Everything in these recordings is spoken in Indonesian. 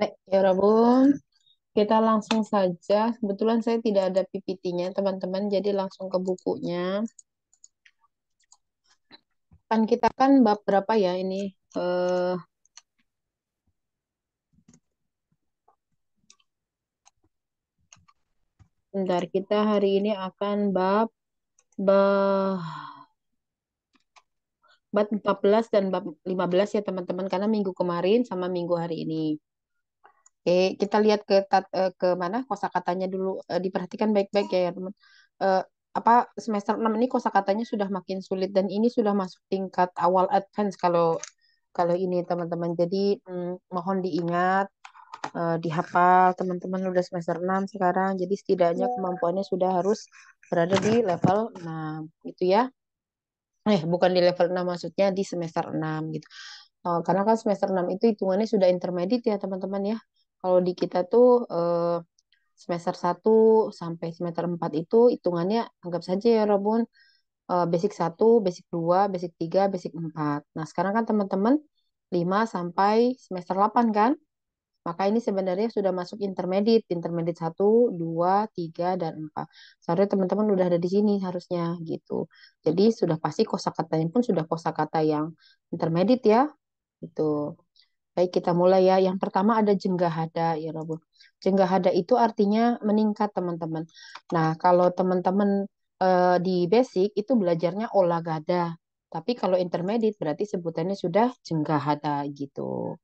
Baik, ya Rabun. Kita langsung saja. Kebetulan saya tidak ada PPT-nya, teman-teman. Jadi langsung ke bukunya. Kan kita kan bab berapa ya ini? Uh, bentar, kita hari ini akan bab, bab bab 14 dan bab 15 ya teman-teman karena minggu kemarin sama minggu hari ini. Oke, kita lihat ke tat, uh, ke mana kosakatanya dulu uh, diperhatikan baik-baik ya, ya teman. Uh, apa semester 6 ini kosakatanya sudah makin sulit dan ini sudah masuk tingkat awal advance kalau kalau ini teman-teman. Jadi mm, mohon diingat uh, dihafal teman-teman udah semester 6 sekarang. Jadi setidaknya kemampuannya sudah harus berada di level 6 gitu ya. Eh, bukan di level 6 maksudnya di semester 6 gitu. Uh, karena kan semester 6 itu hitungannya sudah intermediate ya teman-teman ya. Kalau di kita tuh eh, semester 1 sampai semester 4 itu hitungannya anggap saja ya Robun eh, basic 1, basic 2, basic 3, basic 4. Nah, sekarang kan teman-teman 5 sampai semester 8 kan? Maka ini sebenarnya sudah masuk intermediate, intermediate 1, 2, 3, dan 4. Seharusnya teman-teman udah ada di sini harusnya gitu. Jadi sudah pasti kosakatanya pun sudah kosakata yang intermediate ya. Gitu. Baik, kita mulai ya. Yang pertama ada jenggahada ya Rabu. Jenggahada itu artinya meningkat teman-teman. Nah, kalau teman-teman uh, di basic itu belajarnya olagada. Tapi kalau intermediate berarti sebutannya sudah jenggahada gitu.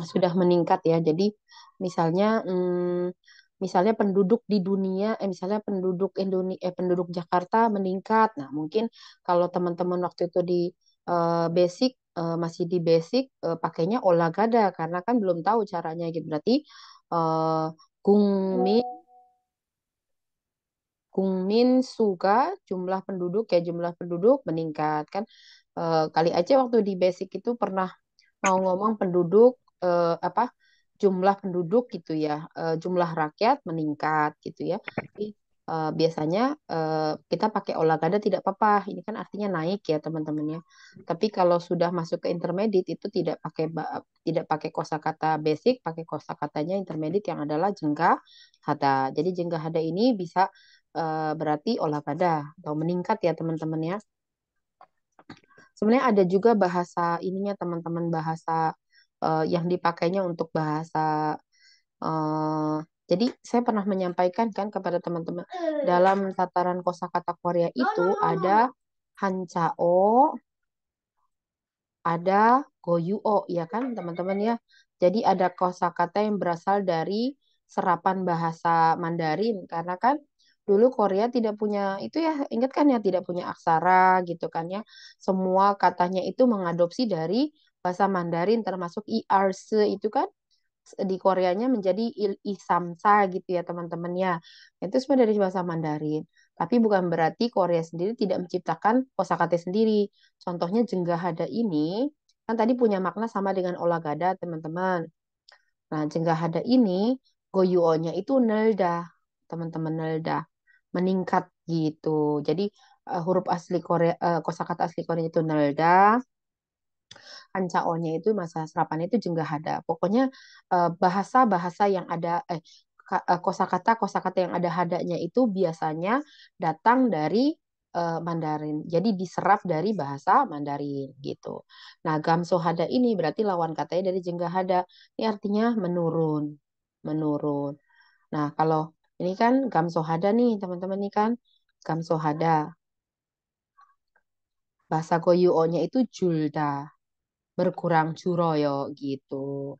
Sudah meningkat ya. Jadi misalnya hmm, misalnya penduduk di dunia eh misalnya penduduk Indonesia eh, penduduk Jakarta meningkat. Nah, mungkin kalau teman-teman waktu itu di uh, basic uh, masih di basic uh, pakainya olagada karena kan belum tahu caranya gitu berarti uh, eh, kungmin kungmin suka jumlah penduduk ya jumlah penduduk meningkat kan uh, kali aja waktu di basic itu pernah mau ngomong penduduk uh, apa jumlah penduduk gitu ya, jumlah rakyat meningkat gitu ya uh, biasanya uh, kita pakai olahraga tidak apa-apa. Ini kan artinya naik ya teman-teman ya. Tapi kalau sudah masuk ke intermediate itu tidak pakai tidak pakai kosakata basic, pakai kosakatanya intermediate yang adalah jengka hada. Jadi jengka hada ini bisa uh, berarti olahraga atau meningkat ya teman-teman ya. Sebenarnya ada juga bahasa ininya teman-teman bahasa uh, yang dipakainya untuk bahasa uh, jadi saya pernah menyampaikan kan kepada teman-teman dalam tataran kosakata Korea itu ada hancao, ada goyuo ya kan teman-teman ya. Jadi ada kosakata yang berasal dari serapan bahasa Mandarin karena kan dulu Korea tidak punya itu ya ingat kan ya tidak punya aksara gitu kan ya. Semua katanya itu mengadopsi dari bahasa Mandarin termasuk IRC e e itu kan di Koreanya menjadi il isamsa gitu ya teman-temannya. Itu semua dari bahasa Mandarin. Tapi bukan berarti Korea sendiri tidak menciptakan kosakata sendiri. Contohnya jenggahada ini kan tadi punya makna sama dengan olagada teman-teman. Nah jenggahada ini goyuonya itu nelda teman-teman nelda meningkat gitu. Jadi uh, huruf asli Korea uh, eh, kosakata asli Korea itu nelda ancaonya itu masa serapannya itu juga ada. Pokoknya eh, bahasa-bahasa yang ada eh, eh kosakata kosakata yang ada hadanya itu biasanya datang dari eh, Mandarin. Jadi diserap dari bahasa Mandarin gitu. Nah, gamso hada ini berarti lawan katanya dari jenggah hada. Ini artinya menurun, menurun. Nah, kalau ini kan gamso hada nih, teman-teman ini kan gamso hada. Bahasa goyuo itu julda berkurang curoyo gitu.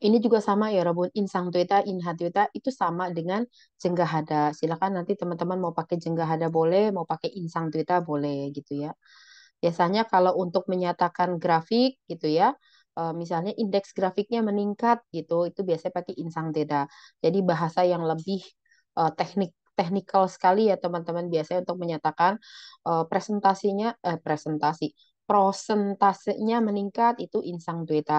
Ini juga sama ya Rabun, insang tuita, inhatuita itu sama dengan jenggah jenggahada. Silakan nanti teman-teman mau pakai jenggah jenggahada boleh, mau pakai insang tuita boleh gitu ya. Biasanya kalau untuk menyatakan grafik gitu ya, eh, misalnya indeks grafiknya meningkat gitu, itu biasanya pakai insang tuita. Jadi bahasa yang lebih eh, teknik teknikal sekali ya teman-teman biasanya untuk menyatakan eh, presentasinya eh, presentasi prosentasenya meningkat itu insang dueta,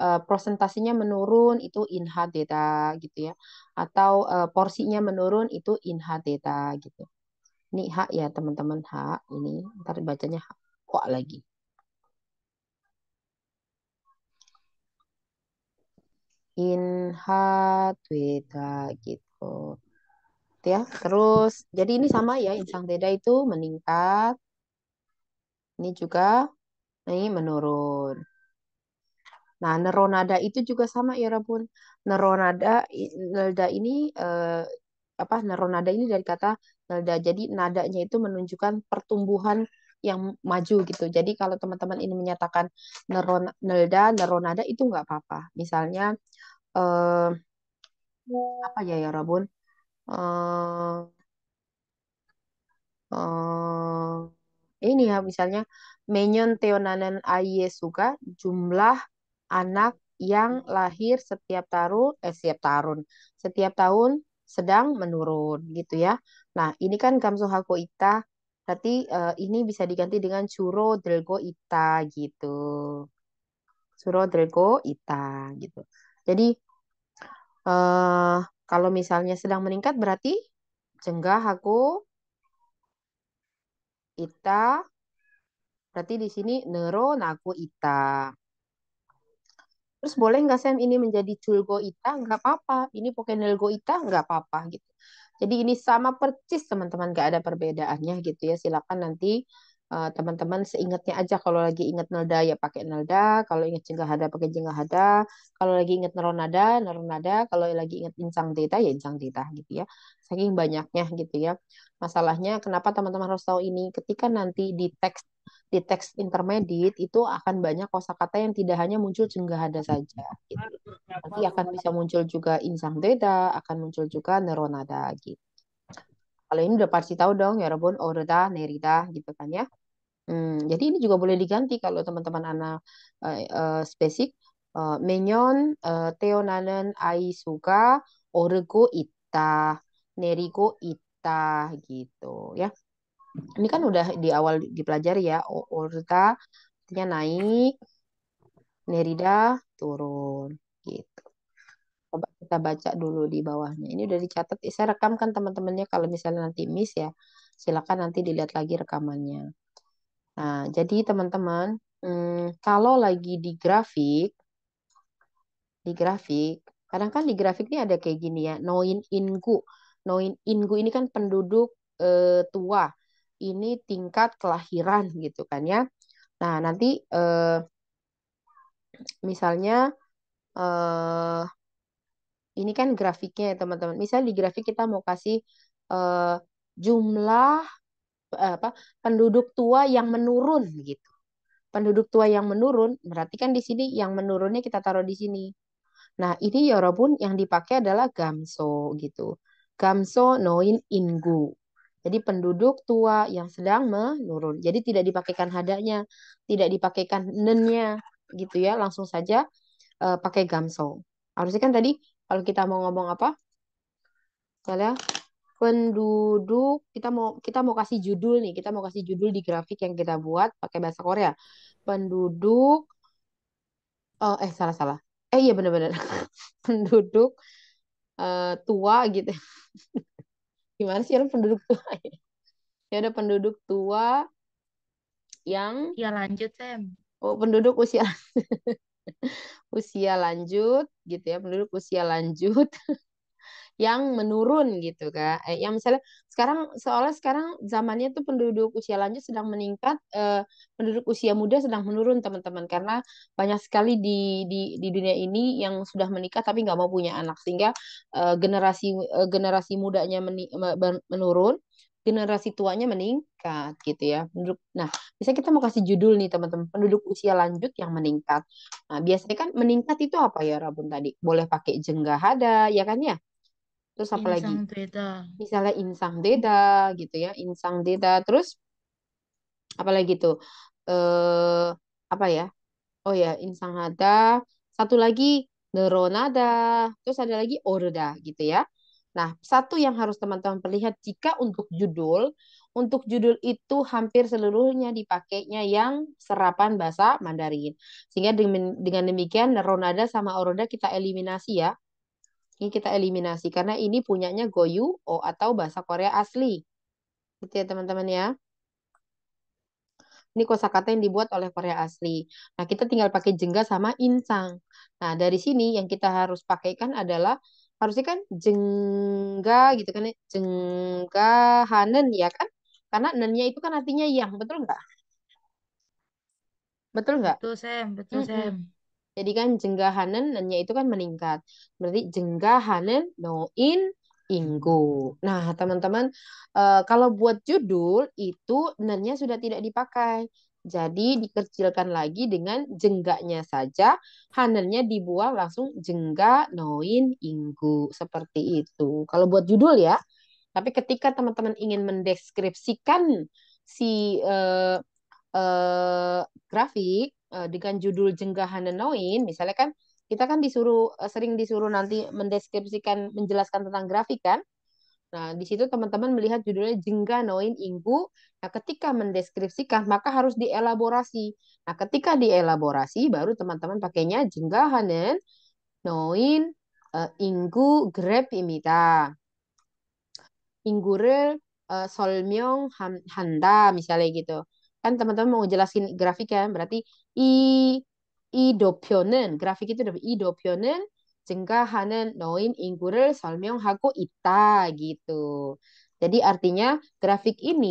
uh, eh, prosentasenya menurun itu inha dueta gitu ya, atau uh, porsinya menurun itu inha dueta gitu. Ini hak ya teman-teman hak ini ntar bacanya hak kok lagi. Inha dueta gitu. Ya, terus jadi ini sama ya insang dueta itu meningkat ini juga ini menurun. Nah, neronada itu juga sama ya Rabun. Neronada nelda ini eh, apa neronada ini dari kata nelda. Jadi nadanya itu menunjukkan pertumbuhan yang maju gitu. Jadi kalau teman-teman ini menyatakan neron nelda neronada itu nggak apa-apa. Misalnya eh, apa ya ya Rabun? Eh, eh, ini ya misalnya menyon teonanan suka jumlah anak yang lahir setiap tahun eh setiap tahun setiap tahun sedang menurun gitu ya. Nah, ini kan hako ita berarti uh, ini bisa diganti dengan curo delgo ita gitu. Curo delgo ita gitu. Jadi uh, kalau misalnya sedang meningkat berarti cenggah aku ita berarti di sini nero naku ita terus boleh nggak Sam ini menjadi culgo ita nggak apa-apa ini pokoknya nelgo ita nggak apa-apa gitu jadi ini sama persis teman-teman nggak ada perbedaannya gitu ya silakan nanti Eh, teman-teman uh, seingatnya aja kalau lagi ingat nada ya pakai nada, kalau ingat jenggahada pakai jenggahada, kalau lagi ingat neronada, neronada, kalau lagi ingat insang teta ya insang teta gitu ya. Saking banyaknya gitu ya. Masalahnya kenapa teman-teman harus tahu ini? Ketika nanti di teks di teks intermediate itu akan banyak kosakata yang tidak hanya muncul jenggahada saja gitu. Nanti akan bisa muncul juga insang teta, akan muncul juga neronada gitu. Kalau ini udah pasti tahu dong ya rebun, Orda, Nerida gitu kan ya. Hmm, jadi ini juga boleh diganti kalau teman-teman anak, uh, eh, uh, eh, spesifik, menyon "매년 eee, 태어나는 ai suka orgo ita nerigo ita gitu ya. Ini kan udah di awal dipelajari ya, Orta artinya naik, nerida turun, gitu. Coba kita baca dulu di bawahnya. Ini udah dicatat, eh, saya rekamkan teman-temannya kalau misalnya nanti miss ya, silakan nanti dilihat lagi rekamannya. Nah, jadi teman-teman, hmm, kalau lagi di grafik, di grafik, kadang kan di grafik ini ada kayak gini ya, noin ingu. Noin ingu ini kan penduduk eh, tua. Ini tingkat kelahiran gitu kan ya. Nah, nanti eh, misalnya eh, ini kan grafiknya ya, teman-teman. Misalnya di grafik kita mau kasih eh, jumlah Eh, apa penduduk tua yang menurun gitu. Penduduk tua yang menurun berarti kan di sini yang menurunnya kita taruh di sini. Nah, ini yorobun ya yang dipakai adalah gamso gitu. Gamso noin ingu. Jadi penduduk tua yang sedang menurun. Jadi tidak dipakaikan hadanya, tidak dipakaikan nennya gitu ya, langsung saja uh, pakai gamso. Harusnya kan tadi kalau kita mau ngomong apa? Misalnya penduduk kita mau kita mau kasih judul nih kita mau kasih judul di grafik yang kita buat pakai bahasa Korea penduduk oh, eh salah salah eh iya benar-benar penduduk uh, tua gitu gimana sih orang penduduk tua ya ada ya penduduk tua yang ya lanjut sem oh penduduk usia usia lanjut gitu ya penduduk usia lanjut yang menurun gitu kan eh, yang misalnya sekarang seolah sekarang zamannya tuh penduduk usia lanjut sedang meningkat eh, penduduk usia muda sedang menurun teman-teman karena banyak sekali di di di dunia ini yang sudah menikah tapi nggak mau punya anak sehingga eh, generasi eh, generasi mudanya meni, menurun generasi tuanya meningkat gitu ya. Penduduk, nah, bisa kita mau kasih judul nih teman-teman, penduduk usia lanjut yang meningkat. Nah, biasanya kan meningkat itu apa ya Rabun tadi? Boleh pakai jenggah ada, ya kan ya? Terus apa lagi? Misalnya insang deda gitu ya, insang deda. Terus apa lagi tuh? Eh apa ya? Oh ya, insang ada Satu lagi neronada. Terus ada lagi orda gitu ya. Nah, satu yang harus teman-teman perlihat jika untuk judul, untuk judul itu hampir seluruhnya dipakainya yang serapan bahasa Mandarin. Sehingga dengan demikian ada sama oroda kita eliminasi ya. Ini kita eliminasi karena ini punyanya goyu oh atau bahasa Korea asli. Gitu ya teman-teman ya. Ini kosakata yang dibuat oleh Korea asli. Nah, kita tinggal pakai jengga sama insang. Nah, dari sini yang kita harus pakaikan adalah harusnya kan jengga gitu kan ya, jengga hanen ya kan? Karena nennya itu kan artinya yang, betul nggak? Betul nggak? Betul, Sam. Betul, mm -mm. Sam. Jadi kan jenggahanen nannya itu kan meningkat. Berarti jenggahanen in inggu. Nah, teman-teman, uh, kalau buat judul itu nennya sudah tidak dipakai. Jadi dikecilkan lagi dengan jenggaknya saja, hanennya dibuang langsung jengga noin inggu seperti itu. Kalau buat judul ya. Tapi ketika teman-teman ingin mendeskripsikan si uh, uh, grafik, Eh, dengan judul Jenggah Hanenoin, misalnya kan kita kan disuruh eh, sering disuruh nanti mendeskripsikan, menjelaskan tentang grafik kan. Nah, di situ teman-teman melihat judulnya Jengga Noin ingu. Nah, ketika mendeskripsikan, maka harus dielaborasi. Nah, ketika dielaborasi, baru teman-teman pakainya Jengga Hanen Noin uh, eh, Inggu Grab Imita. ingurel uh, Solmyong Handa, misalnya gitu kan teman-teman mau jelasin grafik kan berarti i i dopionen grafik itu dari i dopionen hanen noin ingkurel salmyong haku ita gitu. Jadi artinya grafik ini,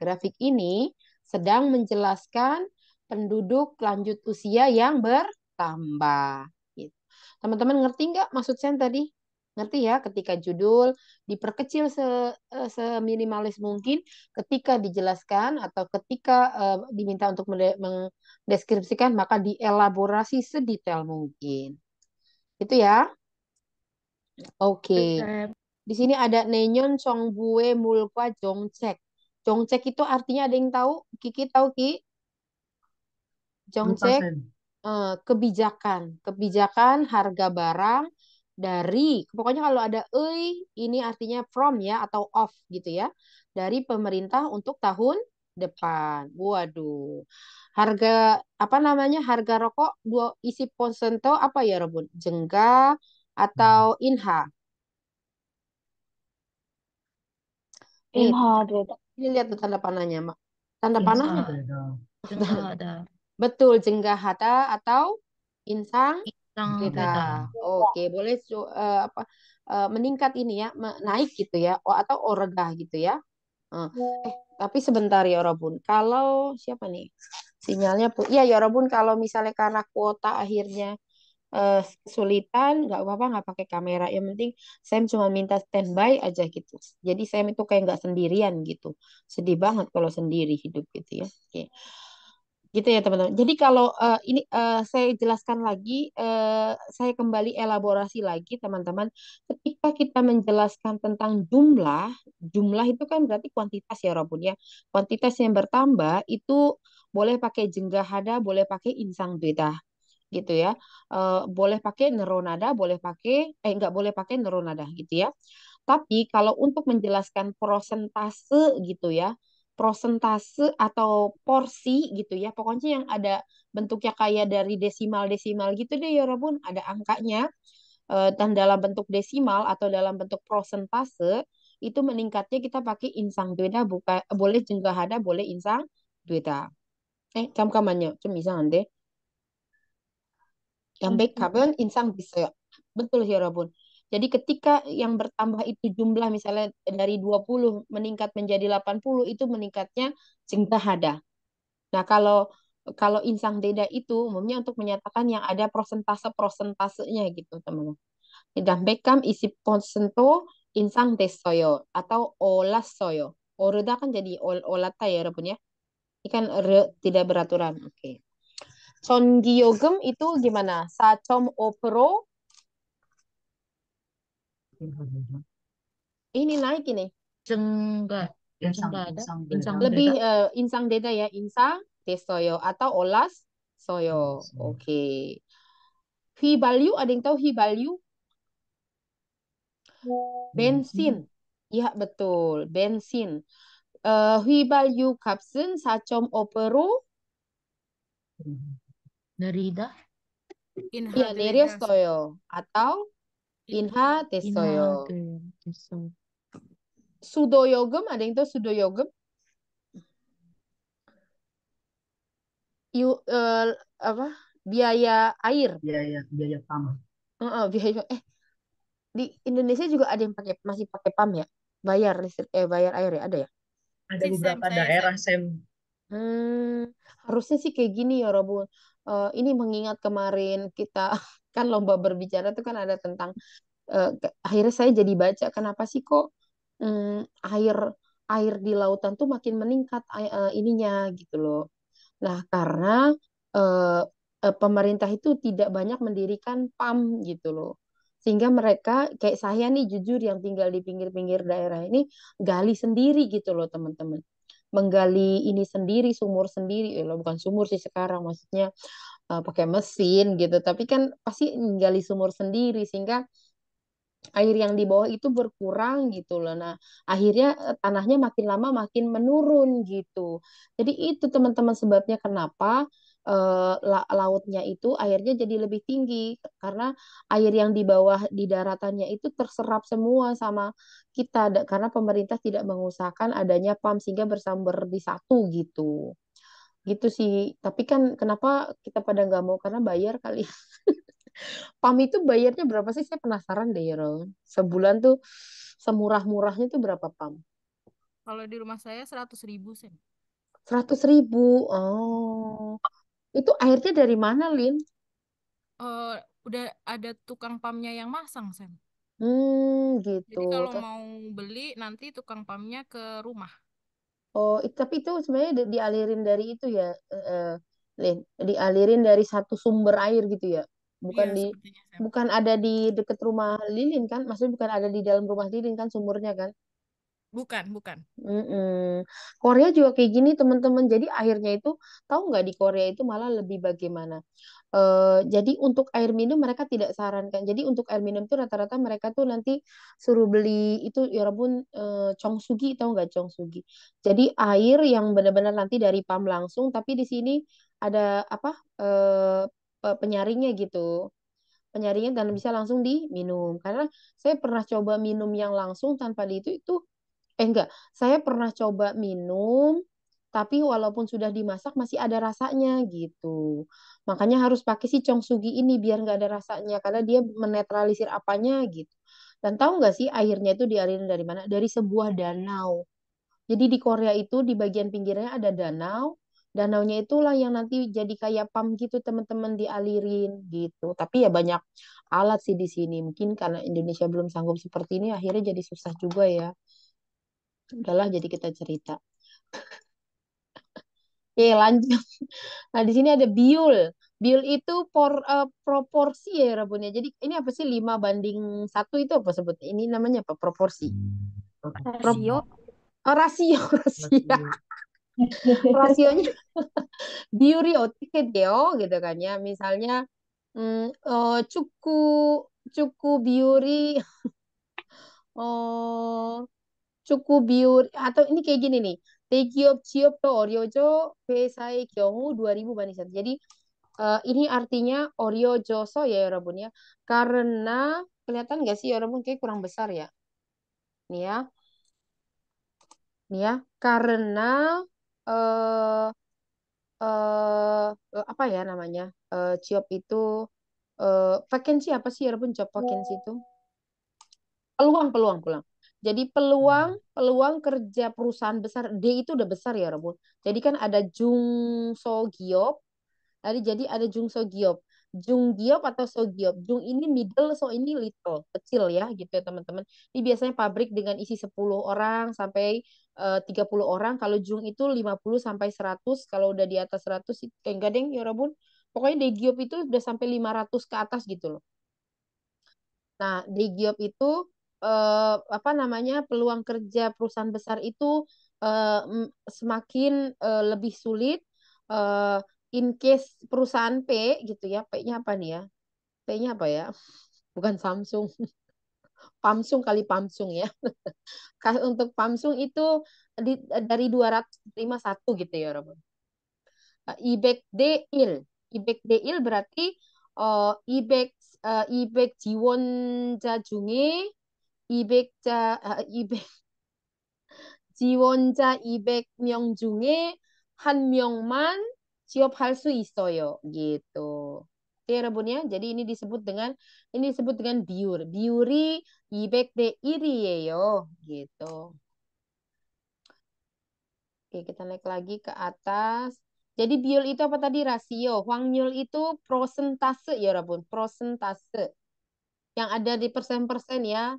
grafik ini sedang menjelaskan penduduk lanjut usia yang bertambah. Gitu. Teman-teman ngerti nggak maksud saya tadi? Ngerti ya, ketika judul diperkecil se, eh, seminimalis mungkin, ketika dijelaskan atau ketika uh, diminta untuk mendeskripsikan, maka dielaborasi sedetail mungkin. Itu ya. Oke. Okay. Di sini ada Nenyon Songbue Mulkwa Jongcek. Jongcek itu artinya ada yang tahu? Kiki tahu Ki? Jongcek eh, kebijakan, kebijakan harga barang dari pokoknya kalau ada ei ini artinya from ya atau off gitu ya dari pemerintah untuk tahun depan. Waduh. Harga apa namanya? Harga rokok dua isi ponsento apa ya, Robun? Jengga atau hmm. inha? Inha beda. Ini lihat tanda panahnya, Mak. Tanda panahnya. Betul, jengga Betul, atau insang kita. Gitu, gitu. Oke, okay. boleh uh, apa uh, meningkat ini ya, naik gitu ya atau orga gitu ya. Uh, eh, tapi sebentar ya Robun. Kalau siapa nih? Sinyalnya Iya ya Robun kalau misalnya karena kuota akhirnya uh, kesulitan, nggak apa-apa nggak pakai kamera. Yang penting saya cuma minta standby aja gitu. Jadi saya itu kayak nggak sendirian gitu. Sedih banget kalau sendiri hidup gitu ya. Oke. Okay gitu ya teman-teman. Jadi kalau uh, ini uh, saya jelaskan lagi, uh, saya kembali elaborasi lagi teman-teman. Ketika kita menjelaskan tentang jumlah, jumlah itu kan berarti kuantitas ya Robun ya. Kuantitas yang bertambah itu boleh pakai jenggah jenggahada, boleh pakai insang beda gitu ya. Uh, boleh pakai neronada, boleh pakai eh enggak boleh pakai neronada gitu ya. Tapi kalau untuk menjelaskan prosentase gitu ya, prosentase atau porsi gitu ya. Pokoknya yang ada bentuknya kayak dari desimal-desimal gitu deh ya Robun, ada angkanya eh, dan dalam bentuk desimal atau dalam bentuk prosentase itu meningkatnya kita pakai insang duita buka boleh hada boleh insang duita. Eh, cam 잠깐만요. 좀 yang baik kabel insang bisa betul ya Robun. Jadi ketika yang bertambah itu jumlah misalnya dari 20 meningkat menjadi 80 itu meningkatnya singtahada. Nah, kalau kalau insang deda itu umumnya untuk menyatakan yang ada persentase persentasenya gitu, teman-teman. Dan bekam isi ponsento insang desoyo atau olas soyo. Oreda kan jadi ol olata ya rebun ya. Ini kan re, tidak beraturan. Oke. Okay. itu gimana? Sacom opero ini naik ini. Cengga. Insang, Cengga ada. Insang, Lebih Uh, insang deda ya. Insang tesoyo atau olas soyo. Iya. Oke. Okay. hi value ada yang tahu hi value? Bensin. Iya betul. Bensin. Uh, eh, hi value kapsen sacom opero. Nerida. Iya, soyo atau 인하 됐어요. 네, 됐어요. ada yang tahu sudoyogeum? You uh, eh, apa? Biaya air. Biaya biaya pam. Uh, uh, biaya eh di Indonesia juga ada yang pakai masih pakai pam ya? Bayar listrik eh bayar air ya ada ya? Ada beberapa saya, daerah sem. Hmm, harusnya sih kayak gini ya Robun. Uh, ini mengingat kemarin kita kan lomba berbicara itu kan ada tentang uh, akhirnya saya jadi baca kenapa sih kok um, air air di lautan tuh makin meningkat uh, ininya gitu loh. Nah, karena uh, uh, pemerintah itu tidak banyak mendirikan PAM gitu loh sehingga mereka kayak saya nih jujur yang tinggal di pinggir-pinggir daerah ini gali sendiri gitu loh teman-teman menggali ini sendiri sumur sendiri loh bukan sumur sih sekarang maksudnya uh, pakai mesin gitu tapi kan pasti nggali sumur sendiri sehingga air yang di bawah itu berkurang gitu loh. Nah, akhirnya eh, tanahnya makin lama makin menurun gitu. Jadi itu teman-teman sebabnya kenapa uh, lautnya itu airnya jadi lebih tinggi karena air yang di bawah di daratannya itu terserap semua sama kita karena pemerintah tidak mengusahakan adanya pam sehingga bersumber di satu gitu gitu sih tapi kan kenapa kita pada nggak mau karena bayar kali PAM itu bayarnya berapa sih saya penasaran deh Ron sebulan tuh semurah-murahnya tuh berapa PAM kalau di rumah saya seratus ribu sih seratus ribu oh itu airnya dari mana Lin uh, udah ada tukang pamnya yang masang sen hmm gitu jadi kalau mau beli nanti tukang pamnya ke rumah Oh, tapi itu sebenarnya dialirin dari itu ya, eh, eh, Lin, dialirin dari satu sumber air gitu ya. Bukan Iya, di bukan ada di dekat rumah Lilin kan? Maksudnya bukan ada di dalam rumah Lilin kan sumurnya kan? Bukan, bukan. Mm-mm. Korea juga kayak gini teman-teman. Jadi akhirnya itu tahu nggak di Korea itu malah lebih bagaimana? Uh, jadi untuk air minum mereka tidak sarankan. Jadi untuk air minum tuh rata-rata mereka tuh nanti suruh beli itu ya ampun uh, eh, congsugi tahu nggak congsugi. Jadi air yang benar-benar nanti dari pam langsung. Tapi di sini ada apa uh, penyaringnya gitu penyaringnya dan bisa langsung diminum. Karena saya pernah coba minum yang langsung tanpa di itu itu eh enggak, saya pernah coba minum tapi walaupun sudah dimasak masih ada rasanya gitu. Makanya harus pakai si chong sugi ini biar nggak ada rasanya karena dia menetralisir apanya gitu. Dan tahu nggak sih airnya itu dialirin dari mana? Dari sebuah danau. Jadi di Korea itu di bagian pinggirnya ada danau. Danaunya itulah yang nanti jadi kayak pam gitu teman-teman dialirin gitu. Tapi ya banyak alat sih di sini. Mungkin karena Indonesia belum sanggup seperti ini akhirnya jadi susah juga ya adalah jadi kita cerita oke lanjut nah di sini ada biul biul itu por, uh, proporsi ya rabunya. jadi ini apa sih 5 banding satu itu apa sebut ini namanya apa proporsi rasio oh, rasio rasio rasionya biuri otike deo gitu kan ya misalnya mm, uh, oh, cukup cukup biuri oh cukup biur atau ini kayak gini nih. Tekiop ciop to oriojo pesai dua 2000 banisan. Jadi uh, ini artinya oriojo so ya Yorobun ya, ya. Karena kelihatan gak sih ya rabun kayak kurang besar ya. Nih ya. Nih ya, karena eh uh, uh, apa ya namanya? Uh, eh, ciop itu uh, vacancy apa sih ya rabun job vacancy itu? Peluang, peluang, peluang. Jadi peluang hmm. peluang kerja perusahaan besar D itu udah besar ya Rebun. Jadi kan ada Jung So Giop. Tadi jadi ada Jung So Giop. Jung Giop atau So Giop. Jung ini middle, So ini little, kecil ya gitu ya teman-teman. Ini biasanya pabrik dengan isi 10 orang sampai eh, uh, 30 orang. Kalau Jung itu 50 sampai 100. Kalau udah di atas 100 kayak enggak deng ya Rebun. Pokoknya D Giop itu udah sampai 500 ke atas gitu loh. Nah, De Giop itu uh, apa namanya peluang kerja perusahaan besar itu uh, semakin uh, lebih sulit uh, in case perusahaan P gitu ya P-nya apa nih ya P-nya apa ya bukan Samsung Pamsung kali Pamsung ya untuk Pamsung itu di, dari 251 gitu ya Robert IBEK Deil IBEK Deil berarti uh, IBEK uh, IBEK Jiwon Jajunge 200자 아, 200 지원자 200명 중에 한 명만 취업 수 있어요. Gitu. Ya, Rebun ya. Jadi ini disebut dengan ini disebut dengan biur. Biuri 대 1이에요. gitu. Oke, kita naik lagi ke atas. Jadi biul itu apa tadi rasio, huangyul itu prosentase ya Rabun, prosentase. Yang ada di persen-persen ya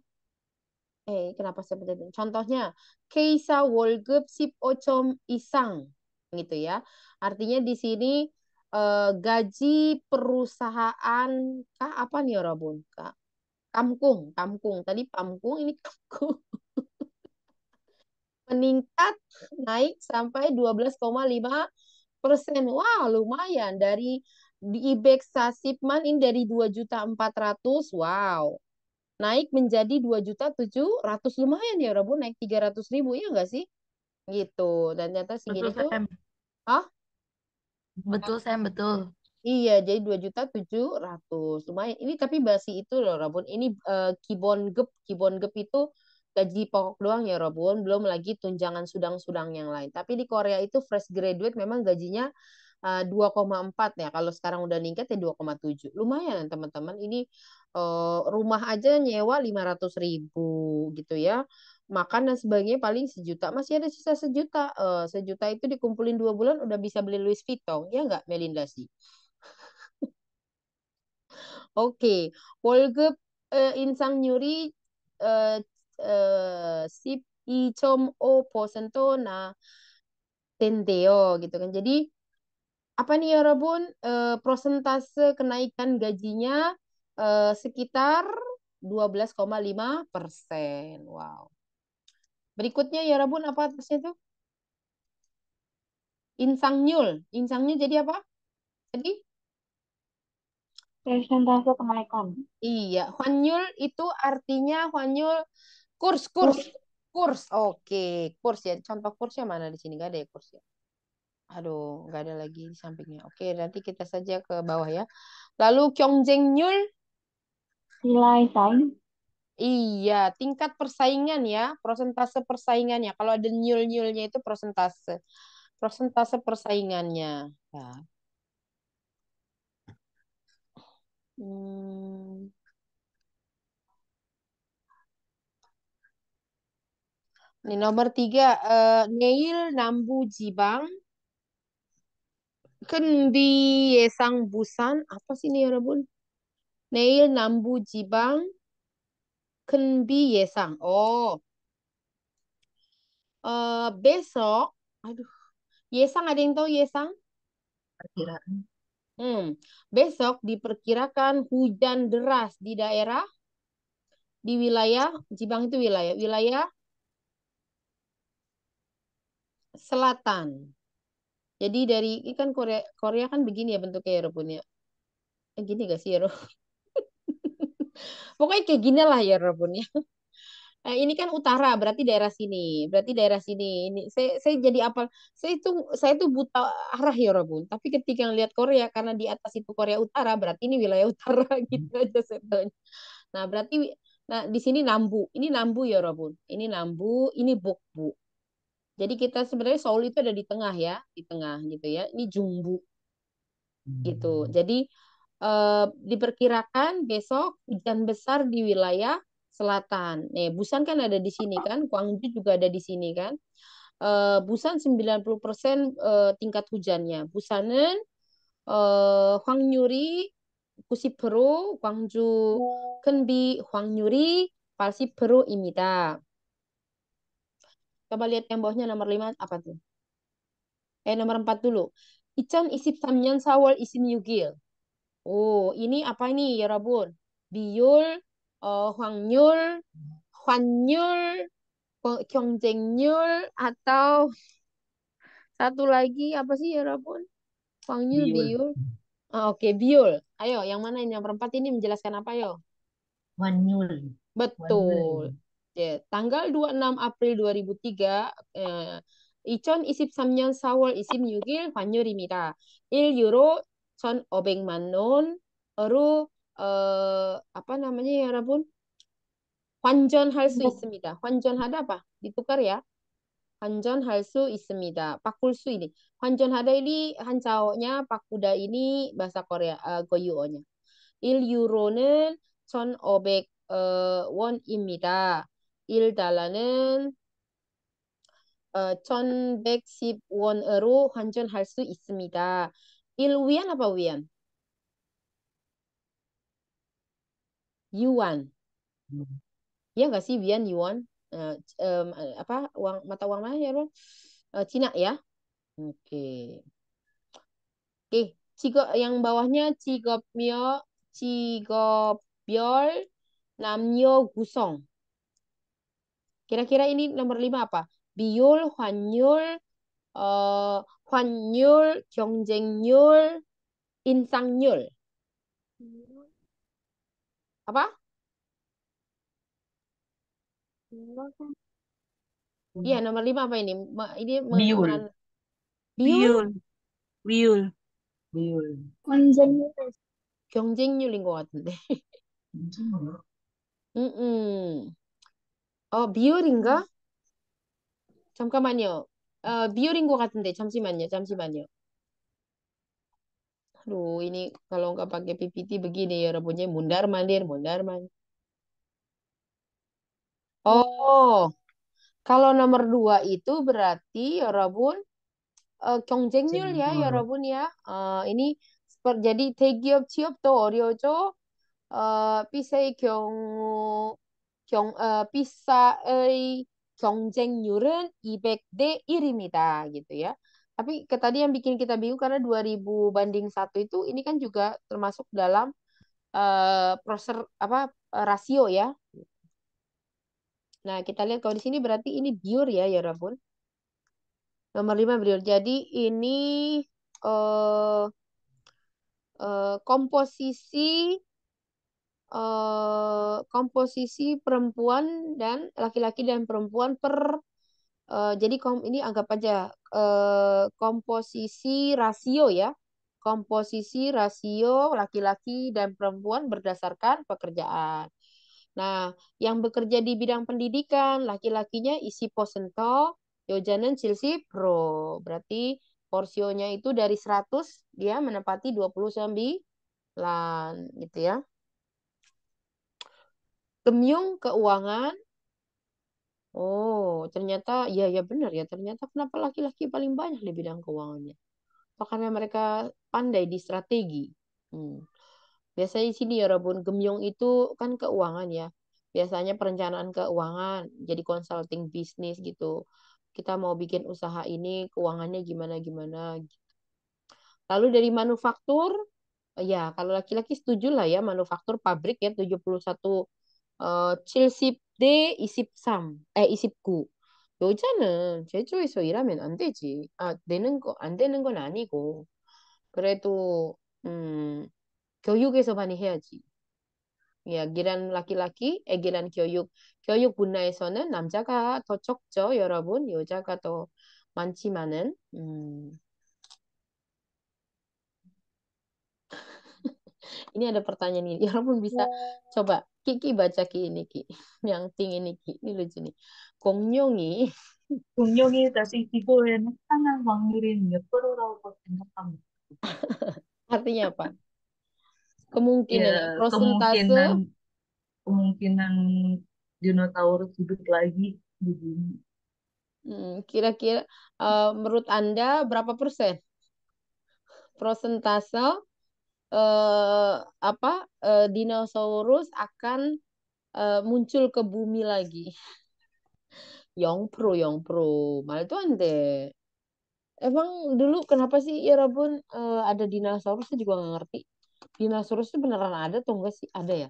eh Kenapa saya itu Contohnya, Keisa Wolgup Sip Ocom Isang. Gitu ya. Artinya di sini eh, gaji perusahaan kah apa nih ya, Robun? Kak? kampung kampung Tadi pamkung, ini kamkung. Meningkat naik sampai 12,5 persen. Wah, wow, lumayan. Dari di IBEX Sasipman ini dari 2.400. Wow, naik menjadi dua juta tujuh ratus lumayan ya Rabu naik tiga ratus ribu ya enggak sih gitu dan ternyata segini betul, tuh Sam. betul saya betul iya jadi dua juta tujuh ratus lumayan ini tapi basi itu loh Rabun ini uh, eh, kibon gep kibon gep itu gaji pokok doang ya Rabun belum lagi tunjangan sudang-sudang yang lain tapi di Korea itu fresh graduate memang gajinya 2,4 eh, ya kalau sekarang udah ningkat ya 2,7 lumayan teman-teman ini uh, rumah aja nyewa 500 ribu gitu ya makan dan sebagainya paling sejuta masih ada sisa sejuta uh, sejuta itu dikumpulin dua bulan udah bisa beli Louis Vuitton ya nggak Melinda sih Oke, okay. insang nyuri sip Icom o Na tendeo gitu kan. Jadi apa nih ya Rabun? eh, prosentase kenaikan gajinya e, sekitar 12,5 persen. Wow. Berikutnya ya Rabun, apa atasnya tuh? Insangnyul. Insangnya jadi apa? Jadi Persentase kenaikan. Iya. Huanyul itu artinya Huanyul kurs, kurs. Kurs. Kurs. Oke. Kurs ya. Contoh kursnya mana di sini? Gak ada ya kursnya. Aduh, nggak ada lagi di sampingnya. Oke, nanti kita saja ke bawah ya. Lalu Kyongjeng Nyul. Nilai saing. Iya, tingkat persaingan ya, persentase persaingannya. Kalau ada nyul-nyulnya itu persentase. Persentase persaingannya. Ya. Hmm. Ini nomor tiga, uh, Neil Nambu Jibang. Kendi Yesang Busan apa sih ini 여러분? Ya nail nambu jibang kendi yesang Oh. Uh, besok, aduh, Yesang ada yang tahu Yesang? Perkiraan. Hmm, besok diperkirakan hujan deras di daerah di wilayah Jibang itu wilayah wilayah selatan. Jadi dari ini kan Korea Korea kan begini ya bentuknya ya Rebun ya? Eh, gini gak sih ya Pokoknya kayak gini lah ya Rebun ya. Eh, ini kan utara berarti daerah sini berarti daerah sini ini saya saya jadi apa saya itu saya itu buta arah ya Robun tapi ketika lihat Korea karena di atas itu Korea Utara berarti ini wilayah utara gitu hmm. aja sebetulnya nah berarti nah di sini Nambu ini Nambu ya Robun ini Nambu ini Bokbu jadi kita sebenarnya Saul itu ada di tengah ya, di tengah gitu ya. Ini jumbu gitu. Hmm. Jadi eh, diperkirakan besok hujan besar di wilayah selatan. Nih, Busan kan ada di sini kan, Gwangju juga ada di sini kan. Eh, Busan 90% eh, tingkat hujannya. Busanen, eh, Hwangnyuri, Kusipero, Gwangju, hmm. Kenbi, Hwangnyuri, Palsipero, Imida. Coba lihat yang bawahnya nomor 5 apa tuh? Eh nomor 4 dulu. Ican isip samnyan sawal isim yugil. Oh, ini apa ini ya Rabun? Biul, uh, eh, Huangnyul, Huanyul, Kyongjengnyul atau satu lagi apa sih ya Rabun? Huangnyul, Biul. biul Oh, ah, Oke, okay. Biul. Ayo, yang mana ini? Yang perempat ini menjelaskan apa, yo? Wanyul. Betul. Wanyul. Okay. Tanggal 26 April 2003, uh, 2023년 4월 26일 환율입니다. 1유로 1,500만 원으로 어, apa namanya ya, 여러분? 환전할 수 있습니다. 환전하다 apa? Ditukar ya. 환전할 수 있습니다. 바꿀 수 ini. 환전하다 ini 한자어냐 바꾸다 ini bahasa Korea uh, 고유어냐. 1유로는 1,500 uh, 원입니다. 1달러는 어, 1110원으로 환전할 수 있습니다. 1위안 apa 위안? yuan. Hmm. Ya nggak sih yuan yuan? Uh, um, apa uang mata uang mana ya, Ron? Uh, Cina ya. Oke. Okay. Oke, okay. Cigo yang bawahnya cigopmyo, cigobyol, namyo gusong. Kira-kira ini nomor lima apa? Biul, Hwanyul, uh, Hwanyul, Gyeongjaengnyul, Insangyul. Apa? Iya, nomor lima apa ini? Ini Biul. Biul. Biul. Biul. 경쟁률. 경쟁률인 것 같은데. 음, 음. 어, 미을인가? 잠깐만요. 어, 미을인 것 같은데 잠시만요. 잠시만요. Aduh, ini kalau nggak pakai PPT begini ya rupanya mundar mandir, mundar mandir. Oh, kalau nomor dua itu berarti ya rupun uh, ya ya rupun ya. Uh, ini seperti jadi to 취업도 to 어, pisai 경우 경, 어, 비싸의 경쟁률은 200대 1입니다 gitu ya. Tapi ke tadi yang bikin kita bingung karena 2000 banding 1 itu ini kan juga termasuk dalam uh, e, proses apa e, rasio ya. Nah, kita lihat kalau di sini berarti ini biur ya, ya Rabun. Nomor 5 biur. Jadi ini uh, uh, komposisi uh, komposisi perempuan dan laki-laki dan perempuan per uh, jadi kom ini anggap aja uh, komposisi rasio ya komposisi rasio laki-laki dan perempuan berdasarkan pekerjaan. Nah, yang bekerja di bidang pendidikan, laki-lakinya isi posento, yojanen silsi pro. Berarti porsionya itu dari 100 dia menempati 29 gitu ya. Gemyung keuangan. Oh, ternyata ya ya benar ya. Ternyata kenapa laki-laki paling banyak di bidang keuangannya? Apa karena mereka pandai di strategi? Hmm. Biasanya di sini ya Rabun Gemyung itu kan keuangan ya. Biasanya perencanaan keuangan, jadi consulting bisnis gitu. Kita mau bikin usaha ini keuangannya gimana gimana gitu. Lalu dari manufaktur ya kalau laki-laki setuju lah ya manufaktur pabrik ya 71 어, 70대 삼에 이십구 여자는 제주에서 일하면 안 되지. 아, 되는 거, 안 되는 건 아니고. 그래도, 음, 교육에서 많이 해야지. 야, 예, 기란 라키라키, 애기란 교육, 교육 분야에서는 남자가 더 적죠, 여러분. 여자가 더 많지만은, 음. ini ada pertanyaan ini ya pun bisa ya. coba Kiki baca Ki ini Ki yang tinggi ini Ki ini lucu nih 공룡이 공룡이 다시 지구에는 하나 확률인 몇 프로라고 생각합니다 artinya apa kemungkinan yeah, prosentase kemungkinan kemungkinan dinosaurus hidup lagi di bumi hmm, kira-kira uh, menurut anda berapa persen prosentase eh, apa uh, dinosaurus akan uh, muncul ke bumi lagi. pro yong pro Malah itu ante. Emang dulu kenapa sih ya Rabun uh, ada dinosaurus? Saya juga nggak ngerti. Dinosaurus itu beneran ada atau enggak sih? Ada ya?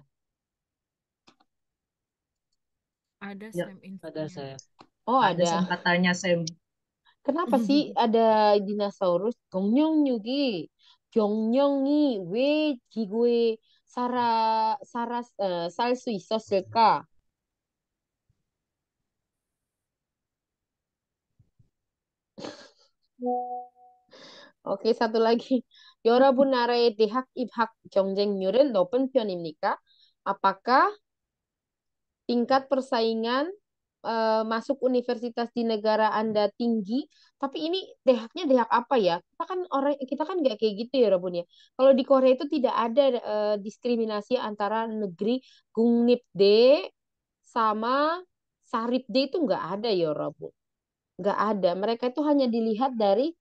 Ada ya, Sam Ada saya. Oh, ada. Ada katanya Sam. Kenapa sih ada dinosaurus? gongnyong nyugi 경영이 왜 기구에 살아 살아 어, 살수 있었을까? 오케이, satu lagi. 여러분 나라의 대학 입학 경쟁률은 높은 편입니까? Apakah tingkat persaingan uh, masuk universitas di negara Anda tinggi, tapi ini dehaknya dehak apa ya? Kita kan orang kita kan nggak kayak gitu ya Rabun ya. Kalau di Korea itu tidak ada uh, diskriminasi antara negeri Gungnipde sama Saripde itu nggak ada ya Rabun Nggak ada. Mereka itu hanya dilihat dari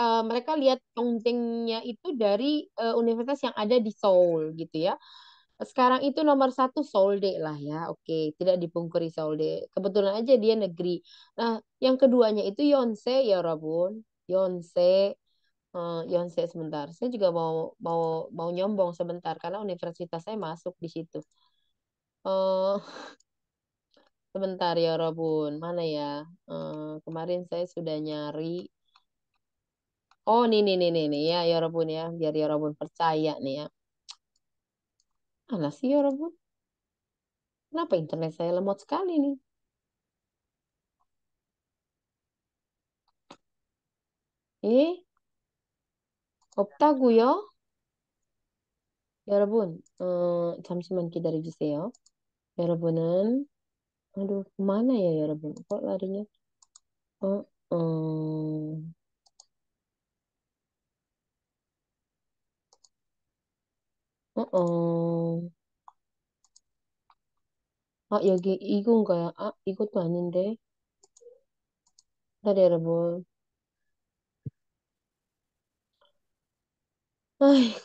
uh, mereka lihat kontennya itu dari uh, universitas yang ada di Seoul gitu ya sekarang itu nomor satu solde lah ya. Oke, tidak dipungkiri solde Kebetulan aja dia negeri. Nah, yang keduanya itu Yonse ya Rabun. Yonse uh, Yonse sebentar. Saya juga mau mau mau nyombong sebentar karena universitas saya masuk di situ. Uh, sebentar ya Rabun. Mana ya? Uh, kemarin saya sudah nyari Oh, ini nih nih nih, nih ya ya Rabun ya, biar ya Rabun percaya nih ya. Mana sih ya Robo? Kenapa internet saya lemot sekali nih? Eh, opta guyo, Yorobun, ya uh, eh, jam man kita dari ya Yorobunan, ya aduh, mana ya Yorobun, ya kok larinya, uh, uh. oh oh ah, 여기 이건가요? 아, 이것도 아닌데. 다리 여러분. 아이고.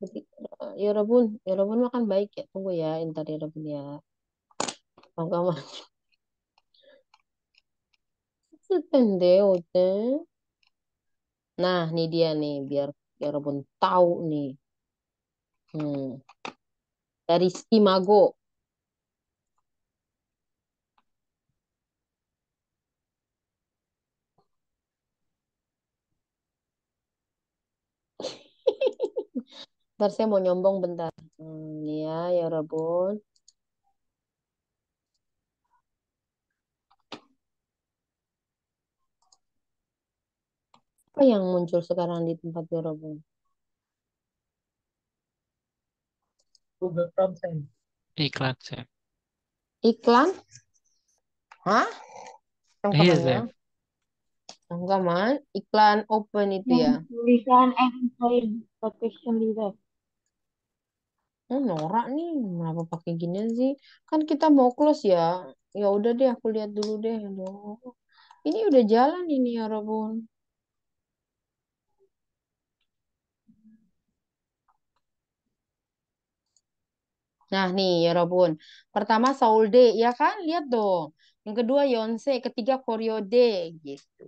Jadi, uh, 여러분, 여러분 makan baik ya. Tunggu ya, ntar 여러분 ya. Mau gak mau. Susah 텐데, 어때? Nah, ini dia nih, biar 여러분 ya tahu nih, hmm Dari Simago. Ntar saya mau nyombong bentar. Hmm, ya, ya, Rabun. apa yang muncul sekarang di tempat Yorobong? Google Chrome, Iklan, Sam. Iklan? Hah? Yang ya, Sam. Enggak, Man. Iklan open itu ya? Tulisan employee protection leader. Oh, norak nih. Kenapa pakai gini sih? Kan kita mau close ya. Ya udah deh, aku lihat dulu deh. Aduh. Ini udah jalan ini ya, Robun. Nah nih ya Robun pertama Saul Day ya kan? Lihat dong. Yang kedua Yonse, ketiga Koryo Day gitu.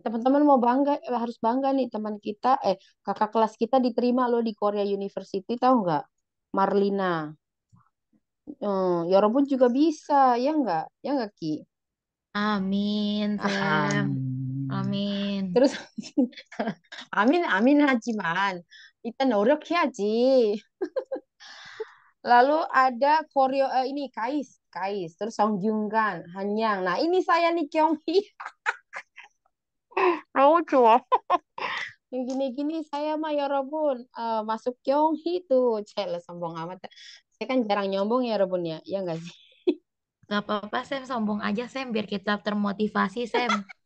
Teman-teman mau bangga harus bangga nih teman kita eh kakak kelas kita diterima loh di Korea University tahu nggak? Marlina. Hmm, Robun juga bisa, ya enggak? Ya enggak, Ki? Amin, Tem. Amin. Terus 아민 아민 하지만 일단 노력해야지. Lalu ada Koryo uh, ini Kais, Kais, terus Song Jung Kan, Han Nah, ini saya nih Kyung Hee. Lucu. Yang gini-gini saya mah ya Robun uh, masuk Kyung hi tuh. Cel sombong amat. Saya kan jarang nyombong ya Robun ya. Ya enggak sih? Gak apa-apa Sam, sombong aja Sam biar kita termotivasi Sam.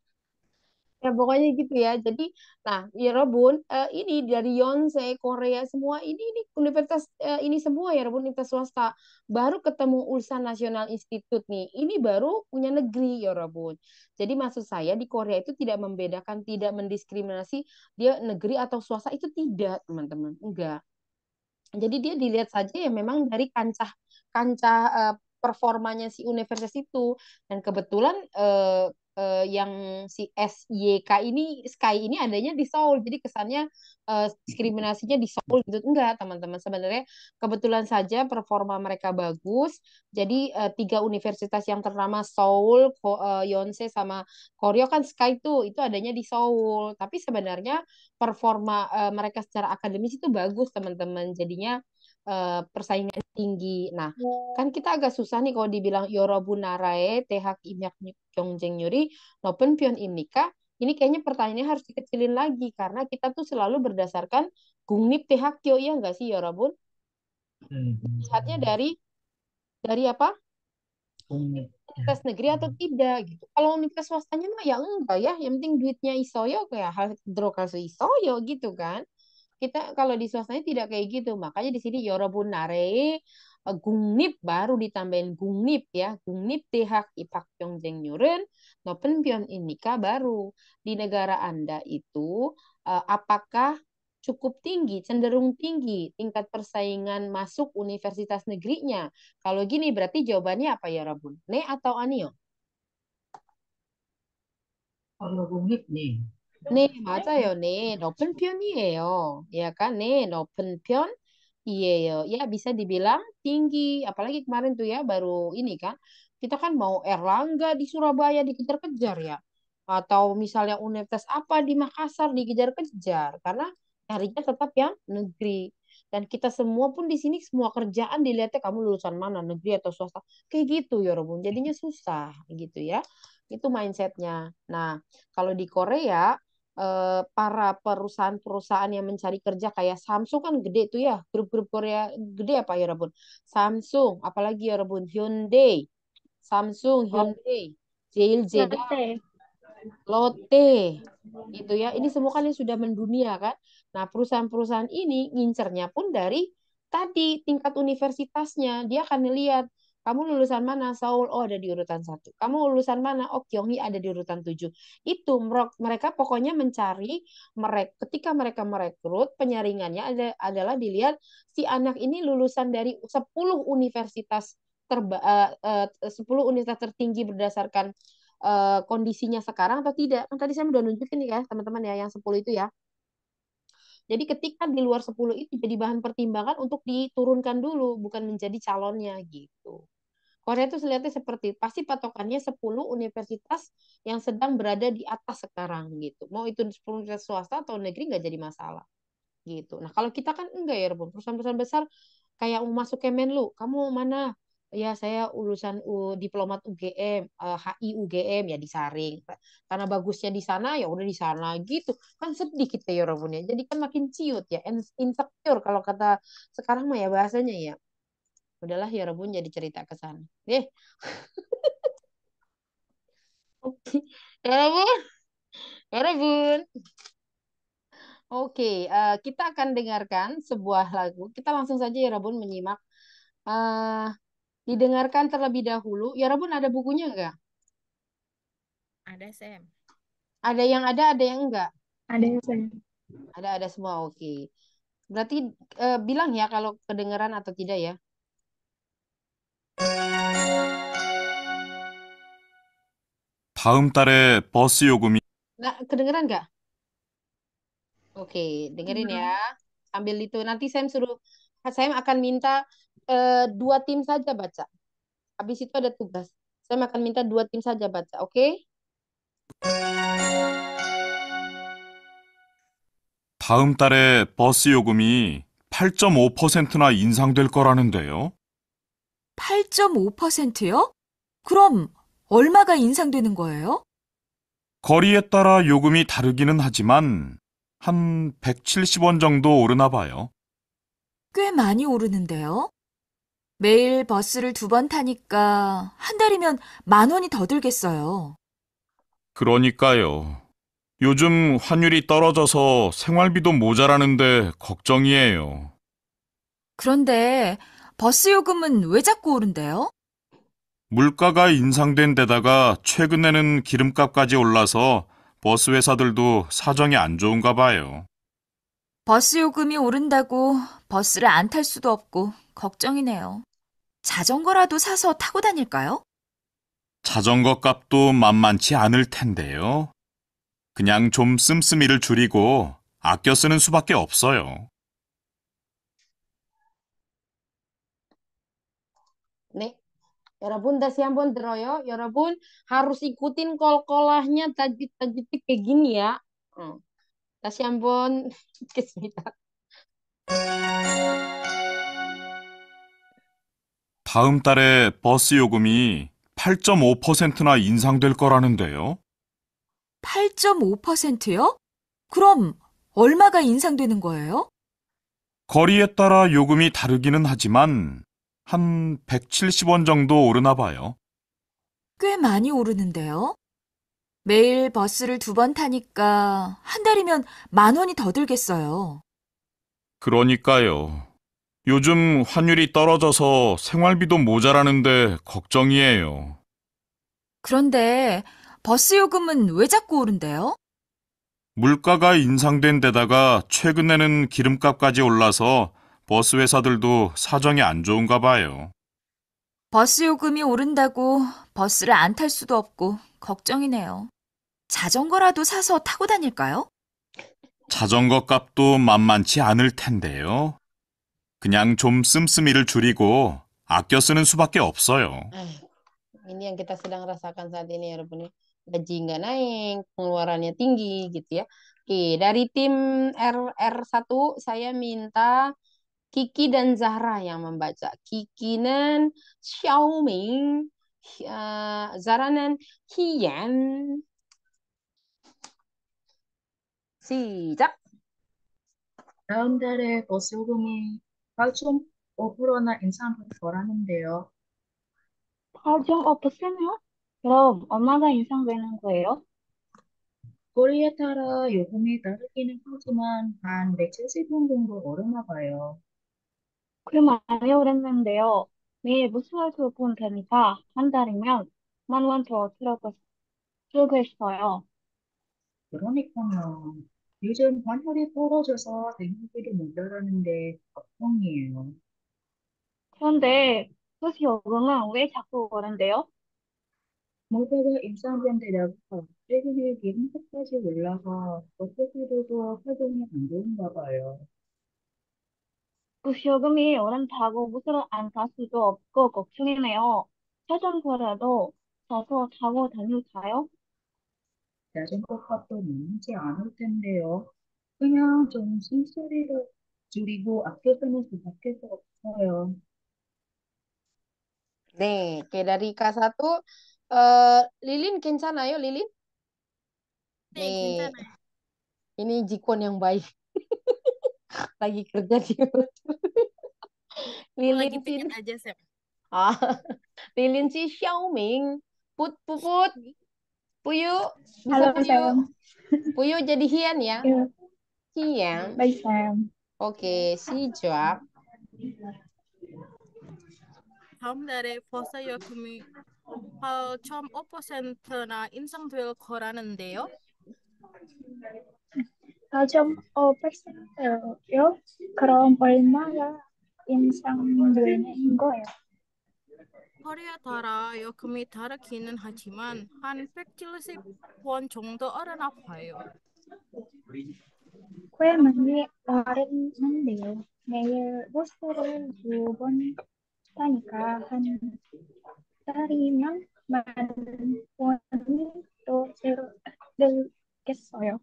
Ya pokoknya gitu ya. Jadi, nah ya Robun, uh, ini dari Yonsei, Korea semua ini ini universitas uh, ini semua ya Robun universitas swasta. Baru ketemu Ulsan Nasional Institute nih. Ini baru punya negeri ya Robun. Jadi maksud saya di Korea itu tidak membedakan, tidak mendiskriminasi dia negeri atau swasta itu tidak teman-teman, enggak. Jadi dia dilihat saja ya memang dari kancah kancah uh, performanya si universitas itu dan kebetulan uh, uh, yang si SYK ini Sky ini adanya di Seoul jadi kesannya uh, diskriminasinya di Seoul gitu enggak teman-teman sebenarnya kebetulan saja performa mereka bagus jadi uh, tiga universitas yang ternama Seoul Ko, uh, Yonsei sama Koryo kan Sky itu itu adanya di Seoul tapi sebenarnya performa uh, mereka secara akademis itu bagus teman-teman jadinya uh, persaingan tinggi. Nah, ya. kan kita agak susah nih kalau dibilang Yorobu Narae, Tehak Imyak Kyongjeng nyuri Nopen Pion imnika. ini kayaknya pertanyaannya harus dikecilin lagi karena kita tuh selalu berdasarkan Gungnip Tehak Kyo, ya nggak sih Yorobun? Hmm. Lihatnya dari dari apa? Ya. Universitas negeri atau hmm. tidak gitu. Kalau universitas swastanya mah ya enggak ya, yang penting duitnya iso isoyo ya, kayak hal iso isoyo gitu kan kita kalau di swastanya tidak kayak gitu makanya di sini yorobun ya nare eh, gungnip baru ditambahin gungnip ya gungnip tehak ipak jeng nyuren nopen pion inika baru di negara anda itu eh, apakah cukup tinggi cenderung tinggi tingkat persaingan masuk universitas negerinya kalau gini berarti jawabannya apa ya Rabun ne atau Anio kalau gungnip nih 네, 맞아요. 네, 높은 편이에요. Ya kan? 네, 높은 편이에요. Ya bisa dibilang tinggi. Apalagi kemarin tuh ya baru ini kan. Kita kan mau Erlangga di Surabaya dikejar-kejar ya. Atau misalnya universitas apa di Makassar dikejar-kejar. Karena carinya tetap yang negeri. Dan kita semua pun di sini semua kerjaan dilihatnya kamu lulusan mana, negeri atau swasta. Kayak gitu ya Robun. Jadinya susah gitu ya. Itu mindsetnya. Nah, kalau di Korea Eh, para perusahaan-perusahaan yang mencari kerja kayak Samsung kan gede tuh ya grup-grup Korea gede apa ya Rabun Samsung apalagi ya Rabun Hyundai Samsung oh. Hyundai JLJ Lotte gitu ya ini semua kan yang sudah mendunia kan nah perusahaan-perusahaan ini ngincernya pun dari tadi tingkat universitasnya dia akan lihat kamu lulusan mana? Seoul. Oh, ada di urutan satu. Kamu lulusan mana? Oh, Kyonghi ada di urutan tujuh. Itu mereka pokoknya mencari mereka ketika mereka merekrut penyaringannya ada adalah dilihat si anak ini lulusan dari 10 universitas terba, uh, uh, 10 universitas tertinggi berdasarkan uh, kondisinya sekarang atau tidak. Kan tadi saya sudah nunjukin nih ya teman-teman ya yang 10 itu ya. Jadi ketika di luar 10 itu jadi bahan pertimbangan untuk diturunkan dulu, bukan menjadi calonnya gitu. Korea itu selihatnya seperti pasti patokannya 10 universitas yang sedang berada di atas sekarang gitu. Mau itu 10 universitas swasta atau negeri nggak jadi masalah gitu. Nah kalau kita kan enggak ya perusahaan-perusahaan besar kayak mau masuk Kemenlu, kamu mana? Ya saya urusan U, diplomat UGM, uh, eh, HI UGM ya disaring. Karena bagusnya di sana ya udah di sana gitu. Kan sedih kita ya Rebon ya. Jadi kan makin ciut ya, insecure kalau kata sekarang mah ya bahasanya ya udahlah ya rebun jadi cerita ke sana deh ya rebun ya rebun oke uh, kita akan dengarkan sebuah lagu kita langsung saja ya rebun menyimak uh, didengarkan terlebih dahulu ya rebun ada bukunya enggak ada Sam ada yang ada ada yang enggak ada yang ada ada semua oke okay. berarti uh, bilang ya kalau kedengaran atau tidak ya 다음 달에 버스 요금이 Nggak kedengeran nggak? Oke, dengerin ya. Ambil itu nanti saya suruh saya akan minta eh, dua tim saja baca. Habis itu ada tugas. Saya akan minta dua tim saja baca, oke? 다음 달에 버스 요금이 8.5%나 인상될 거라는데요. 8.5%요? 그럼 얼마가 인상되는 거예요? 거리에 따라 요금이 다르기는 하지만 한 170원 정도 오르나 봐요. 꽤 많이 오르는데요. 매일 버스를 두 번 타니까 한 달이면 만 원이 더 들겠어요. 그러니까요. 요즘 환율이 떨어져서 생활비도 모자라는데 걱정이에요. 그런데 버스 요금은 왜 자꾸 오른대요? 물가가 인상된 데다가 최근에는 기름값까지 올라서 버스 회사들도 사정이 안 좋은가 봐요. 버스 요금이 오른다고 버스를 안 탈 수도 없고 걱정이네요. 자전거라도 사서 타고 다닐까요? 자전거 값도 만만치 않을 텐데요. 그냥 좀 씀씀이를 줄이고 아껴 쓰는 수밖에 없어요. 여러분 다시 한번 들어요. 여러분 harus ikutin kol-kolahnya tajwid-tajwid kayak gini ya. 다시 한번 듣겠습니다. 다음 달에 버스 요금이 8.5%나 인상될 거라는데요. 8.5%요? 그럼 얼마가 인상되는 거예요? 거리에 따라 요금이 다르기는 하지만 한 170원 정도 오르나 봐요. 꽤 많이 오르는데요? 매일 버스를 두 번 타니까 한 달이면 만 원이 더 들겠어요. 그러니까요. 요즘 환율이 떨어져서 생활비도 모자라는데 걱정이에요. 그런데 버스 요금은 왜 자꾸 오른대요? 물가가 인상된 데다가 최근에는 기름값까지 올라서 버스 회사들도 사정이 안 좋은가 봐요. 버스 요금이 오른다고 버스를 안 탈 수도 없고 걱정이네요. 자전거라도 사서 타고 다닐까요? 자전거 값도 만만치 않을 텐데요. 그냥 좀 씀씀이를 줄이고 아껴 쓰는 수밖에 없어요. Ini yang kita sedang rasakan saat ini ya, Rupanya. Gaji nggak naik, pengeluarannya tinggi gitu ya. Oke, dari tim RR1 saya minta Kiki dan Zahra yang membaca. Kiki는 Xiaoming, Zahra는 h i a n 시작. 다음 달에 보수금이 8.5%나 인상될 거라는데요. 8.5%요? 그럼 얼마나 인상되는 거예요? 거리에 따라 요금이 다르기는 하지만 한1 7 0 정도 오르나 봐요. 그럼 많이 오랬는데요. 매일 무심을 슨 두고 되니까 한 달이면 만 원더 들어고 쓰고 있어요. 그러니까요. 요즘 환율이 떨어져서 대형들이 못 나가는데 걱정이에요. 그런데 도시 요금은 왜 자꾸 오른데요? 물가가 인상된다라고 최근에 미국까지 올라서 어떻게 해도 활동이 안 되는가 봐요. 그 요금이 오른다고 무시안갈 수도 없고 걱정이네요. 자전거라도 저서 타고 다닐까요? 자전거값도 문제 안올 텐데요. 그냥 좀 쓴소리를 줄이고 아껴 쓰는 밖에 없어요. 네, que dari k a 괜찮아요, 릴린? l 네, 네, 괜찮아요. Ini j yang baik. lagi kerja di YouTube. Lilin lagi pingin aja Sam. Ah, Lilin si Xiaoming, Put Puput, Puyu, Halo, Puyu. Sam. Puyu jadi Hian ya. Yeah. Hian. Baik Sam. Oke, si jawab. 다음 날에 버스여 금이 insang 0.5%나 Koranan Deo 4.5%요? 그럼 얼마나 인상되는 거예요? 허리에 따라 요금이 다르기는 하지만 한 170원 정도 어려나 봐요. 꽤 많이 어렵데요 매일 버스를 두번 타니까 한 달이면 만 원이 들겠어요.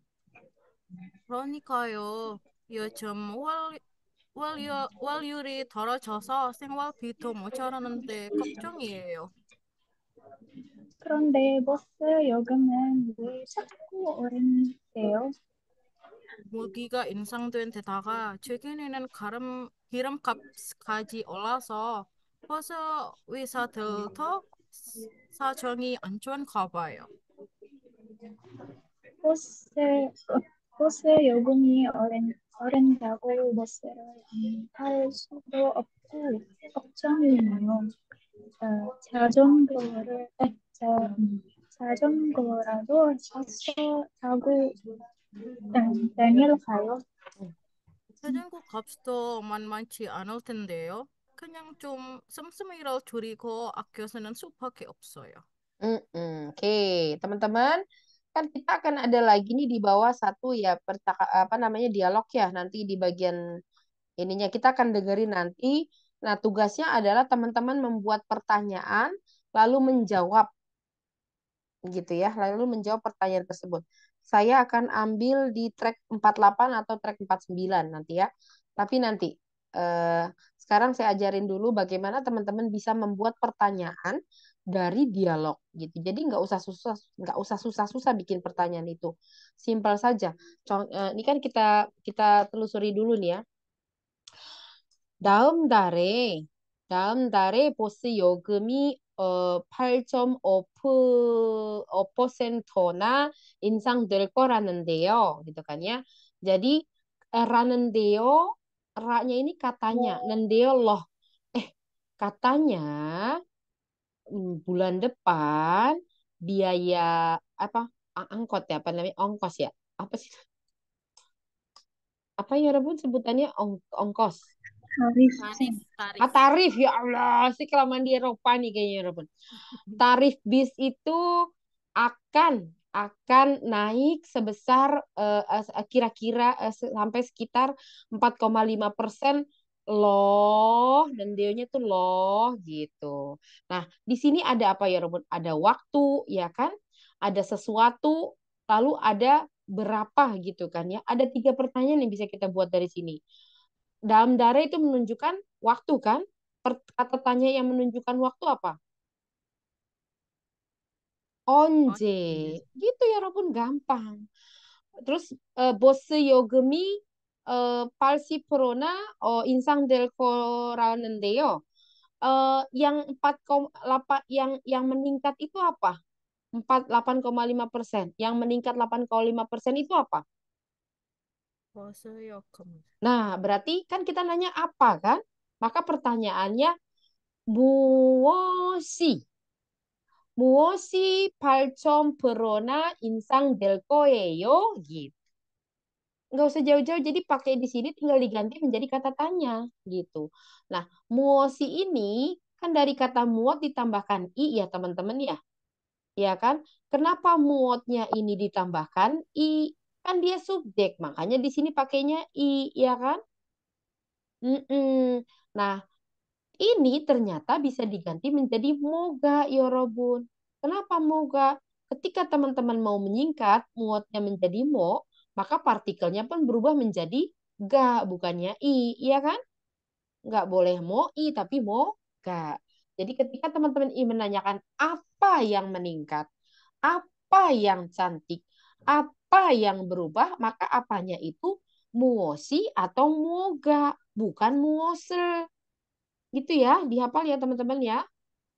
그러니까요. 요즘 월, 월요, 월요일이 떨어져서 생활비도 못 c h 는데 걱정이에요. 그런데 버스 요금은 왜 자꾸 오른대요? 모기가 인상된 데다가 최근에는 가름, 기름값까지 올라서 버스 회사들도 사정이 안 좋은가 봐요. 버스 버스의 요금이 어른, 어른다고 버스를 안탈 수도 없고 걱정이네요. 어, 자전거를 에, 자, 자전거라도 사서 타고 다니러 요 자전거 값도 만만치 않을 텐데요. 그냥 좀 씀씀이라 줄이고 아껴 쓰는 수밖에 없어요. 음, 음. 오케이. Okay. kan kita akan ada lagi nih di bawah satu ya pertaka apa namanya dialog ya nanti di bagian ininya kita akan dengerin nanti. Nah, tugasnya adalah teman-teman membuat pertanyaan lalu menjawab gitu ya, lalu menjawab pertanyaan tersebut. Saya akan ambil di track 48 atau track 49 nanti ya. Tapi nanti eh, sekarang saya ajarin dulu bagaimana teman-teman bisa membuat pertanyaan dari dialog gitu. Jadi nggak usah susah nggak usah susah-susah bikin pertanyaan itu. Simpel saja. Eh, ini kan kita kita telusuri dulu nih ya. dare daum dare 달에 보스 요금이 어, insang 인상될 deo gitu kan ya. Jadi eh, ranendeo ra ini katanya, nendeo loh. Eh, katanya bulan depan biaya apa angkot ya apa namanya ongkos ya apa sih apa ya rebut sebutannya ong ongkos tarif. Tarif, tarif. Ah, tarif ya Allah sih kelamaan di Eropa nih kayaknya rebun tarif bis itu akan akan naik sebesar eh, eh, kira-kira uh, kira uh, sampai sekitar 4,5 persen loh dan dionya tuh loh gitu. Nah, di sini ada apa ya Robert? Ada waktu ya kan? Ada sesuatu lalu ada berapa gitu kan ya. Ada tiga pertanyaan yang bisa kita buat dari sini. Dalam darah itu menunjukkan waktu kan? Kata tanya yang menunjukkan waktu apa? Onje. Gitu ya Robert gampang. Terus uh, bose yogemi Eh, eh, insang 어 인상될 거라는데요. 어, yang 4,8 yang yang meningkat itu apa? 48,5%. Yang meningkat 8,5% itu apa? Nah, berarti kan kita nanya apa kan? Maka pertanyaannya muosi. Muosi palcom perona insang delkoeyo gitu nggak usah jauh-jauh jadi pakai di sini tinggal diganti menjadi kata tanya gitu nah muosi ini kan dari kata muot ditambahkan i ya teman-teman ya ya kan kenapa muotnya ini ditambahkan i kan dia subjek makanya di sini pakainya i ya kan mm -mm. nah ini ternyata bisa diganti menjadi moga yorobun ya kenapa moga ketika teman-teman mau menyingkat muotnya menjadi mo maka partikelnya pun berubah menjadi ga, bukannya i, iya kan? Nggak boleh mo i, tapi mo ga. Jadi ketika teman-teman i menanyakan apa yang meningkat, apa yang cantik, apa yang berubah, maka apanya itu muosi atau moga, bukan muose. Gitu ya, dihafal ya teman-teman ya.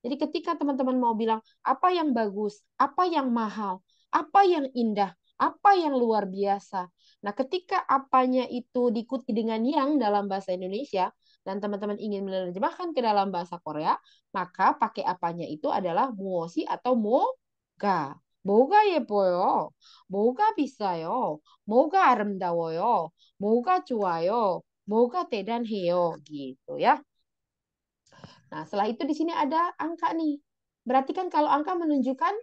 Jadi ketika teman-teman mau bilang apa yang bagus, apa yang mahal, apa yang indah, apa yang luar biasa. Nah, ketika apanya itu diikuti dengan yang dalam bahasa Indonesia dan teman-teman ingin menerjemahkan ke dalam bahasa Korea, maka pakai apanya itu adalah muosi atau ya, moga. bisa yo, moga 비싸요? 뭐가 moga cuayo, moga tedan heo gitu ya. Nah, setelah itu di sini ada angka nih. Berarti kan kalau angka menunjukkan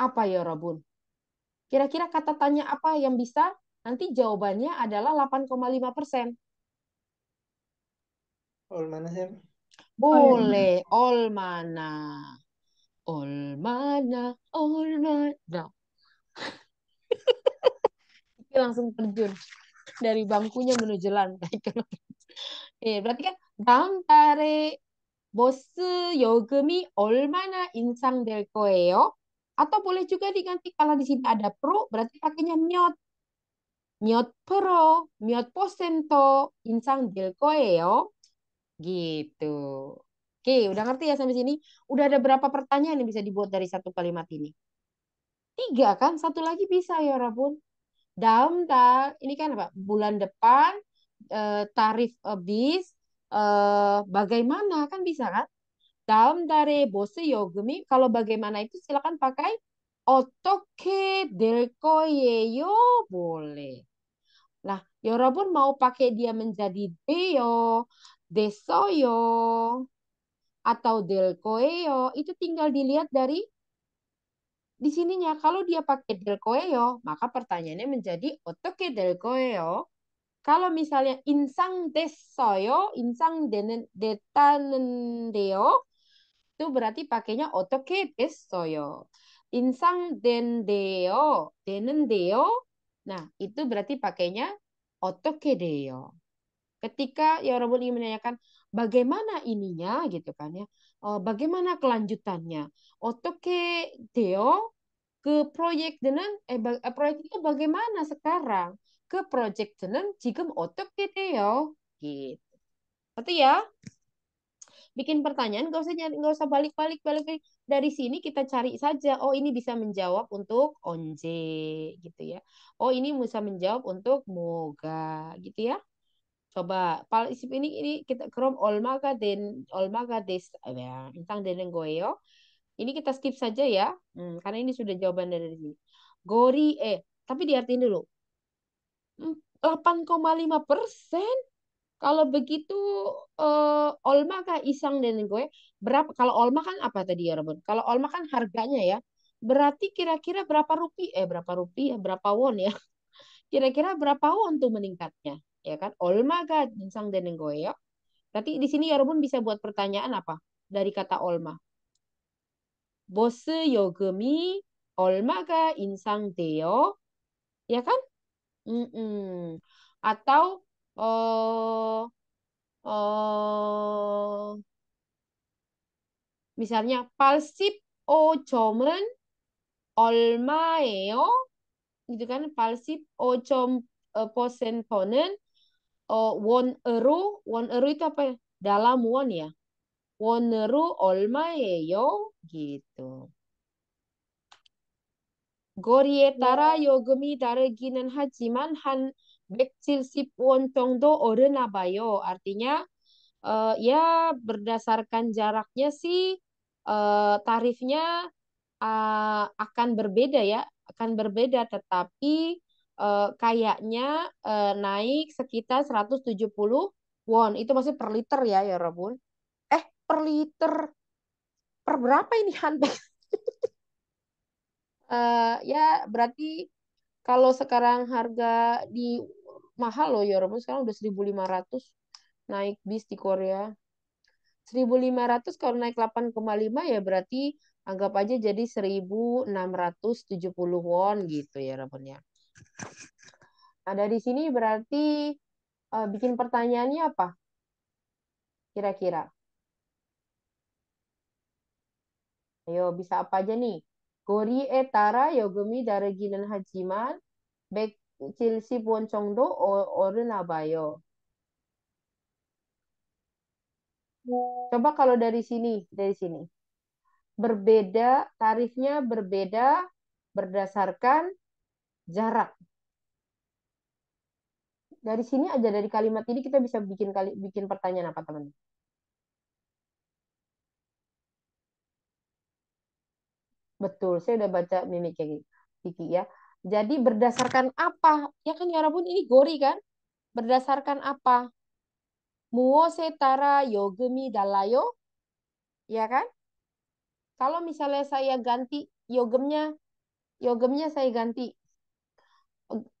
apa ya, Robun? Kira-kira kata tanya apa yang bisa? Nanti jawabannya adalah 8,5 persen. All mana sih? Boleh, all mana. All mana, all mana. Ini langsung terjun dari bangkunya menuju lantai. eh, berarti kan dalam tare all yogumi insang del koeo. Atau boleh juga diganti kalau di sini ada pro, berarti pakainya miot. Miot pro, miot posento, insang del koeo. Gitu. Oke, udah ngerti ya sampai sini? Udah ada berapa pertanyaan yang bisa dibuat dari satu kalimat ini? Tiga kan? Satu lagi bisa ya, Rabun. Dalam tak, ini kan apa? Bulan depan, eh, tarif bis, eh, bagaimana? Kan bisa kan? 다음 달에 모스 요금이 kalau bagaimana itu silakan pakai 어떻게 될 거예요? boleh. Nah, 여러분 mau pakai dia menjadi 돼요, 됐어요, atau del koeo, itu tinggal dilihat dari di sininya. Kalau dia pakai del koeo, maka pertanyaannya menjadi 어떻게 del koeo? Kalau misalnya insang desoyo, insang detanen deo, itu berarti pakainya soyo insang dendeo denendeo Nah, itu berarti pakainya 어떻게 돼요. Ketika ya Rabbul ingin menanyakan bagaimana ininya gitu kan ya. Oh, bagaimana kelanjutannya? 어떻게 돼요? Ke proyek dengan eh, eh proyek itu bagaimana sekarang? Ke proyek dengan jika 어떻게 돼요? gitu. Seperti ya bikin pertanyaan nggak usah nyari nggak usah balik balik balik dari sini kita cari saja oh ini bisa menjawab untuk onje gitu ya oh ini bisa menjawab untuk moga gitu ya coba kalau ini ini kita krom olmaga den olmaga des eh, ya tentang deneng goyo ini kita skip saja ya hmm, karena ini sudah jawaban dari sini gori eh tapi diartiin dulu 8,5 hmm, persen kalau begitu uh, Olma kah Isang dan gue berapa kalau Olma kan apa tadi ya Robert? Kalau Olma kan harganya ya. Berarti kira-kira berapa rupiah eh berapa rupiah ya, berapa won ya? Kira-kira berapa won tuh meningkatnya? Ya kan? Olma kah Isang dan gue ya. Berarti di sini ya Robert bisa buat pertanyaan apa dari kata Olma? Bose yogemi olma kah insang deo ya kan? Mm -mm. Atau Oh, oh, misalnya falsip o chomren olmaeo, gitu kan? Falsip o chom eh, posen ponen uh, won eru, won eru itu apa? Ya? Dalam won ya? Won eru olmaeo, gitu. Gorietara yogemi dari ginen hajiman han Beksilsip Wontongdo Ore Nabayo. Artinya uh, ya berdasarkan jaraknya sih uh, tarifnya uh, akan berbeda ya, akan berbeda tetapi uh, kayaknya uh, naik sekitar 170 won. Itu masih per liter ya, ya Rabun. Eh, per liter per berapa ini handbag? uh, ya berarti kalau sekarang harga di mahal loh ya Eurobound sekarang udah 1.500 naik bis di Korea. 1.500 kalau naik 8,5 ya berarti anggap aja jadi 1.670 won gitu ya Rabon ya. Nah, dari sini berarti uh, bikin pertanyaannya apa? Kira-kira. Ayo, bisa apa aja nih? Gori etara yogumi dari ginan hajiman. Bek 70원 정도 오르나 봐요. Coba kalau dari sini, dari sini. Berbeda, tarifnya berbeda berdasarkan jarak. Dari sini aja dari kalimat ini kita bisa bikin kali bikin pertanyaan apa, teman? Betul, saya udah baca mimik kayak gitu. Kiki ya. Jadi berdasarkan apa? Ya kan ya pun ini gori kan? Berdasarkan apa? Muo tara yogemi dalayo. Ya kan? Kalau misalnya saya ganti yogemnya, yogemnya saya ganti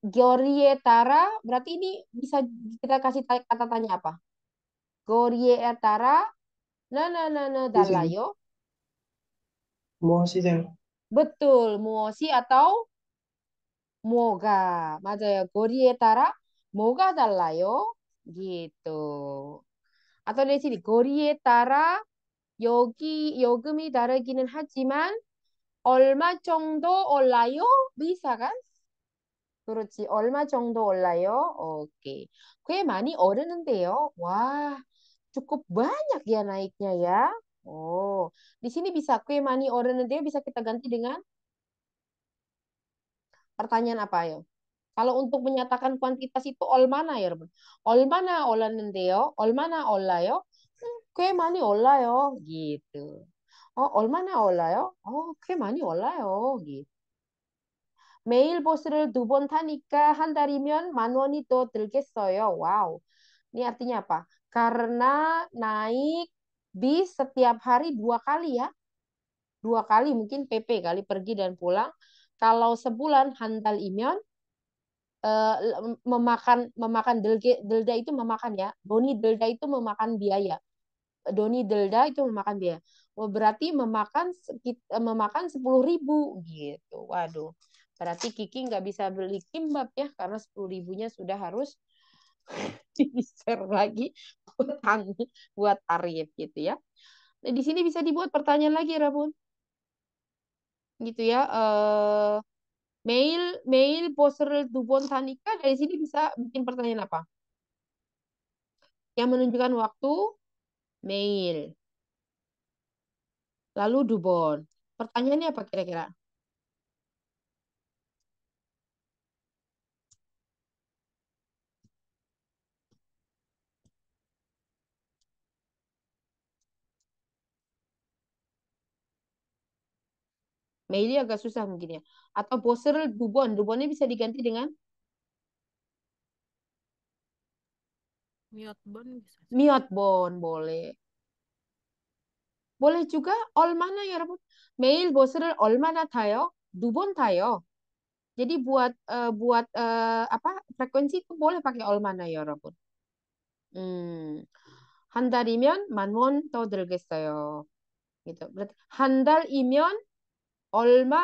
Gorietara berarti ini bisa kita kasih kata tanya apa? Gorietara na na na na iya dalayo. Muosi Betul, muosi atau 뭐가 맞아요. 거리에 따라 뭐가 달라요? gitu. Atau di sini 거리에 따라 여기 요금이 다르기는 하지만 얼마 정도 올라요? 비싸간? 그렇지. 얼마 정도 올라요? 오케이. 꽤 많이 오르는데요. 와, cukup banyak ya naiknya ya. Oh, di sini bisa kue mani orange dia bisa kita ganti dengan Pertanyaan apa ya? Kalau untuk menyatakan kuantitas itu ol mana ya, Rebun? ol mana yo? ol mana hmm, kue mani ola yo gitu. Oh, ol mana ola yo, oh kue mani ola yo gitu. Mail bosrel dubon tanika handarimion 만 원이 더 yo, wow. Ini artinya apa? Karena naik bis setiap hari dua kali ya. Dua kali mungkin PP kali pergi dan pulang kalau sebulan hantal imion eh, memakan memakan delge, delda itu memakan ya doni delda itu memakan biaya doni delda itu memakan biaya oh, berarti memakan eh, memakan sepuluh ribu gitu waduh berarti Kiki nggak bisa beli kimbab ya karena sepuluh ribunya sudah harus diser lagi utang buat tarif gitu ya. Nah, di sini bisa dibuat pertanyaan lagi, Rabun gitu ya eh mail mail poster Dubon Tanika dari sini bisa bikin pertanyaan apa? Yang menunjukkan waktu mail. Lalu Dubon. Pertanyaannya apa kira-kira? Maybe agak susah mungkin ya. Atau bosel dubon. Dubonnya bisa diganti dengan? Miotbon bisa. Miotbon boleh. Boleh juga olmana ya rambut. Mail bosel olmana tayo. Dubon tayo. Jadi buat uh, buat uh, apa frekuensi itu boleh pakai olmana ya rambut. Hmm. Handarimion manwon to dergesayo. Gitu. handal imion Olma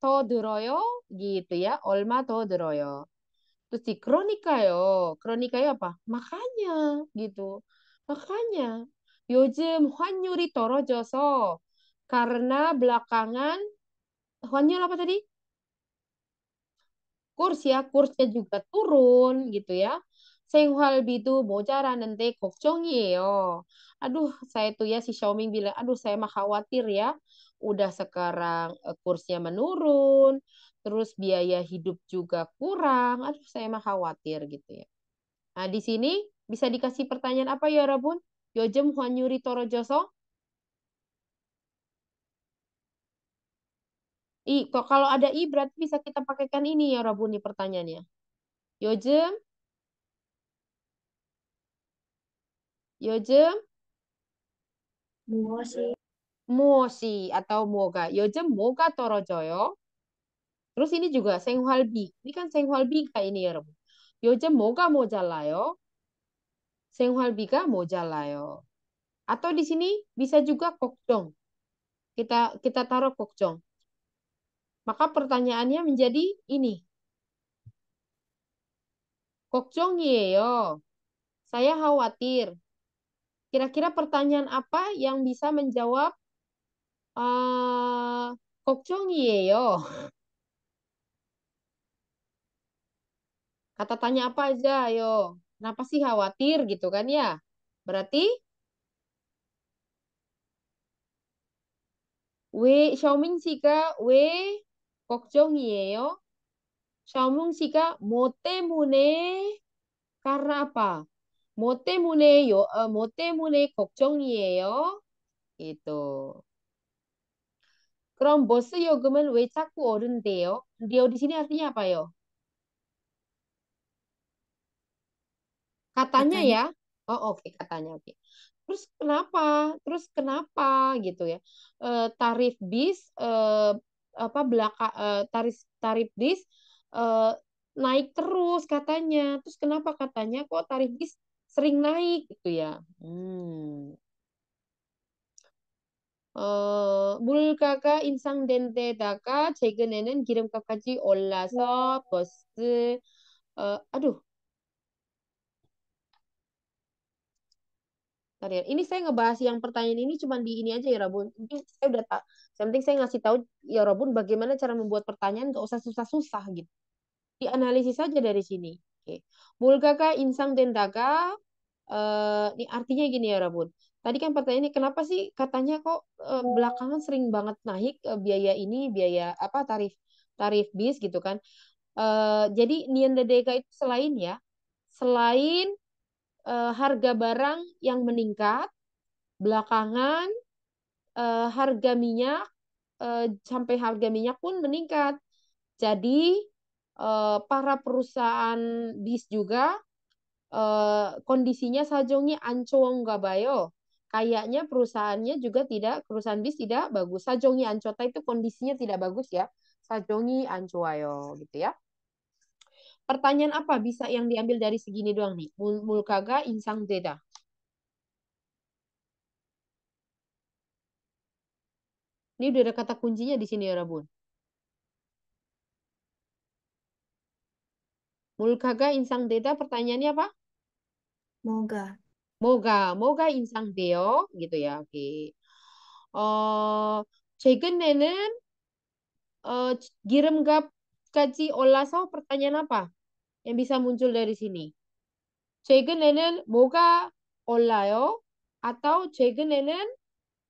to deroyo gitu ya. Olma to deroyo. Terus di kronika yo. Kronika yo apa? Makanya gitu. Makanya. Yojem hanyuri toro joso. Karena belakangan. Hanyul apa tadi? Kurs ya. Kursnya juga turun gitu ya. 생활비도 모자라는데 걱정이에요. Aduh, saya tuh ya si Xiaoming bilang, aduh saya mah khawatir ya. Udah sekarang eh, kursnya menurun, terus biaya hidup juga kurang. Aduh, saya mah khawatir gitu ya. Nah, di sini bisa dikasih pertanyaan apa ya, Rabun? Yojem Huan Yuri Toro Joso? I, kalau ada i berarti bisa kita pakaikan ini ya Rabun nih pertanyaannya. Yojem 요즘 Mosi Mosi atau 뭐가 moga torojo yo Terus ini juga senghalbi. Ini kan senghalbi kayak ini ya, Rebu. Yojem moga mojalayo. Senghalbi ka yo Atau di sini bisa juga kokjong. Kita kita taruh kokjong. Maka pertanyaannya menjadi ini. Kokjong ye yo. Saya khawatir Kira-kira pertanyaan apa yang bisa menjawab uh, eh, 걱정이에요? Kata tanya apa aja, yo Kenapa sih khawatir gitu kan ya? Berarti we ka 셔민 씨가 왜 걱정이에요? 셔민 ka mote mune karena apa? 뭐 때문에 요, 어, 뭐 때문에 걱정이에요? gitu. 그럼 버스 요금은 왜 자꾸 오른대요? Dia di sini artinya apa yo? Katanya ya. Oh oke okay, katanya oke. Okay. Terus kenapa? Terus kenapa gitu ya? tarif bis apa belaka tarif tarif bis naik terus katanya. Terus kenapa katanya kok tarif bis sering naik gitu ya. Hmm. 어, eh, 물가가 인상된데다가 최근에는 기름값까지 올라서 버스 어, aduh. Bentar ya. Ini saya ngebahas yang pertanyaan ini cuma di ini aja ya Rabun. Ini saya udah tak. Yang penting saya ngasih tahu ya Rabun bagaimana cara membuat pertanyaan gak usah susah-susah gitu. Dianalisis saja dari sini. Oke. Mulgaka insang dendaga Eh, ini artinya gini ya Rabun. Tadi kan pertanyaan ini kenapa sih katanya kok eh, belakangan sering banget naik eh, biaya ini, biaya apa tarif tarif bis gitu kan. Eh, jadi nian dendaka itu selain ya selain eh, harga barang yang meningkat belakangan eh, harga minyak uh, sampai harga minyak pun meningkat. Jadi Eh, para perusahaan bis juga uh, kondisinya sajongnya ancong bayo Kayaknya perusahaannya juga tidak perusahaan bis tidak bagus. Sajongnya ancota itu kondisinya tidak bagus ya. Sajongnya ancoayo gitu ya. Pertanyaan apa bisa yang diambil dari segini doang nih? mulkaga insang deda. Ini udah ada kata kuncinya di sini ya, Rabun. Mulgaga insang deda pertanyaannya apa? Moga. Moga, moga insang deo gitu ya. Oke. Okay. 어, 최근에는 어, 기름값까지 올라서 pertanyaan apa yang bisa muncul dari sini? 최근에는 뭐가 올라요? atau 최근에는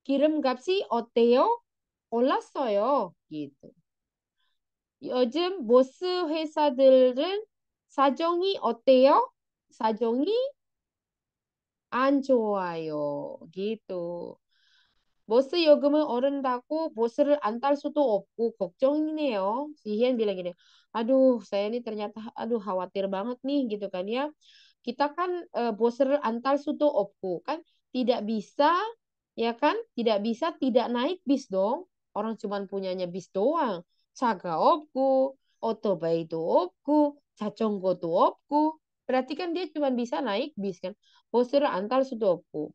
기름값이 어때요? 올랐어요. gitu. 요즘 보스 회사들은 사정이 어때요? 사정이 안 좋아요. gitu. 보스 요금을 오른다고 보스를 안딸 수도 없고 걱정이네요. Si Hian bilang gini, aduh saya ini ternyata aduh khawatir banget nih gitu kan ya. Kita kan e, boser antar suto opku kan tidak bisa ya kan tidak bisa tidak naik bis dong. Orang cuman punyanya bis doang. Caga opku, otobai itu opku, 자전거 도 없고 berarti kan dia cuma bisa naik bis kan Bosnya antar sudah aku.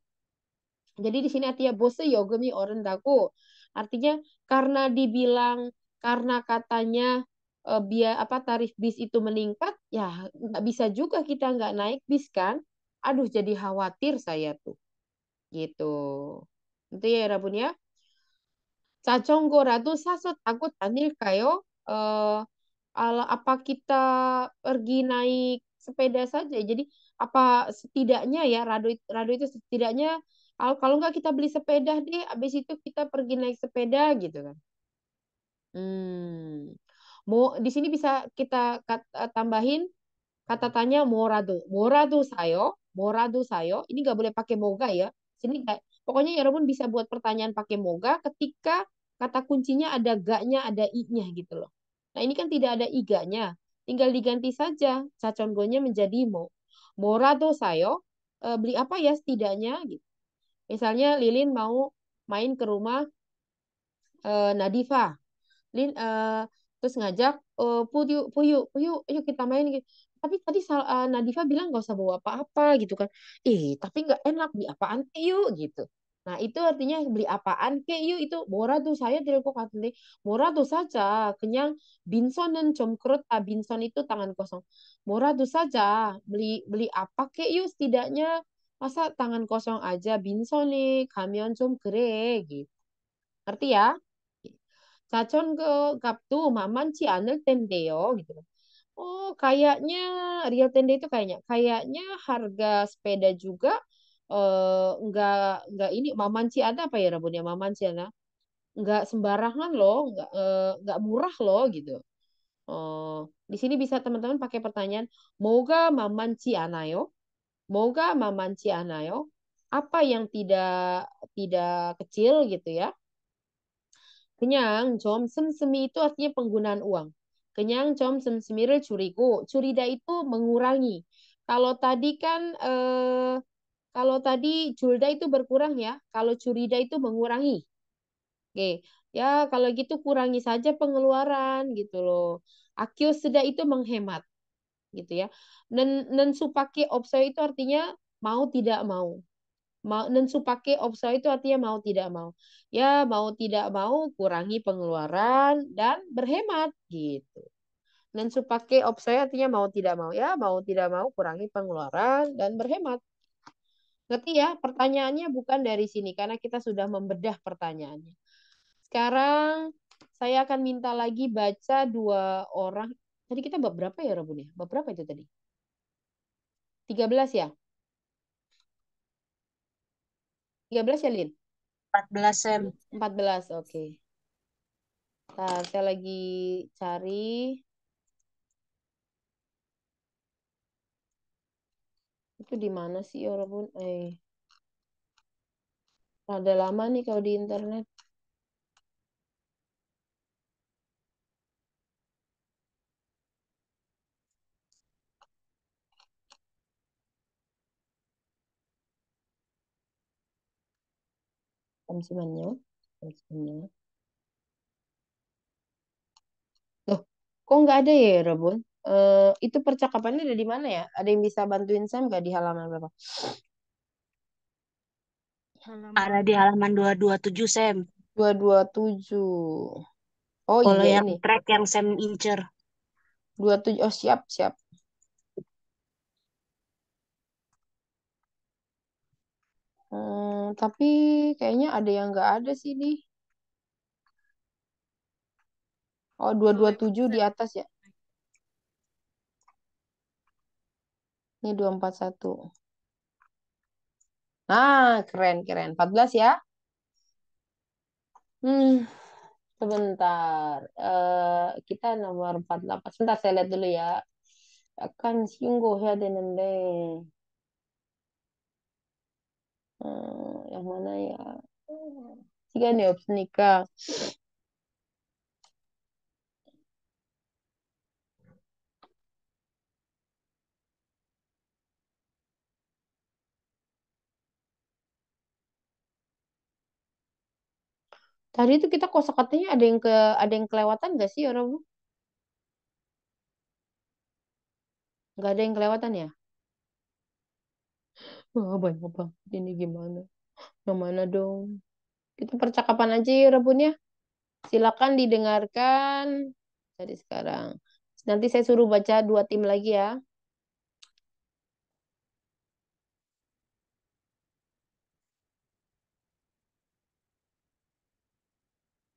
jadi di sini artinya bose orang daku. artinya karena dibilang karena katanya eh, biaya apa tarif bis itu meningkat ya nggak bisa juga kita nggak naik bis kan aduh jadi khawatir saya tuh gitu itu ya Rabun ya sasot 사서 tanil kayo 어, eh, ala, apa kita pergi naik sepeda saja jadi apa setidaknya ya radu radu itu setidaknya kalau kalau nggak kita beli sepeda deh abis itu kita pergi naik sepeda gitu kan hmm mau di sini bisa kita kata, eh, tambahin kata tanya morado morado sayo morado sayo ini nggak boleh pakai moga ya sini gak, pokoknya ya pun bisa buat pertanyaan pakai moga ketika kata kuncinya ada gaknya ada i-nya gitu loh Nah ini kan tidak ada iganya, tinggal diganti saja cacongonya menjadi mo. Morado sayo, e, beli apa ya setidaknya gitu. Misalnya Lilin mau main ke rumah e, Nadifa. Lin e, terus ngajak e, Puyu, Puyu, Puyu, yuk kita main gitu tapi tadi e, Nadifa bilang gak usah bawa apa-apa gitu kan. Ih, tapi nggak enak di apaan yuk gitu. Nah, itu artinya beli apaan? Kayak yuk itu mora tuh saya kok katanya, mora tuh saja, kenyang binson dan jomkrut ah binson itu tangan kosong. Mora tuh saja, beli beli apa Kayak yuk setidaknya masa tangan kosong aja binson nih kamion jomkre gitu. Ngerti ya? Sacon ke kaptu maman ci anel tendeo gitu. Oh, kayaknya real Tende itu kayaknya kayaknya harga sepeda juga eh, nggak nggak ini mamanci ada apa ya maman mamanci ada nggak sembarangan loh nggak enggak eh, nggak murah loh gitu uh, di sini bisa teman-teman pakai pertanyaan, moga mamanci anayo? Moga mamanci anayo? Apa yang tidak tidak kecil gitu ya? Kenyang, com sem semi itu artinya penggunaan uang. Kenyang, com sem semiril curiku Curida itu mengurangi. Kalau tadi kan eh, kalau tadi julda itu berkurang ya, kalau curida itu mengurangi. Oke, ya kalau gitu kurangi saja pengeluaran gitu loh. Akio seda itu menghemat gitu ya. Nen, nen supake opso itu artinya mau tidak mau. Mau nen supake opso itu artinya mau tidak mau. Ya, mau tidak mau kurangi pengeluaran dan berhemat gitu. Nen supake opso artinya mau tidak mau ya, mau tidak mau kurangi pengeluaran dan berhemat. Ngerti ya? Pertanyaannya bukan dari sini karena kita sudah membedah pertanyaannya. Sekarang saya akan minta lagi baca dua orang. Tadi kita bab berapa ya rabun ya? Bab berapa itu tadi? 13 ya? 13 ya Lin? 14 Sem. 14, oke. Okay. Nah, saya lagi cari tuh di mana sih ya eh ada lama nih kalau di internet 잠시만요. 잠시만요. Loh, kok nggak ada ya, Rabun? Ya Eh, itu percakapannya ada di mana ya? Ada yang bisa bantuin Sam gak di halaman berapa? Halaman. Ada di halaman 227 Sam. 227. Oh Kalau iya yang track yang Sam incer. 27 oh siap siap. Hmm, tapi kayaknya ada yang nggak ada sih di. Oh, 227 di atas ya. Ini 241. Nah, keren, keren. 14 ya. Hmm, sebentar. Uh, kita nomor 48. Sebentar, saya lihat dulu ya. akan singgung eh, yang mana ya? Tiga nih, opsi nikah. Tadi itu kita kosakatanya ada yang ke ada yang kelewatan gak sih, orang Bu? Gak ada yang kelewatan ya? Wah, banyak banget ini gimana? Yang mana dong? Kita percakapan aja ya, Rebunnya. Silakan didengarkan dari sekarang. Nanti saya suruh baca dua tim lagi ya.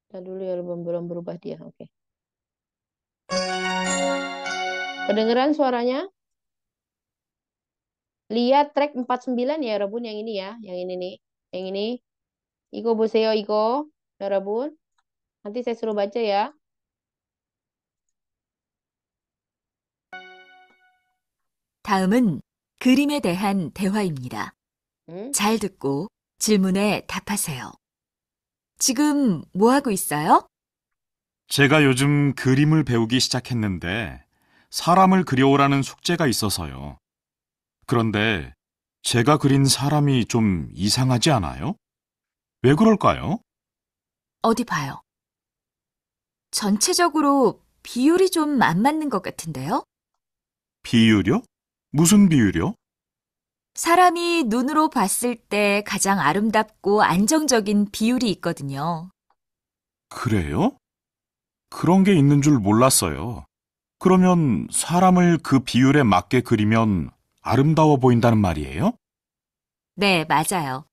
Dan dulu ya belum belum berubah dia. Oke. Okay. Kedengeran suaranya? Lihat track 49 ya Rabun yang ini ya, yang ini nih, yang ini. Iko Boseo Iko, ya Rabun. Nanti saya suruh baca ya. 다음은 그림에 대한 대화입니다. 잘 듣고 질문에 답하세요. 지금 뭐 하고 있어요? 제가 요즘 그림을 배우기 시작했는데 사람을 그려오라는 숙제가 있어서요. 그런데 제가 그린 사람이 좀 이상하지 않아요? 왜 그럴까요? 어디 봐요. 전체적으로 비율이 좀 안 맞는 것 같은데요? 비율이요? 무슨 비율이요? 사람이 눈으로 봤을 때 가장 아름답고 안정적인 비율이 있거든요. 그래요? 그런 게 있는 줄 몰랐어요. 그러면 사람을 그 비율에 맞게 그리면 아름다워 보인다는 말이에요? 네, 맞아요.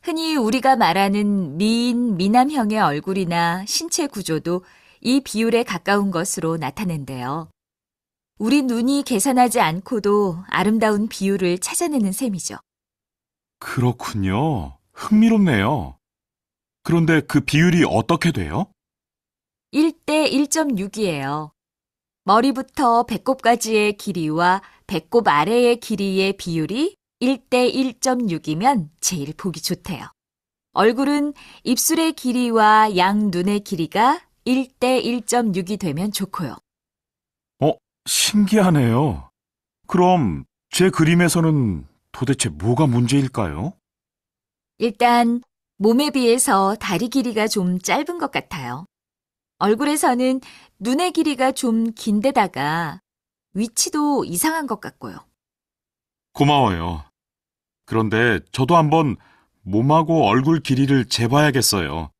흔히 우리가 말하는 미인, 미남형의 얼굴이나 신체 구조도 이 비율에 가까운 것으로 나타낸대요. 우리 눈이 계산하지 않고도 아름다운 비율을 찾아내는 셈이죠. 그렇군요. 흥미롭네요. 그런데 그 비율이 어떻게 돼요? 1대 1.6이에요. 머리부터 배꼽까지의 길이와 배꼽 아래의 길이의 비율이 1대 1.6이면 제일 보기 좋대요. 얼굴은 입술의 길이와 양 눈의 길이가 1대 1.6이 되면 좋고요. 신기하네요. 그럼 제 그림에서는 도대체 뭐가 문제일까요? 일단 몸에 비해서 다리 길이가 좀 짧은 것 같아요. 얼굴에서는 눈의 길이가 좀 긴데다가 위치도 이상한 것 같고요. 고마워요. 그런데 저도 한번 몸하고 얼굴 길이를 재봐야겠어요.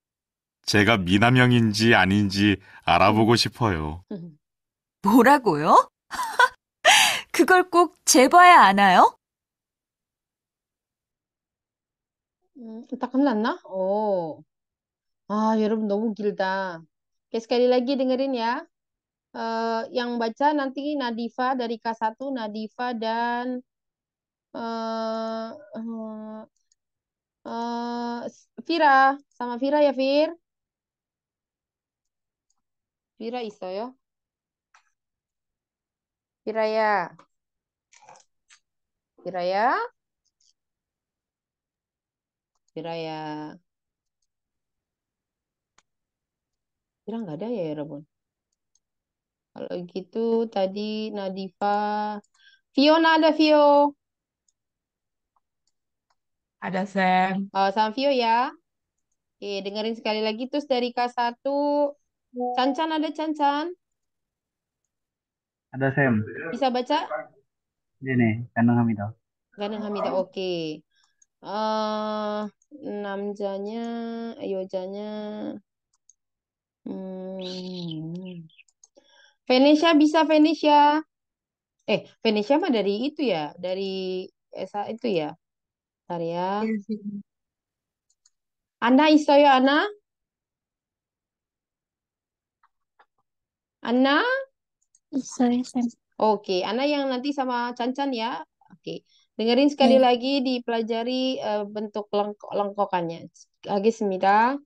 제가 미남형인지 아닌지 알아보고 싶어요. 뭐라고요? 그걸 꼭 재봐야 아나요? 음, entah kan 오. 아, 여러분 너무 길다. Oke, sekali lagi dengerin ya. Uh, yang baca nanti Nadifa dari K1, Nadifa dan uh, uh, uh, Vira. Sama Vira ya, Vir? Vira iso ya. Kiraya. Kiraya. Kiraya. Kira nggak ada ya, ya Rabun? Kalau gitu tadi Nadifa. Fiona ada Fio, Ada Sam. Oh, sama Vio ya. Oke, dengerin sekali lagi terus dari K1. Ya. Cancan ada Cancan? Ada Sam. Bisa baca? Ini, Ganang Hamidah. Ganang Hamidah, oke. Okay. Uh, ayo ayojanya. Hmm. Venesia bisa Venesia. Eh, Venesia mah dari itu ya, dari esa itu ya. Bentar ya. Anna istoyo Anna? Anna? Sorry, Sam. Oke, okay. Anda yang nanti sama Cancan ya. Oke. Okay. Dengerin sekali 네. lagi dipelajari uh, bentuk lengkok lengkokannya. 알겠습니다.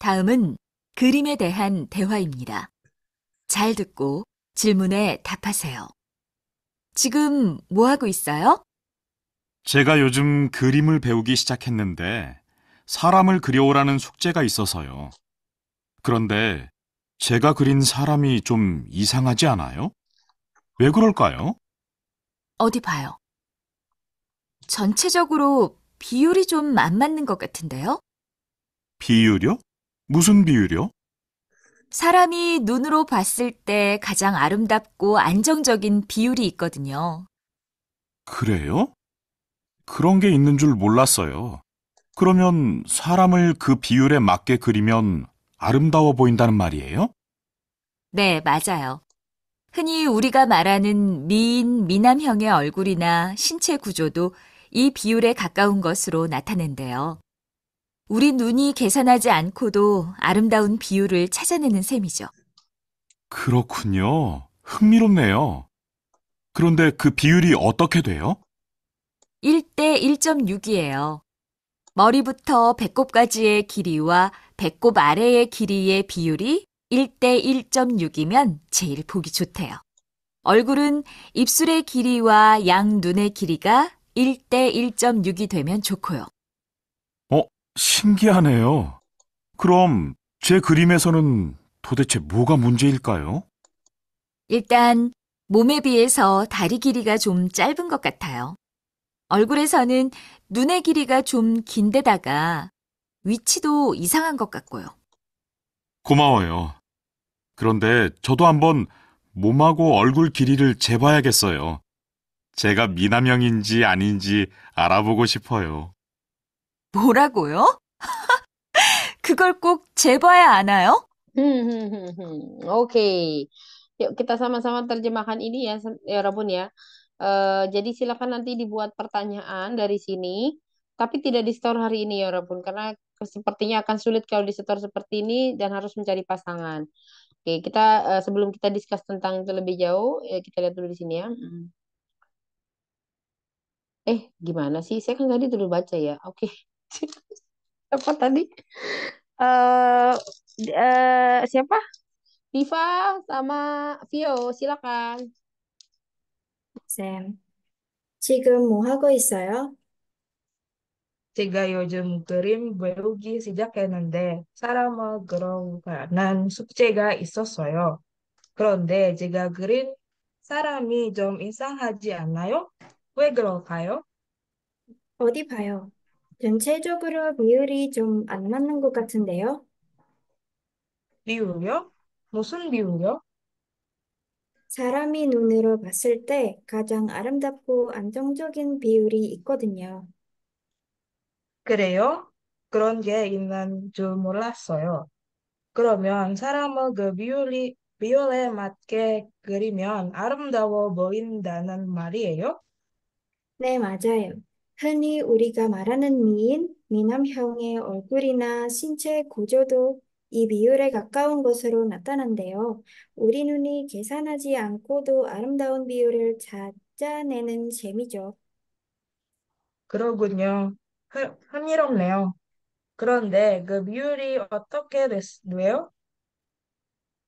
다음은 그림에 대한 대화입니다. 잘 듣고 질문에 답하세요. 지금 뭐 하고 있어요? 제가 요즘 그림을 배우기 시작했는데 사람을 그려오라는 숙제가 있어서요. 그런데 제가 그린 사람이 좀 이상하지 않아요? 왜 그럴까요? 어디 봐요. 전체적으로 비율이 좀 안 맞는 것 같은데요? 비율이요? 무슨 비율이요? 사람이 눈으로 봤을 때 가장 아름답고 안정적인 비율이 있거든요. 그래요? 그런 게 있는 줄 몰랐어요. 그러면 사람을 그 비율에 맞게 그리면 아름다워 보인다는 말이에요? 네, 맞아요. 흔히 우리가 말하는 미인, 미남형의 얼굴이나 신체 구조도 이 비율에 가까운 것으로 나타낸대요. 우리 눈이 계산하지 않고도 아름다운 비율을 찾아내는 셈이죠. 그렇군요. 흥미롭네요. 그런데 그 비율이 어떻게 돼요? 1대 1.6이에요. 머리부터 배꼽까지의 길이와 배꼽 아래의 길이의 비율이 1대 1.6이면 제일 보기 좋대요. 얼굴은 입술의 길이와 양 눈의 길이가 1대 1.6이 되면 좋고요. 어, 신기하네요. 그럼 제 그림에서는 도대체 뭐가 문제일까요? 일단 몸에 비해서 다리 길이가 좀 짧은 것 같아요. 얼굴에서는 눈의 길이가 좀 긴데다가 위치도 이상한 것 같고요. 고마워요. 그런데 저도 한번 몸하고 얼굴 길이를 재봐야겠어요. 제가 미남형인지 아닌지 알아보고 싶어요. 뭐라고요? 그걸 꼭 재봐야 아나요? Oke, yuk kita sama-sama terjemahkan ini ya, ya Rabun ya. Uh, jadi silakan nanti dibuat pertanyaan dari sini. tapi tidak di store hari ini ya Rabun karena sepertinya akan sulit kalau di store seperti ini dan harus mencari pasangan. Oke, kita eh, sebelum kita diskus tentang itu lebih jauh, ya kita lihat dulu di sini ya. Eh, gimana sih? Saya kan tadi dulu baca ya. Oke. Apa tadi? Uh, uh, siapa? Diva sama Vio, silakan. Sam, 지금 뭐 하고 있어요? 제가 요즘 그림 배우기 시작했는데 사람을 그런 관난 숙제가 있었어요. 그런데 제가 그린 사람이 좀 이상하지 않나요? 왜 그럴까요? 어디 봐요. 전체적으로 비율이 좀 안 맞는 것 같은데요? 비율이요? 무슨 비율이요? 사람이 눈으로 봤을 때 가장 아름답고 안정적인 비율이 있거든요. 그래요? 그런 게 있는 줄 몰랐어요. 그러면 사람을 그 비율이, 비율에 맞게 그리면 아름다워 보인다는 말이에요? 네, 맞아요. 흔히 우리가 말하는 미인, 미남형의 얼굴이나 신체 구조도 이 비율에 가까운 것으로 나타난데요. 우리 눈이 계산하지 않고도 아름다운 비율을 찾아내는 재미죠 그러군요. 흥, 흥미롭네요. 그런데 그 비율이 어떻게 됐어요?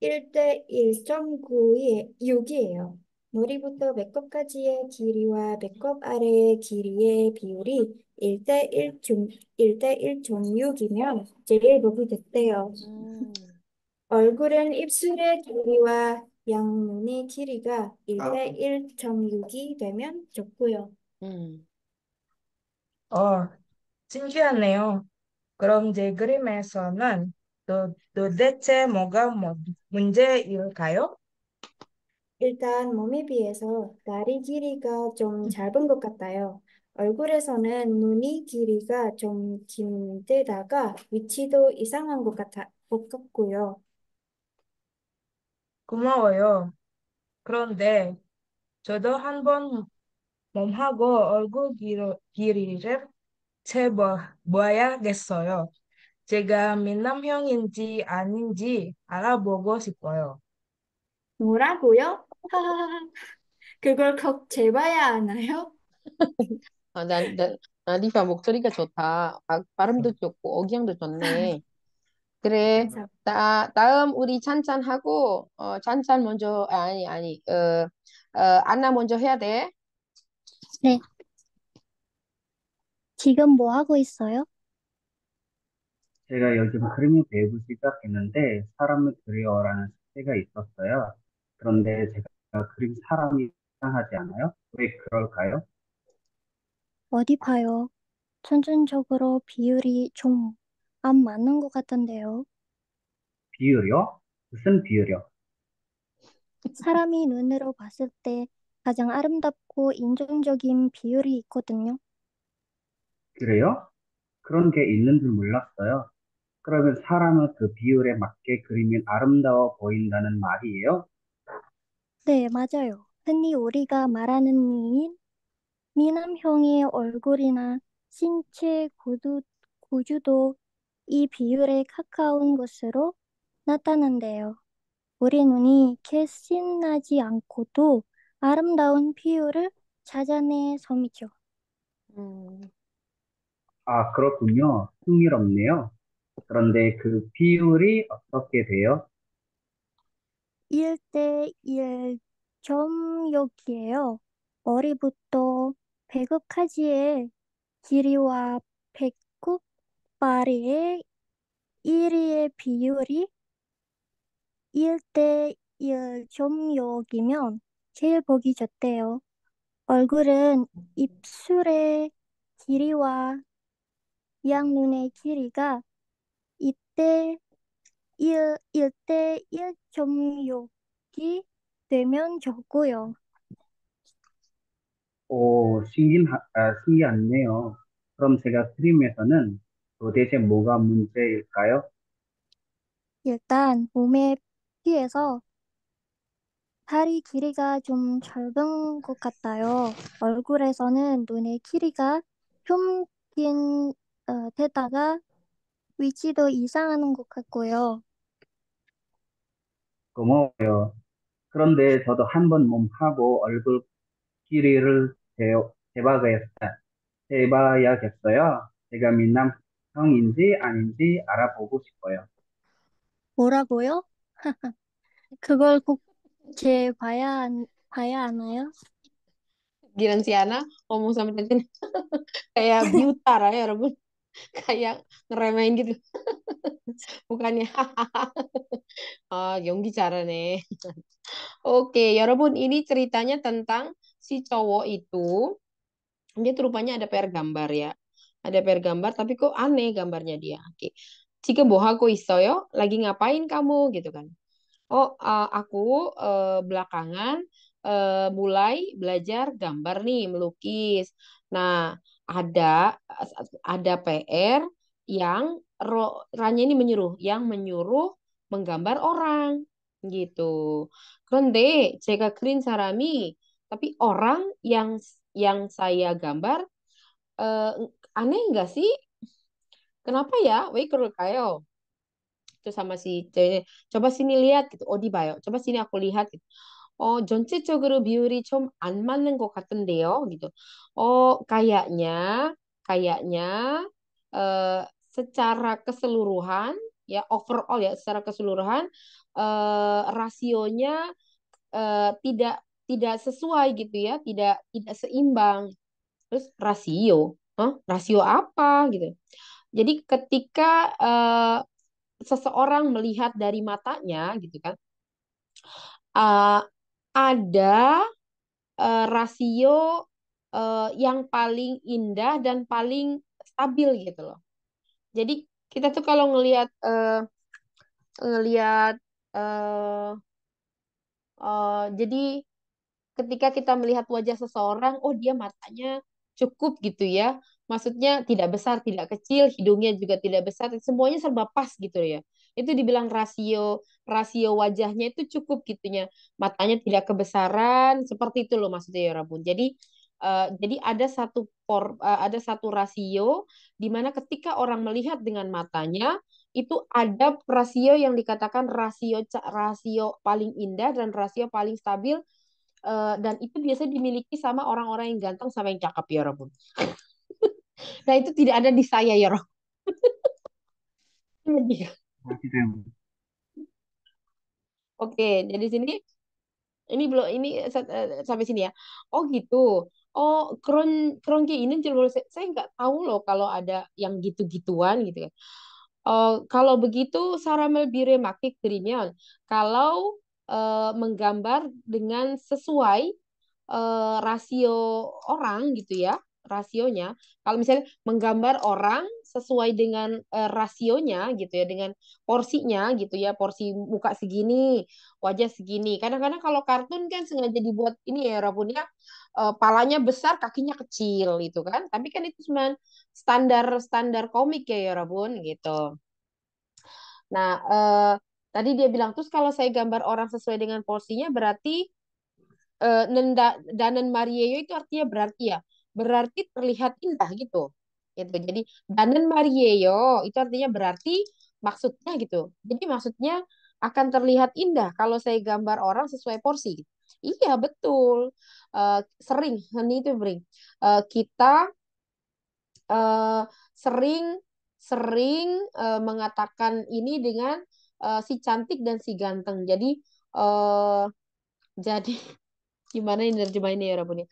1대 1 9 6이에요. 머리부터 배꼽까지의 길이와 배꼽 아래의 길이의 비율이 1대 1 1대 1.6이면 제일 높이 됐대요. 음. 얼굴은 입술의 길이와 양눈의 길이가 1대 아. 1.6이 되면 좋고요. 음. 어, 신기하네요. 그럼 제 그림에서는 또 도대체 뭐가 뭐, 문제일까요? 일단 몸에 비해서 다리 길이가 좀 음. 짧은 것 같아요. 얼굴에서는 눈이 길이가 좀 긴데다가 위치도 이상한 것 같아, 것 같고요. 고마워요. 그런데 저도 한번 몸하고 얼굴 길이를 제 뭐, 뭐야겠어요. 제가 민남형인지 아닌지 알아보고 싶어요. 뭐라고요? 그걸 꼭 재봐야 하나요? 아, 나, 나, 나디샤 목소리가 좋다. 바, 아, 발음도 좋고 억양도 좋네. 그래. 감사합니다. 다, 다음 우리 찬찬하고 어, 찬찬 먼저 아니 아니 어, 어, 안나 먼저 해야 돼. 네. 지금 뭐 하고 있어요? 제가 요즘 그림을 배우기 시작했는데 사람을 그리라는 숙제가 있었어요. 그런데 제가 그림 사람이 이상하지 않아요? 왜 그럴까요? 어디 봐요. 전전적으로 비율이 좀 안 맞는 것 같던데요. 비율이요? 무슨 비율이요? 사람이 눈으로 봤을 때 가장 아름답고 인종적인 비율이 있거든요. 그래요? 그런 게 있는 줄 몰랐어요. 그러면 사람은 그 비율에 맞게 그림면 아름다워 보인다는 말이에요? 네, 맞아요. 흔히 우리가 말하는 미인, 미남형의 얼굴이나 신체 구두, 구주도이 비율에 가까운 것으로 나타난대요. 우리 눈이 개신나지 않고도 아름다운 비율을 찾아내섬이죠. 음. 아, 그렇군요. 흥미롭네요. 그런데 그 비율이 어떻게 돼요? 1대1 정역이에요. 머리부터 배꼽까지의 길이와 배꼽 발이의 길이의 비율이 1대1 정역이면 제일 보기 좋대요. 얼굴은 입술의 길이와 양눈의 길이가 이때 일 1대 1 정육이 되면 좋고요. 오, 신긴, 아, 신기하네요. 그럼 제가 그림에서는 도대체 뭐가 문제일까요? 일단 몸에 비해서 다리 길이가 좀 적은 것 같아요. 얼굴에서는 눈의 길이가 좀긴 어, 되다가 위치도 이상하는 것 같고요. 고마워요. 그런데 저도 한번 몸하고 얼굴끼리를 대봐야겠어요 제가 민남형인지 아닌지 알아보고 싶어요. 뭐라고요? 그걸 꼭 재봐야 봐야 하나요? Giransiana, homo s a p 여러분. kayak ngeremain gitu bukannya ah Yonggi nih oke ya Robun ini ceritanya tentang si cowok itu dia tuh rupanya ada PR gambar ya ada PR gambar tapi kok aneh gambarnya dia oke jika bohaku yo lagi ngapain kamu gitu kan oh uh, aku uh, belakangan uh, mulai belajar gambar nih melukis nah ada ada PR yang ranya ini menyuruh, yang menyuruh menggambar orang gitu. Kronde, jika green sarami, tapi orang yang yang saya gambar eh, aneh enggak sih? Kenapa ya? Wei kayo. Itu sama si ceweknya. Coba sini lihat gitu. Odi oh, bayo. Coba sini aku lihat gitu. 어, 전체적으로 비율이 좀안 맞는 것 같은데요. Gitu. Oh, kayaknya, kayaknya secara keseluruhan ya overall ya secara keseluruhan uh, rasionya uh, tidak tidak sesuai gitu ya, tidak tidak seimbang. Terus rasio, huh? rasio apa gitu. Jadi ketika uh, seseorang melihat dari matanya gitu kan, uh, ada uh, rasio uh, yang paling indah dan paling stabil gitu loh. Jadi kita tuh kalau ngelihat uh, ngelihat uh, uh, jadi ketika kita melihat wajah seseorang, oh dia matanya cukup gitu ya. Maksudnya tidak besar, tidak kecil, hidungnya juga tidak besar, semuanya serba pas gitu ya itu dibilang rasio rasio wajahnya itu cukup gitunya matanya tidak kebesaran seperti itu loh maksudnya ya Rabun jadi Uh, jadi ada satu por, uh, ada satu rasio di mana ketika orang melihat dengan matanya itu ada rasio yang dikatakan rasio rasio paling indah dan rasio paling stabil uh, dan itu biasa dimiliki sama orang-orang yang ganteng sama yang cakep ya Rabun. nah itu tidak ada di saya ya Rabun. Iya. Oke, jadi sini ini belum ini eh, sampai sini ya. Oh gitu. Oh kron kronki ini judul saya saya nggak tahu loh kalau ada yang gitu-gituan gitu kan. Oh, kalau begitu Saramel Bire Makik krimion Kalau eh, menggambar dengan sesuai eh, rasio orang gitu ya, rasionya. Kalau misalnya menggambar orang sesuai dengan uh, rasionya gitu ya dengan porsinya gitu ya porsi muka segini wajah segini kadang-kadang kalau kartun kan sengaja dibuat ini ya rapunya ya uh, eh, palanya besar kakinya kecil gitu kan tapi kan itu cuma standar standar komik ya ya Rabun gitu nah uh, tadi dia bilang terus kalau saya gambar orang sesuai dengan porsinya berarti uh, nenda danan marieyo itu artinya berarti ya berarti terlihat indah gitu gitu jadi danen marieyo itu artinya berarti maksudnya gitu jadi maksudnya akan terlihat indah kalau saya gambar orang sesuai porsi iya betul uh, sering ini itu bring uh, eh, kita uh, sering sering uh, mengatakan ini dengan uh, si cantik dan si ganteng jadi uh, jadi gimana ini terjemahinnya ya Rabuni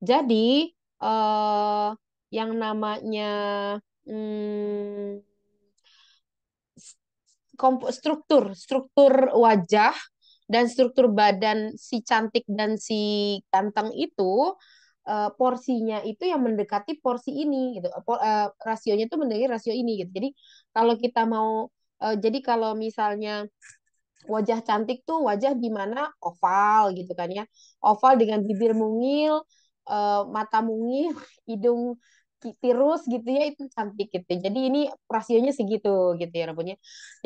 jadi uh, yang namanya hmm, struktur struktur wajah dan struktur badan si cantik dan si ganteng itu uh, porsinya itu yang mendekati porsi ini gitu uh, rasionya itu mendekati rasio ini gitu jadi kalau kita mau uh, jadi kalau misalnya wajah cantik tuh wajah di mana oval gitu kan ya oval dengan bibir mungil uh, mata mungil hidung tirus gitu ya itu cantik gitu. Jadi ini rasionya segitu gitu ya rambutnya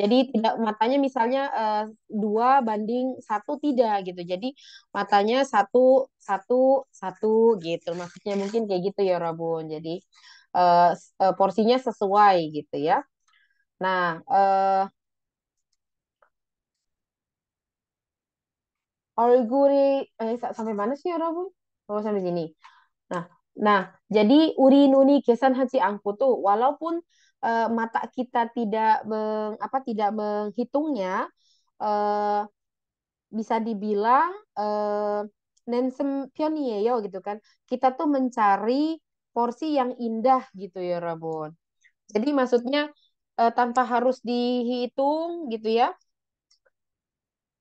Jadi tidak matanya misalnya eh, dua uh, banding satu tidak gitu. Jadi matanya satu satu satu gitu. Maksudnya mungkin kayak gitu ya Rabun. Jadi uh, uh, porsinya sesuai gitu ya. Nah, uh, oliguri eh sampai mana sih ya Rabun? Oh sampai sini. Nah, jadi uri nuni kesan haji tuh walaupun uh, mata kita tidak meng, apa tidak menghitungnya, uh, bisa dibilang eh, nensem pionieyo gitu kan. Kita tuh mencari porsi yang indah gitu ya Rabun. Jadi maksudnya uh, tanpa harus dihitung gitu ya.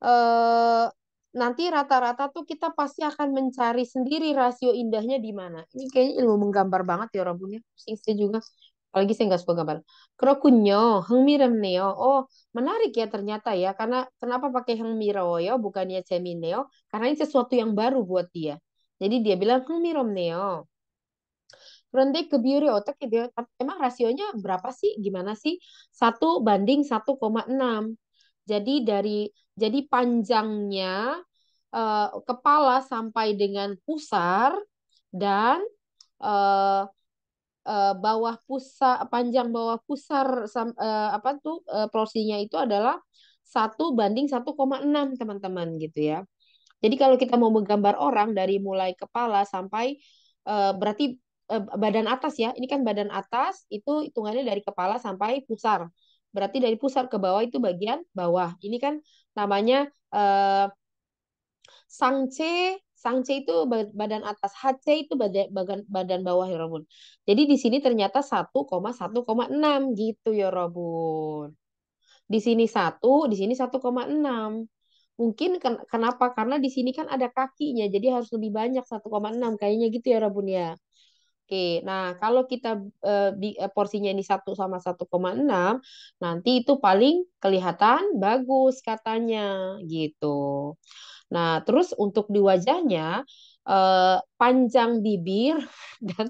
Uh, nanti rata-rata tuh kita pasti akan mencari sendiri rasio indahnya di mana. Ini kayaknya ilmu menggambar banget ya orang punya. Pusing saya juga. Apalagi saya nggak suka gambar. Krokunyo, hengmiremneo. Oh, menarik ya ternyata ya. Karena kenapa pakai hengmiroyo bukannya neo. Karena ini sesuatu yang baru buat dia. Jadi dia bilang hengmiremneo. Rende ke biuri otak gitu. Ya. Emang rasionya berapa sih? Gimana sih? satu banding 1,6. Jadi dari jadi panjangnya uh, kepala sampai dengan pusar dan uh, uh, bawah pusar panjang bawah pusar sam, apa tuh uh, prosinya itu adalah satu banding 1,6 teman-teman gitu ya. Jadi kalau kita mau menggambar orang dari mulai kepala sampai uh, berarti uh, badan atas ya. Ini kan badan atas itu hitungannya dari kepala sampai pusar. Berarti dari pusat ke bawah itu bagian bawah. Ini kan namanya eh, sangce, sangce itu badan atas, hc itu badan badan bawah ya Robun. Jadi di sini ternyata 1,1,6 gitu ya Robun. Di sini 1, di sini 1,6 mungkin ken kenapa karena di sini kan ada kakinya jadi harus lebih banyak 1,6 kayaknya gitu ya Robun ya Oke, nah kalau kita di, eh, eh, porsinya ini satu sama 1,6, nanti itu paling kelihatan bagus katanya gitu. Nah, terus untuk di wajahnya eh, panjang bibir dan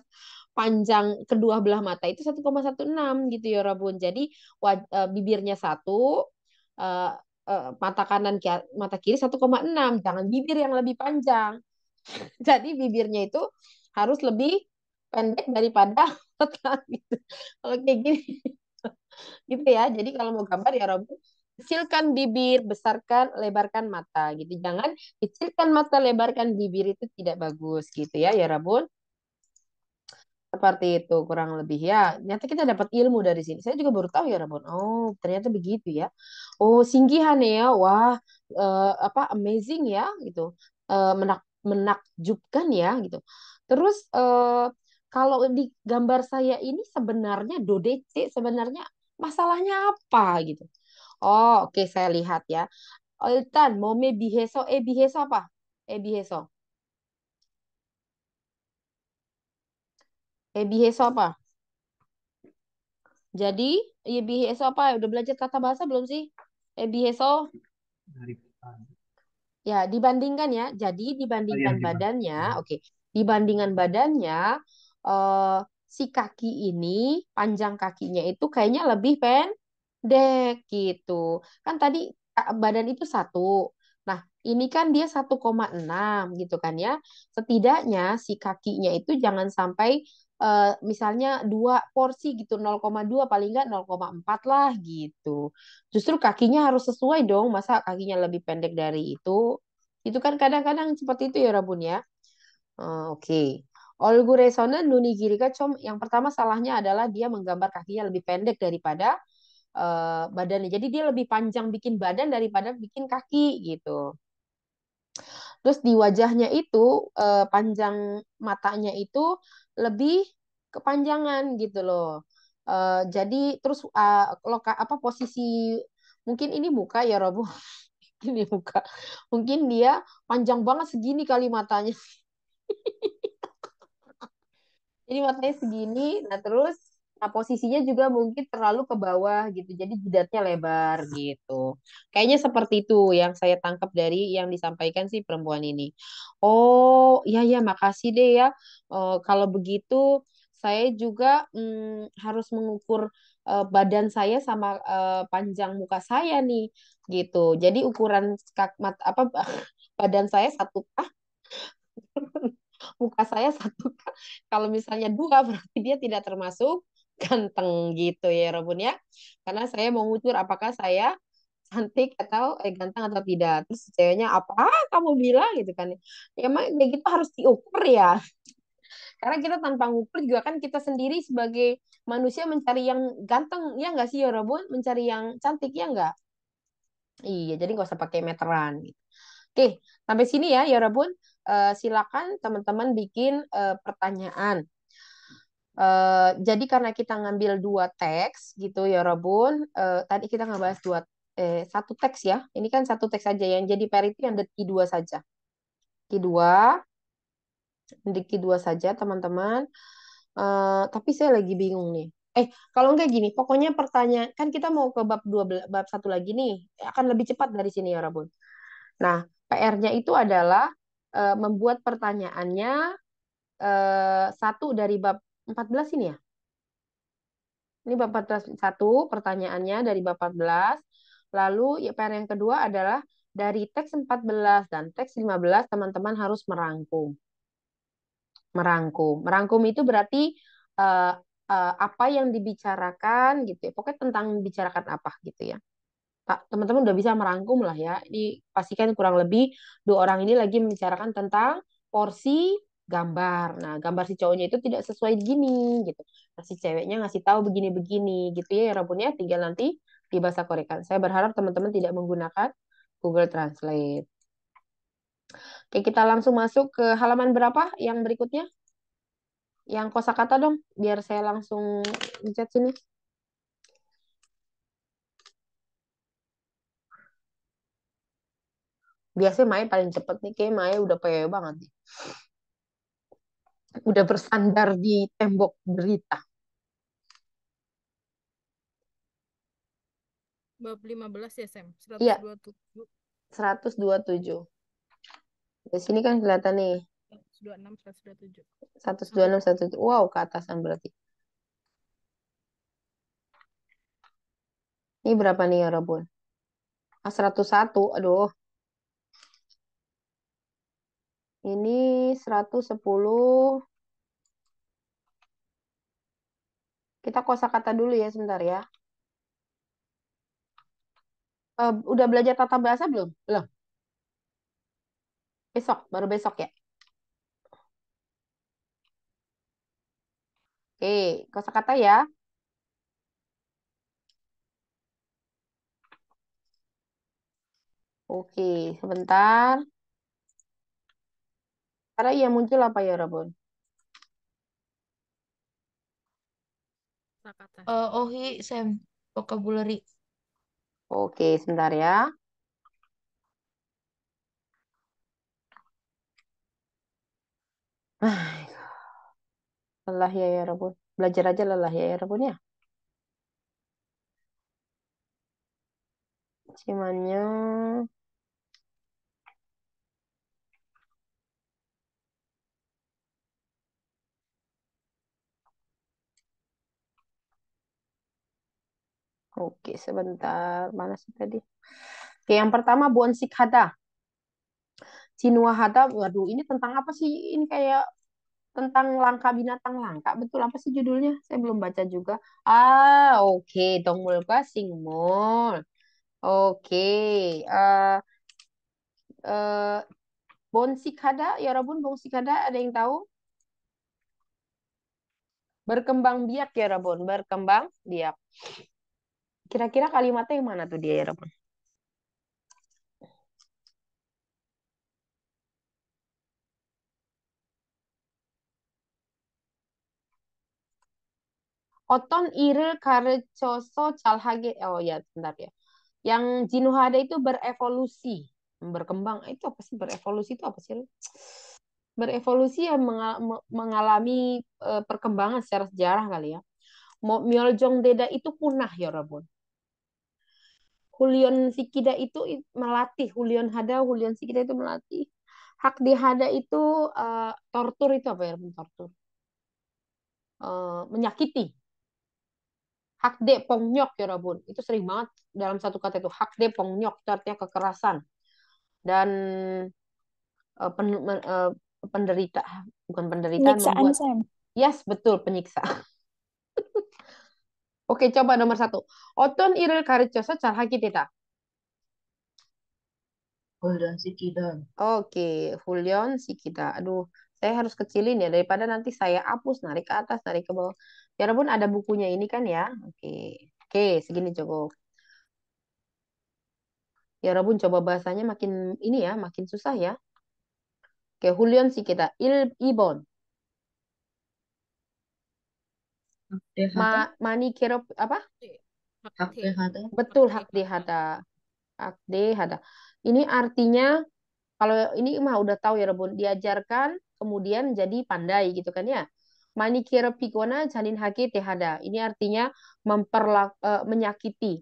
panjang kedua belah mata itu 1,16 gitu ya Rabun. Jadi waj eh, bibirnya satu, eh, mata kanan mata kiri 1,6, jangan bibir yang lebih panjang. Jadi bibirnya itu harus lebih pendek daripada gitu. Kalau kayak gini. gitu ya. Jadi kalau mau gambar ya Robin kecilkan bibir, besarkan, lebarkan mata gitu. Jangan kecilkan mata, lebarkan bibir itu tidak bagus gitu ya, ya Rabun. Seperti itu kurang lebih ya. Nyata kita dapat ilmu dari sini. Saya juga baru tahu ya Rabun. Oh, ternyata begitu ya. Oh, singgihan ya. Wah, uh, apa amazing ya gitu. Uh, menak menakjubkan ya gitu. Terus uh, kalau di gambar saya ini sebenarnya dodece sebenarnya masalahnya apa gitu. Oh, oke okay, saya lihat ya. Oiltan mome biheso e biheso apa? E biheso. E biheso apa? Jadi, e biheso apa? Udah belajar kata bahasa belum sih? E biheso? Ya, dibandingkan ya. Jadi dibandingkan oh, iya, badannya, oke. Okay. Dibandingkan badannya, uh, si kaki ini panjang kakinya itu kayaknya lebih pendek gitu. Kan tadi badan itu satu. Nah, ini kan dia 1,6 gitu kan ya. Setidaknya si kakinya itu jangan sampai uh, misalnya dua porsi gitu 0,2 paling enggak 0,4 lah gitu. Justru kakinya harus sesuai dong, masa kakinya lebih pendek dari itu. Itu kan kadang-kadang seperti itu ya Rabun ya. Uh, Oke. Okay. Nuni kan Com yang pertama salahnya adalah dia menggambar kakinya lebih pendek daripada uh, badannya. Jadi dia lebih panjang bikin badan daripada bikin kaki gitu. Terus di wajahnya itu uh, panjang matanya itu lebih kepanjangan gitu loh. Uh, jadi terus uh, loka apa posisi mungkin ini muka ya Robu. ini muka. Mungkin dia panjang banget segini kali matanya. Jadi matanya segini, nah terus nah posisinya juga mungkin terlalu ke bawah gitu. Jadi jidatnya lebar gitu. Kayaknya seperti itu yang saya tangkap dari yang disampaikan si perempuan ini. Oh, iya ya makasih deh ya. Uh, kalau begitu saya juga mm, harus mengukur uh, badan saya sama uh, panjang muka saya nih gitu. Jadi ukuran kak mat apa badan saya satu ah muka saya satu kalau misalnya dua berarti dia tidak termasuk ganteng gitu ya Robun ya karena saya mau ngucur apakah saya cantik atau eh, ganteng atau tidak terus ceweknya apa kamu bilang gitu kan ya emang kayak gitu harus diukur ya karena kita tanpa ngukur juga kan kita sendiri sebagai manusia mencari yang ganteng ya nggak sih ya Robun mencari yang cantik ya nggak iya jadi nggak usah pakai meteran gitu. oke sampai sini ya ya Robun uh, silakan teman-teman bikin uh, pertanyaan. Uh, jadi karena kita ngambil dua teks gitu ya Robun, uh, tadi kita ngebahas dua eh, satu teks ya. Ini kan satu teks saja yang jadi parity yang kedua dua saja. Kedua, dua, detik dua saja teman-teman. Uh, tapi saya lagi bingung nih. Eh, kalau enggak gini, pokoknya pertanyaan kan kita mau ke bab dua bab satu lagi nih, akan lebih cepat dari sini ya Rabun. Nah, PR-nya itu adalah Eh, membuat pertanyaannya eh, satu dari bab 14 ini ya. Ini bab 14 satu pertanyaannya dari bab 14. Lalu ya, PR yang kedua adalah dari teks 14 dan teks 15 teman-teman harus merangkum. Merangkum. Merangkum itu berarti eh, apa yang dibicarakan gitu ya. Pokoknya tentang bicarakan apa gitu ya teman-teman udah bisa merangkum lah ya. Ini pastikan kurang lebih dua orang ini lagi membicarakan tentang porsi gambar. Nah, gambar si cowoknya itu tidak sesuai gini gitu. Nah, ceweknya ngasih tahu begini-begini gitu ya. Ya tinggal nanti di bahasa Korea. Saya berharap teman-teman tidak menggunakan Google Translate. Oke, kita langsung masuk ke halaman berapa yang berikutnya? Yang kosakata dong, biar saya langsung mencet sini. biasanya Maya paling cepet nih kayak Maya udah peyek banget nih udah bersandar di tembok berita bab 15 ya Sam 127 iya. 127 di sini kan kelihatan nih 126 127 126 127 wow ke atasan berarti ini berapa nih ya Rabun? Ah, 101. Aduh. Ini 110. Kita kosakata dulu ya sebentar ya. Uh, udah belajar tata bahasa belum? Belum. Besok, baru besok ya. Oke, kosakata ya. Oke, sebentar. Karena iya ia muncul apa ya Rabun? Uh, eh, ohi, Sam. Vocabulary. Oke, sebentar ya. Lelah ya ya Rabun. Belajar aja lelah ya ya Rabun ya. Cumannya Oke, sebentar. Mana sih tadi? Oke, yang pertama Bonsik Sikhada. Cinua Hada, waduh ini tentang apa sih? Ini kayak tentang langka binatang langka betul apa sih judulnya saya belum baca juga ah oke okay. dongmul singmul oke okay. uh, eh, uh, eh, bonsikada ya rabun bonsikada ada yang tahu berkembang biak ya rabun berkembang biak Kira-kira kalimatnya yang mana tuh dia ya, Roman? Oton iril karecoso calhage. Oh ya, bentar ya. Yang jinuhada itu berevolusi, berkembang. Eh, itu apa sih berevolusi itu apa sih? Berevolusi ya mengalami eh, perkembangan secara sejarah kali ya. Myeoljong Deda itu punah ya Rabun. Hulion Sikida itu melatih, Hulion Hada, Hulion Sikida itu melatih. Hak dihada itu uh, tortur itu apa ya tortur? Uh, menyakiti. Hak de pongnyok ya Rabun. Itu sering banget dalam satu kata itu. Hak de pongnyok itu artinya kekerasan. Dan uh, pen, uh, penderita bukan penderita Penyiksaan, membuat Yes, betul penyiksaan. Oke, coba nomor satu. 어떤 일을 가르쳐서 잘 하게 되다. Hulion Oke, 훈련 Aduh, saya harus kecilin ya daripada nanti saya hapus narik ke atas, narik ke bawah. Biarpun ya ada bukunya ini kan ya. Oke. Oke, segini cukup. Ya Rabun coba bahasanya makin ini ya, makin susah ya. Oke, Hulion sih kita. Il Ibon. Ma, mani kero apa? Hak Betul hak DHT. Hak Ini artinya kalau ini mah udah tahu ya Rebun, diajarkan kemudian jadi pandai gitu kan ya. Mani kero pikona janin haki tehada Ini artinya memperlak, uh, e, menyakiti.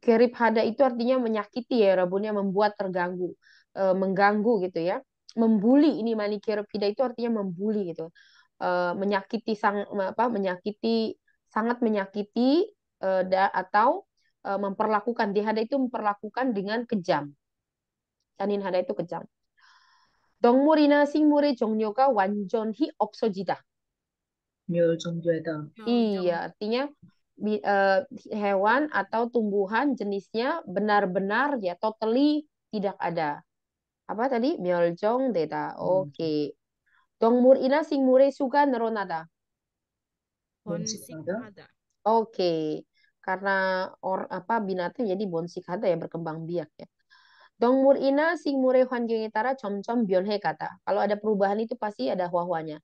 Kerip hada itu artinya menyakiti ya Rebunnya membuat terganggu, uh, mengganggu gitu ya. Membuli ini mani kero pida itu artinya membuli gitu e, menyakiti sang apa menyakiti sangat menyakiti eh, atau uh, memperlakukan dihada itu memperlakukan dengan kejam. Tanin hada itu kejam. dong 동물이나 식물의 종류가 완전히 없어지다. 멸종되다. Iya, artinya eh, hewan atau tumbuhan jenisnya benar-benar ya totally tidak ada. Apa tadi? 멸종되다. Hmm. Oke. Okay. sing mure 수가 neronada. Bonsikada. Oke. Okay. Karena or apa binatang jadi bonsikada ya berkembang biak ya. Dongmur ina sing mure huanjung com comcom bionhe kata. Kalau ada perubahan itu pasti ada huahuanya.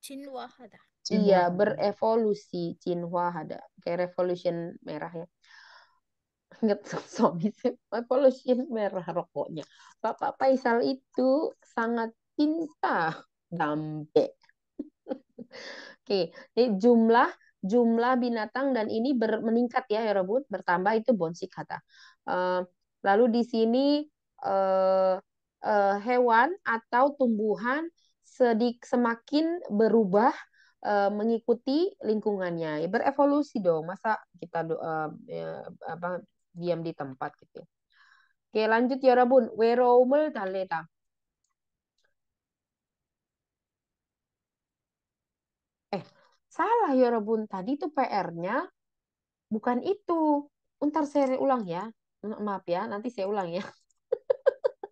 Cinwa hada. Iya, berevolusi Cinwa hada. Kayak revolution merah ya. Ingat suami saya, revolution merah rokoknya. Bapak Faisal itu sangat cinta dampe. Oke, jadi jumlah jumlah binatang dan ini ber, meningkat ya ya Herobut, bertambah itu bonsik kata. Uh, lalu di sini uh, uh, hewan atau tumbuhan sedik semakin berubah uh, mengikuti lingkungannya ya, berevolusi dong masa kita uh, ya, apa diam di tempat gitu ya. oke lanjut ya Rabun weromel taleta Salah ya Rebun, tadi itu PR-nya bukan itu. Ntar saya ulang ya. Maaf ya, nanti saya ulang ya.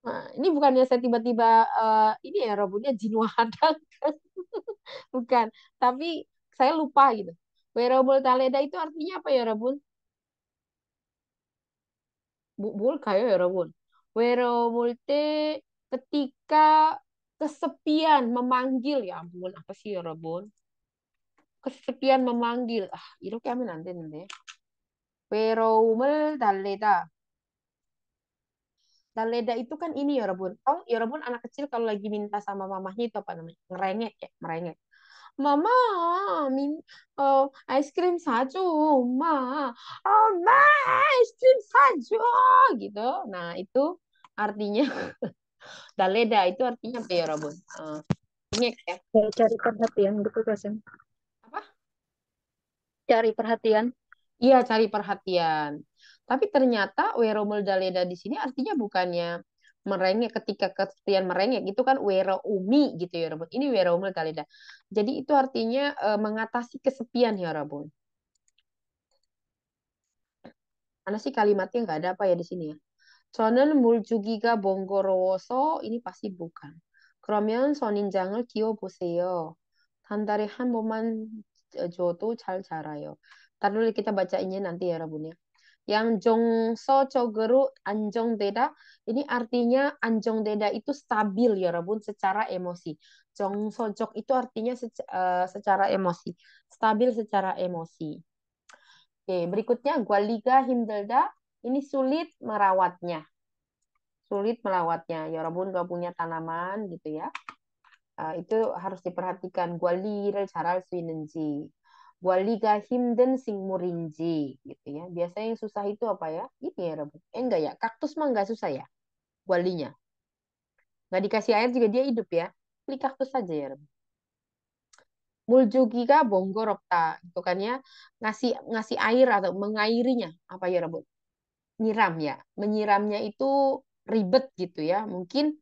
Nah, ini bukannya saya tiba-tiba uh, ini ya rebunnya jin wahadang bukan tapi saya lupa gitu wearable taleda itu artinya apa ya robun Bukul kayo ya, ya robun wearable te ketika kesepian memanggil ya ampun apa sih ya robun kesepian memanggil. Ah, 이렇게 하면 안 되는데. 외로움을 달래다. Daleda itu kan ini ya Yorobun. Oh, ya Yorobun anak kecil kalau lagi minta sama mamahnya itu apa namanya? Ngerengek ya, merengek. Mama, min, uh, ice cream saju, ma, oh ma, ice cream saju, gitu. Nah itu artinya daleda itu artinya apa Rabun? Uh, ngek ya. Ah, ya. Cari perhatian gitu kan cari perhatian. Iya, cari perhatian. Tapi ternyata wero muldaleda di sini artinya bukannya merengek ketika kesetiaan merengek itu kan wero umi gitu ya Rabun. Ini wero muldaleda. Jadi itu artinya e, mengatasi kesepian ya Rabun. mana sih kalimatnya nggak ada apa ya di sini ya. Sonen muljugiga bonggoroso ini pasti bukan. Kromion sonin jangel kio boseyo. Tandare han boman Eh, chal 잘 자라요. dulu kita bacainnya nanti ya Rabun ya. Yang jongso cogeru anjong deda ini artinya anjong deda itu stabil ya Rabun secara emosi. Jongso jok itu artinya secara, eh, secara emosi, stabil secara emosi. Oke, berikutnya gualiga himdelda ini sulit merawatnya. Sulit merawatnya. Ya Rabun gak punya tanaman gitu ya. Ah, itu harus diperhatikan guali cara 수 있는지 himden sing murinji gitu ya biasanya yang susah itu apa ya ini ya rebut eh, enggak ya kaktus mah enggak susah ya gualinya nggak dikasih air juga dia hidup ya beli kaktus saja ya rebut muljugiga bonggorokta itu kan ya ngasih ngasih air atau mengairinya apa ya rebut nyiram ya menyiramnya itu ribet gitu ya mungkin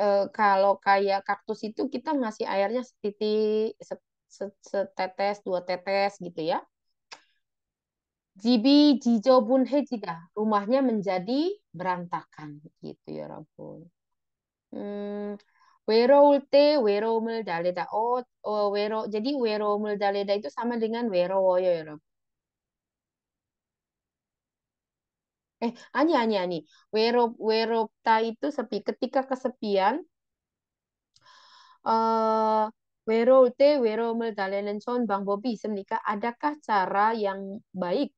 Eh, kalau kayak kaktus itu kita ngasih airnya setitik setetes dua tetes gitu ya. Jibi jijobun hejiga, rumahnya menjadi berantakan gitu ya rabun. Hmm, wero ulte, wero mul daleda. Oh, oh wero. Jadi wero mul itu sama dengan wero woyo ya rabun. eh ani ani ani werop weropta itu sepi ketika kesepian eh werol te weromel dalenen son bang Bobi semnika adakah cara yang baik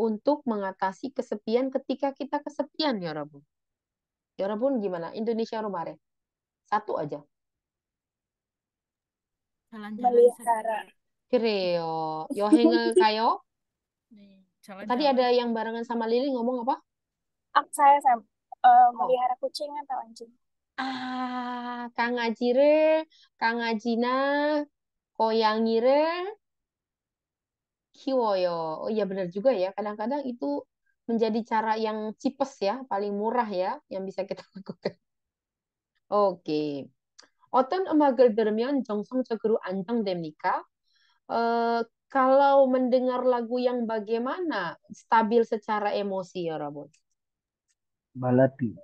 untuk mengatasi kesepian ketika kita kesepian ya rabu, ya Rabun gimana Indonesia Romare satu aja jalan-jalan Kreo, yo hengel kayo. Tadi ada yang barengan sama Lili ngomong apa? aku ah, saya saya uh, eh, oh. melihara kucing atau anjing. Ah, kang ajire, kang ajina, koyangire, kiwoyo. Oh iya benar juga ya. Kadang-kadang itu menjadi cara yang cipes ya, paling murah ya, yang bisa kita lakukan. Oke. Oton dermian jongsong jongsong anjang demnika. Uh, kalau mendengar lagu yang bagaimana stabil secara emosi ya, Robot? baladu.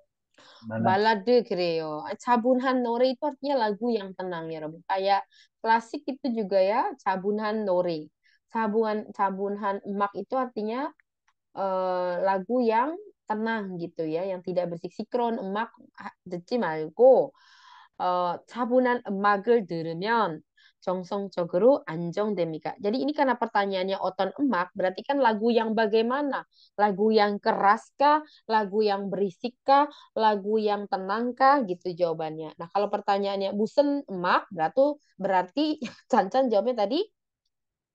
Baladu, baladu kreo. Cabunhan Nore itu artinya lagu yang tenang ya, Rabu. Kayak klasik itu juga ya, Cabunhan Nore. Cabunhan Cabunhan Emak itu artinya uh, lagu yang tenang gitu ya, yang tidak bersiksikron emak 듣지 말고 어, 차분한 음악을 들으면 cogeru anjong Demika. Jadi ini karena pertanyaannya oton emak, berarti kan lagu yang bagaimana? Lagu yang kah? Lagu yang kah? Lagu yang kah? Gitu jawabannya. Nah kalau pertanyaannya busen emak, berarti berarti Cancan jawabnya tadi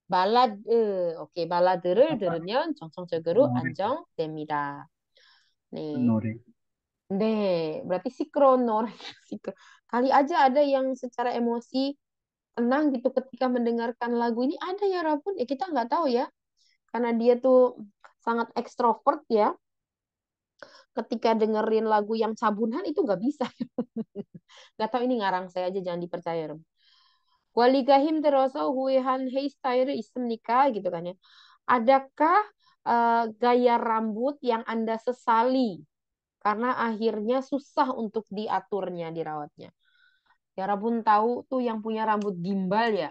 balad. Eh, oke, balade dernya Jongsong anjong demida Nih. Deh, berarti sikronor. Kali aja ada yang secara emosi tenang gitu ketika mendengarkan lagu ini ada ya Rabun ya kita nggak tahu ya karena dia tuh sangat ekstrovert ya ketika dengerin lagu yang sabunan itu nggak bisa nggak tahu ini ngarang saya aja jangan dipercaya Rabun waligahim teroso huihan heistair isem nikah gitu kan ya adakah uh, gaya rambut yang anda sesali karena akhirnya susah untuk diaturnya dirawatnya Tiara ya pun tahu tuh yang punya rambut gimbal ya.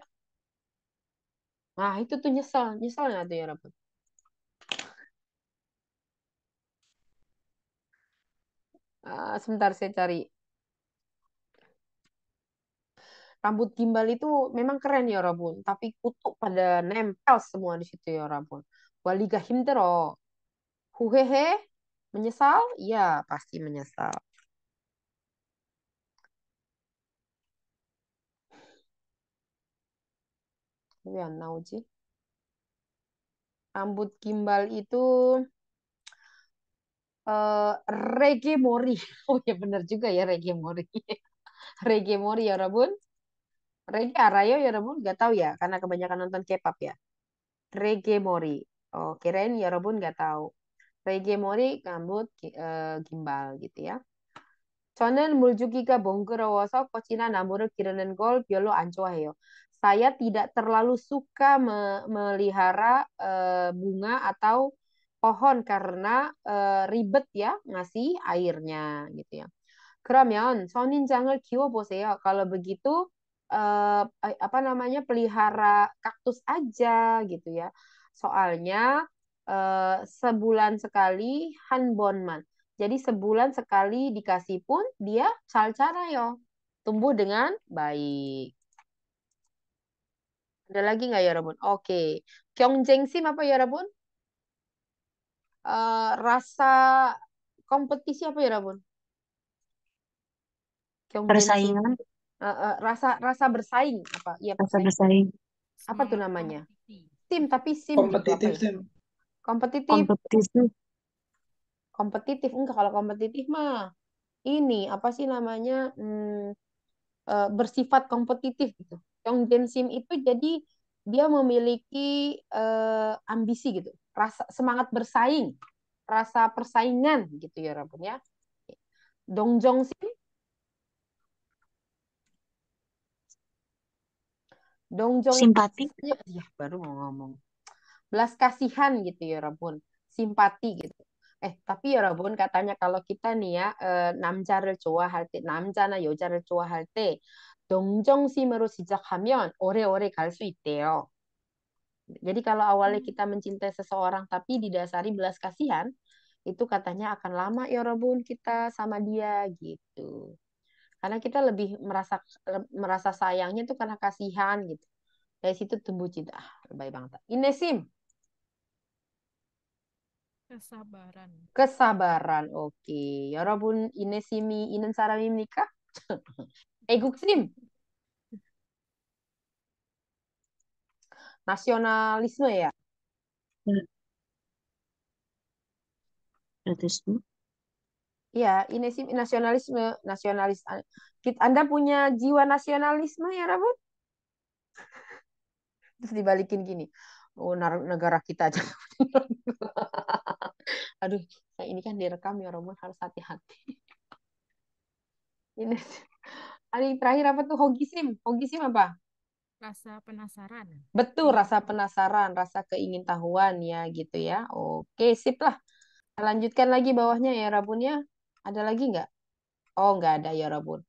Nah, itu tuh nyesel. Nyesel nggak tuh Tiara ya, pun? Ah, sebentar saya cari. Rambut gimbal itu memang keren ya Rabun, tapi kutuk pada nempel semua di situ ya Rabun. Waliga tero, Huhehe, menyesal? Ya, pasti menyesal. 왜 나오지? Rambut gimbal itu uh, Reggae Mori. Oh ya benar juga ya Reggae Mori. Reggae Mori ya Rabun. Reggae Arayo ya Rabun gak tahu ya karena kebanyakan nonton K-pop ya. Reggae Mori. Oh, kirain ya Rabun gak tahu. Reggae Mori rambut uh, gimbal gitu ya. 저는 물주기가 몽그러워서 꽃이나 나무를 기르는 걸 별로 안 좋아해요 saya tidak terlalu suka me melihara uh, bunga atau pohon karena uh, ribet ya ngasih airnya gitu ya. 그러면 선인장을 키워 보세요. Kalau begitu uh, apa namanya pelihara kaktus aja gitu ya. Soalnya uh, sebulan sekali man. Jadi sebulan sekali dikasih pun dia yo tumbuh dengan baik. Ada lagi nggak ya Rabun? Oke. sim apa ya Rabun? Uh, rasa kompetisi apa ya Rabun? Persaingan. Uh, uh, rasa rasa bersaing apa? Iya, rasa bersaing. Apa tuh namanya? Tim tapi sim gitu kompetitif ya? sim. Kompetitif. Kompetitif. Kompetitif enggak kalau kompetitif mah ini apa sih namanya hmm, uh, bersifat kompetitif gitu Chong Jin Sim itu jadi dia memiliki uh, ambisi gitu, rasa semangat bersaing, rasa persaingan gitu ya Rabun ya. Dong Jong Sim Dong Jong simpati. Ya, baru mau ngomong. Belas kasihan gitu ya Rabun, simpati gitu. Eh, tapi ya Rabun katanya kalau kita nih ya, eh, namja를 좋아할 때, 남자나 여자를 좋아할 halte, 정정심으로 시작하면 오래오래 ore 있대요. Jadi kalau awalnya kita mencintai seseorang tapi didasari belas kasihan, itu katanya akan lama ya Robun kita sama dia gitu. Karena kita lebih merasa merasa sayangnya itu karena kasihan gitu. Dari situ tumbuh cinta. Ah, baik banget. Inesim. Kesabaran. Kesabaran. Oke. Okay. Ya Robun Inesimi Inen Sarami menikah. Egoksim. Eh, nasionalisme ya? Nasionalisme. Ya ini sih nasionalisme, nasionalis. Anda punya jiwa nasionalisme ya, Rabu? Terus dibalikin gini. Oh, negara kita aja. Aduh, ini kan direkam ya, Roman harus hati-hati. Ini. -hati ada yang terakhir apa tuh hogi sim apa rasa penasaran betul iya. rasa penasaran rasa keingintahuan ya gitu ya oke sip lah lanjutkan lagi bawahnya ya rabunnya ada lagi nggak oh nggak ada ya rabun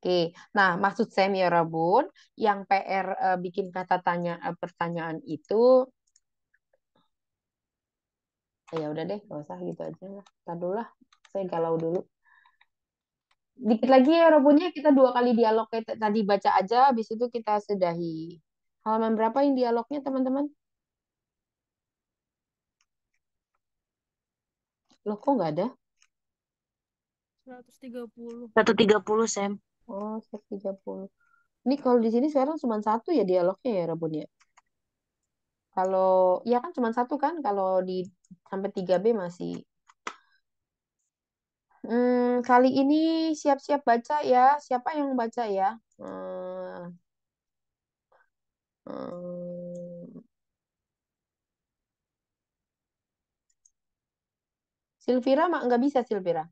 Oke, nah maksud saya ya Rabun, yang PR uh, e, bikin kata tanya uh, pertanyaan itu, ya udah deh, gak usah gitu aja lah. Tadulah, saya galau dulu dikit lagi ya robotnya kita dua kali dialog kayak tadi baca aja habis itu kita sedahi halaman berapa yang dialognya teman-teman loh kok nggak ada 130 130 Sam oh 130 ini kalau di sini sekarang cuma satu ya dialognya ya Rabun kalau ya kan cuma satu kan kalau di sampai 3B masih Hmm, kali ini siap-siap baca ya. Siapa yang baca ya? Hmm, hmm. Silvira mak nggak bisa Silvira.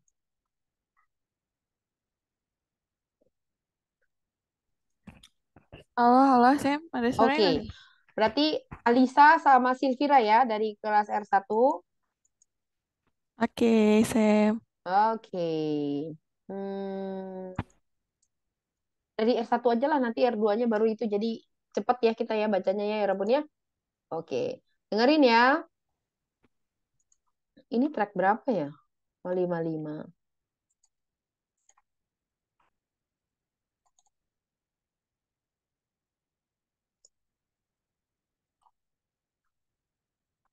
Halo, halo Sam, ada suara Oke. Berarti Alisa sama Silvira ya dari kelas R1. Oke, Sam. Oke. Hmm. Dari S1 aja lah nanti R2-nya baru itu jadi cepat ya kita ya bacanya ya, ya Rabun ya. Oke. Dengerin ya. Ini track berapa ya? 55.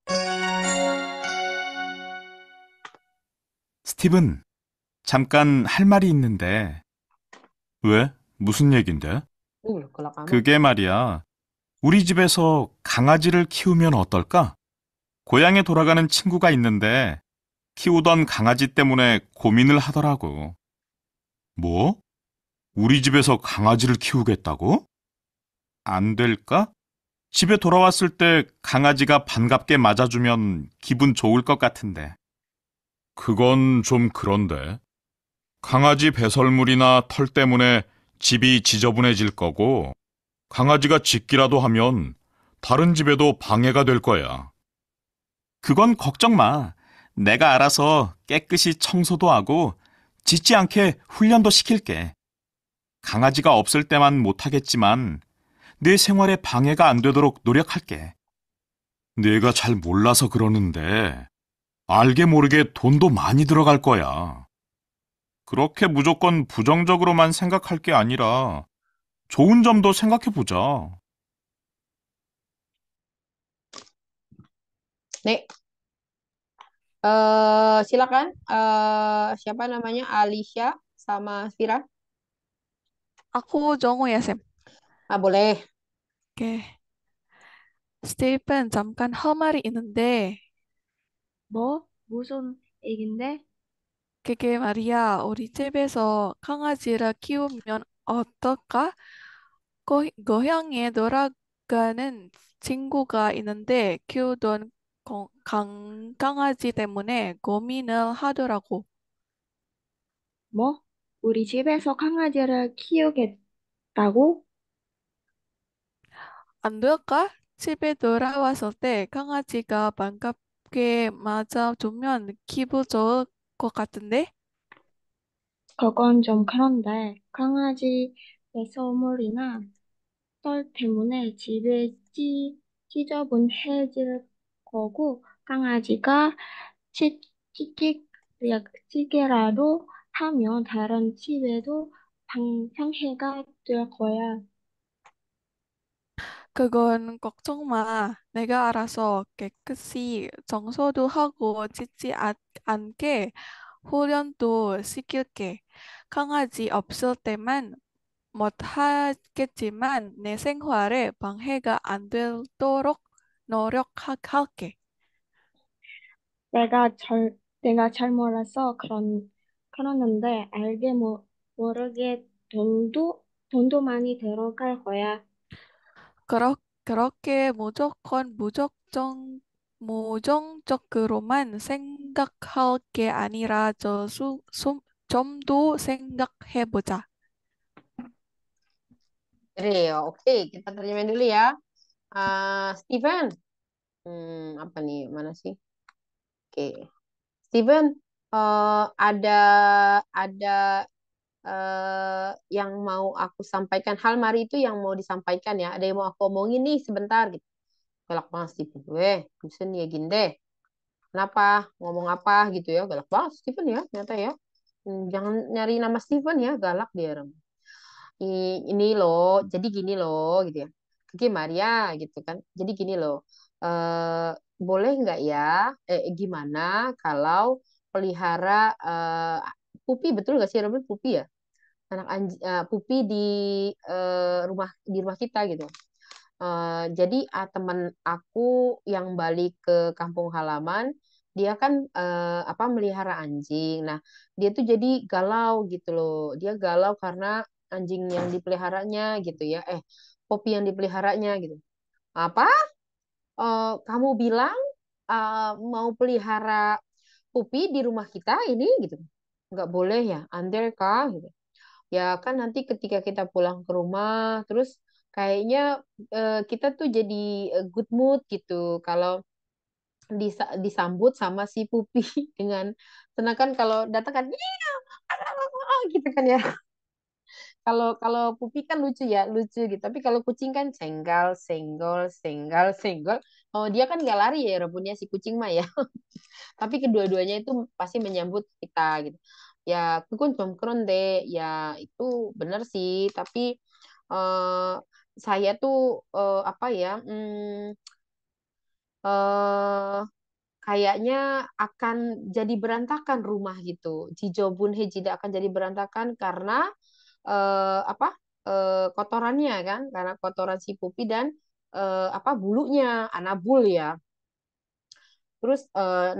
Thank you. 스티븐, 잠깐 할 말이 있는데. 왜? 무슨 얘긴데? 그게 말이야. 우리 집에서 강아지를 키우면 어떨까? 고향에 돌아가는 친구가 있는데 키우던 강아지 때문에 고민을 하더라고. 뭐? 우리 집에서 강아지를 키우겠다고? 안 될까? 집에 돌아왔을 때 강아지가 반갑게 맞아주면 기분 좋을 것 같은데. 그건 좀 그런데. 강아지 배설물이나 털 때문에 집이 지저분해질 거고, 강아지가 짖기라도 하면 다른 집에도 방해가 될 거야. 그건 걱정 마. 내가 알아서 깨끗이 청소도 하고 짖지 않게 훈련도 시킬게. 강아지가 없을 때만 못하겠지만 내 생활에 방해가 안 되도록 노력할게. 내가 잘 몰라서 그러는데 알게 모르게 돈도 많이 들어갈 거야. 그렇게 무조건 부정적으로만 생각할 게 아니라 좋은 점도 생각해 보자. 네. Uh, silakan uh, siapa namanya Alicia sama Fira. Aku Jongo ya, Sam. 아, boleh. 오케이. 스테이펜 잠깐 할 말이 있는데 뭐? 무슨 얘긴데? 그게 말이야, 우리 집에서 강아지를 키우면 어떨까? 고, 고향에 돌아가는 친구가 있는데 키우던 고- 강, 강아지 때문에 고민을 하더라고. 뭐? 우리 집에서 강아지를 키우겠다고? 안 될까? 집에 돌아왔을 때 강아지가 반갑 그게 맞아두면 기분 좋을 것 같은데? 그건 좀 그런데 강아지 매소물이나 털 때문에 집에 지, 지저분해질 거고 강아지가 치, 치키, 치기라도 하면 다른 집에도 방향해가 될 거야. 그건 걱정 마. 내가 알아서 깨끗이 청소도 하고 짖지 않- 게 훈련도 시킬게. 강아지 없을 때만 못하겠지만 내 생활에 방해가 안 되도록 노력할게. 내가 잘, 내가 잘 몰라서 그런, 그러는데 알게 모, 모르게 돈도, 돈도 많이 들어갈 거야. 그렇, 그렇게 무조건 무작정 무정적으로만 생각할 게 아니라 저 수, 수, 좀더 생각해보자. Real. Oke, kita terjemahin dulu ya. Uh, Steven, hmm, apa nih? Mana sih? Oke, Steven, uh, ada ada uh, yang mau aku sampaikan hal mari itu yang mau disampaikan ya ada yang mau aku omongin nih sebentar gitu galak banget Stephen, weh Gibson ya ginde kenapa ngomong apa gitu ya galak banget Stephen ya ternyata ya hmm, jangan nyari nama Stephen ya galak dia ini loh jadi gini loh gitu ya Kiki Maria gitu kan jadi gini loh eh boleh nggak ya eh gimana kalau pelihara eh pupi betul nggak sih Robin pupi ya anak anj uh, pupi di uh, rumah di rumah kita gitu. Uh, jadi uh, ah, teman aku yang balik ke kampung halaman dia kan uh, apa melihara anjing. Nah, dia tuh jadi galau gitu loh. Dia galau karena anjing yang dipeliharanya gitu ya. Eh, Popi yang dipeliharanya gitu. Apa? Uh, kamu bilang uh, mau pelihara Pupi di rumah kita ini gitu. Nggak boleh ya, under kah gitu ya kan nanti ketika kita pulang ke rumah terus kayaknya uh, kita tuh jadi eh, good mood gitu kalau disa disambut sama si pupi dengan kan kalau datang kan iya, ah, ah, ah, gitu kan ya kalau kalau pupi kan lucu ya lucu gitu tapi kalau kucing kan senggal senggol senggal senggol oh dia kan nggak lari ya rebunya si kucing mah ya tapi kedua-duanya itu pasti menyambut kita gitu ya 그건 좀 그런데 ya itu benar sih tapi uh, saya tuh uh, apa ya hmm, uh, kayaknya akan jadi berantakan rumah gitu. Jijobun Hejida akan jadi berantakan karena uh, apa Uh, kotorannya kan, karena kotoran si pupi dan uh, apa bulunya anabul ya. Terus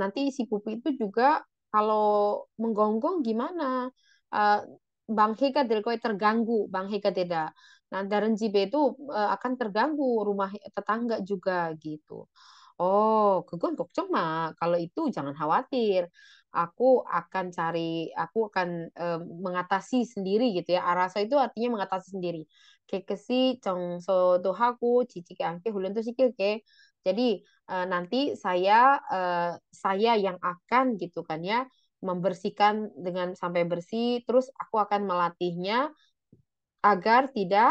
nanti si pupi itu juga kalau menggonggong gimana? Uh, Bang Hika Dilkoi terganggu, Bang Hika ya, tidak. Nah, Darren Jibe itu uh, akan terganggu rumah tetangga juga gitu. Oh, kegon kok mah kalau itu jangan khawatir. Aku akan cari, aku akan uh, mengatasi sendiri gitu ya. Arasa itu artinya mengatasi sendiri. Kekesi congso dohaku, cici ke angke hulun tuh sikil ke. Jadi uh, nanti saya uh, saya yang akan gitu kan ya membersihkan dengan sampai bersih, terus aku akan melatihnya agar tidak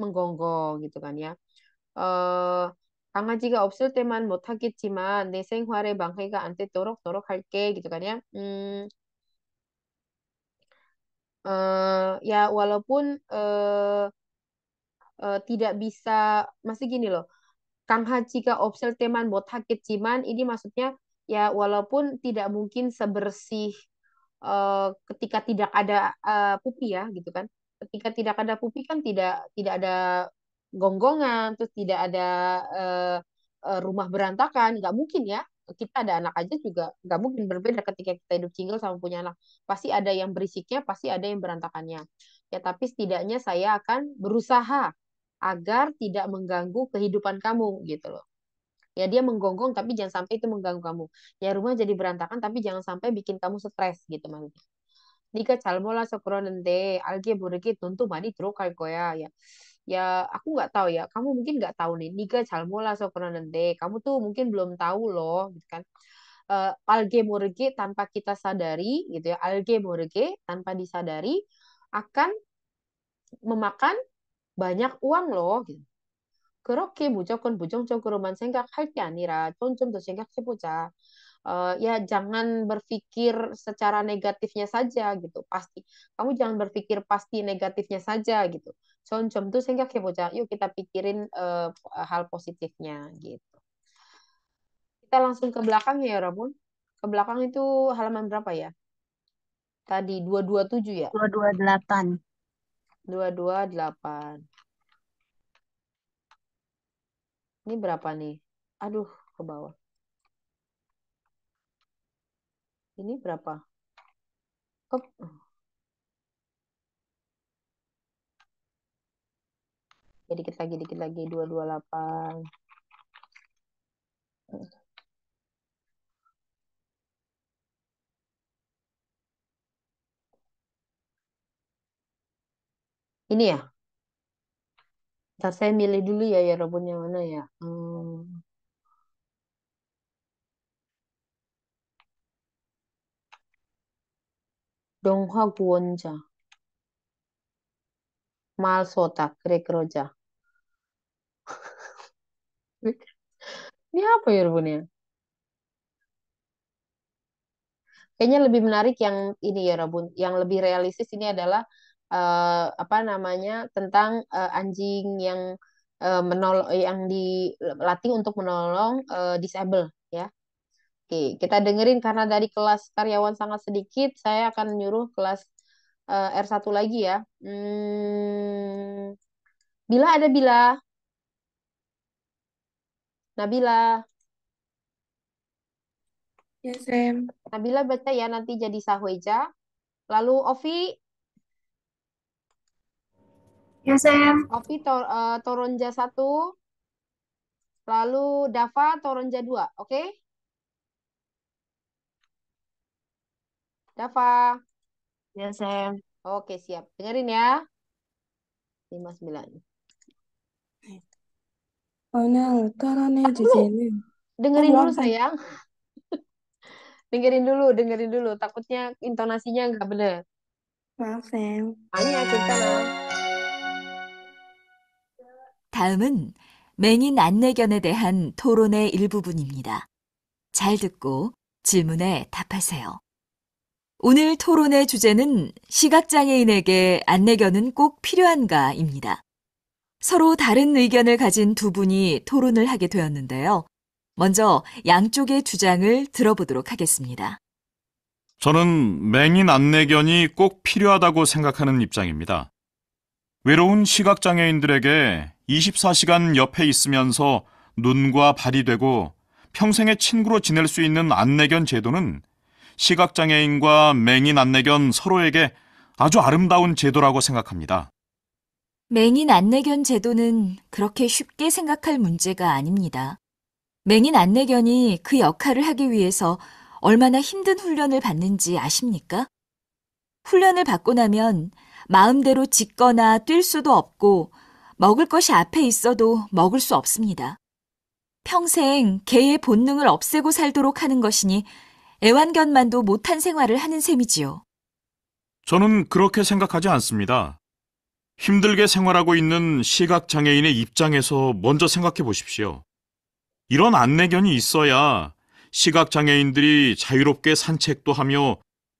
menggonggong gitu kan ya. Uh, 강아지가 없을 때만 못하겠지만 내 생활에 방해가 안 되도록 노력할게 gitu kan ya. Hmm, uh, ya walaupun uh, uh, tidak bisa, masih gini loh. Haji, teman 없을 때만 ciman ini maksudnya ya walaupun tidak mungkin sebersih uh, ketika tidak ada uh, pupi ya gitu kan ketika tidak ada pupi kan tidak tidak ada gonggongan terus tidak ada uh, rumah berantakan nggak mungkin ya kita ada anak aja juga nggak mungkin berbeda ketika kita hidup single sama punya anak pasti ada yang berisiknya pasti ada yang berantakannya ya tapi setidaknya saya akan berusaha agar tidak mengganggu kehidupan kamu gitu loh. Ya dia menggonggong tapi jangan sampai itu mengganggu kamu. Ya rumah jadi berantakan tapi jangan sampai bikin kamu stres gitu maksudnya. Nika calmola sokrolente alge boreki tentu mani trokal koya ya. Ya aku nggak tahu ya, kamu mungkin nggak tahu nih Nika calmola sokrolente. Kamu tuh mungkin belum tahu loh gitu kan. Uh, alge murge tanpa kita sadari gitu ya. Alge murge tanpa disadari akan memakan banyak uang loh gitu 그렇게 무조건 부정적으로만 생각할 게 아니라 좀좀더 tuh sehingga Uh, eh, ya jangan berpikir secara negatifnya saja gitu pasti kamu jangan berpikir pasti negatifnya saja gitu Contoh tuh sehingga 보자 yuk kita pikirin uh, hal positifnya gitu kita langsung ke belakang ya Rabun ke belakang itu halaman berapa ya tadi 227 ya 228 Dua, dua, delapan. Ini berapa nih? Aduh, ke bawah. Ini berapa? Ke... Ya, dikit lagi, dikit lagi. delapan Ini ya? Ntar saya milih dulu ya, ya rabunnya mana ya. Hmm. Donghwa Guonja Mal Sota, Krekroja. Ini apa ya robotnya? Kayaknya lebih menarik yang ini ya Rabun. Yang lebih realistis ini adalah uh, apa namanya tentang uh, anjing yang uh, menolong yang dilatih untuk menolong uh, disable ya. Oke, kita dengerin karena dari kelas karyawan sangat sedikit, saya akan nyuruh kelas uh, R1 lagi ya. Hmm, bila ada bila. Nabila. Ya, Nabila baca ya nanti jadi Sahweja. Lalu Ovi Ya, Sam. Opi tor uh, eh, Toronja 1. Lalu Dava Toronja 2, oke? Okay? Dava. Ya, Sam. Oke, siap. Dengerin ya. 59. Onel, karane jijene. Dengerin oh, dulu sayang. dengerin dulu, dengerin dulu. Takutnya intonasinya nggak bener. Maaf, Sam. Ayo, kita loh. 다음은 맹인 안내견에 대한 토론의 일부분입니다. 잘 듣고 질문에 답하세요. 오늘 토론의 주제는 시각장애인에게 안내견은 꼭 필요한가입니다. 서로 다른 의견을 가진 두 분이 토론을 하게 되었는데요. 먼저 양쪽의 주장을 들어보도록 하겠습니다. 저는 맹인 안내견이 꼭 필요하다고 생각하는 입장입니다. 외로운 시각장애인들에게 24시간 옆에 있으면서 눈과 발이 되고 평생의 친구로 지낼 수 있는 안내견 제도는 시각장애인과 맹인 안내견 서로에게 아주 아름다운 제도라고 생각합니다. 맹인 안내견 제도는 그렇게 쉽게 생각할 문제가 아닙니다. 맹인 안내견이 그 역할을 하기 위해서 얼마나 힘든 훈련을 받는지 아십니까? 훈련을 받고 나면 마음대로 짓거나뛸 수도 없고 먹을 것이 앞에 있어도 먹을 수 없습니다. 평생 개의 본능을 없애고 살도록 하는 것이니 애완견만도 못한 생활을 하는 셈이지요. 저는 그렇게 생각하지 않습니다. 힘들게 생활하고 있는 시각장애인의 입장에서 먼저 생각해 보십시오. 이런 안내견이 있어야 시각장애인들이 자유롭게 산책도 하며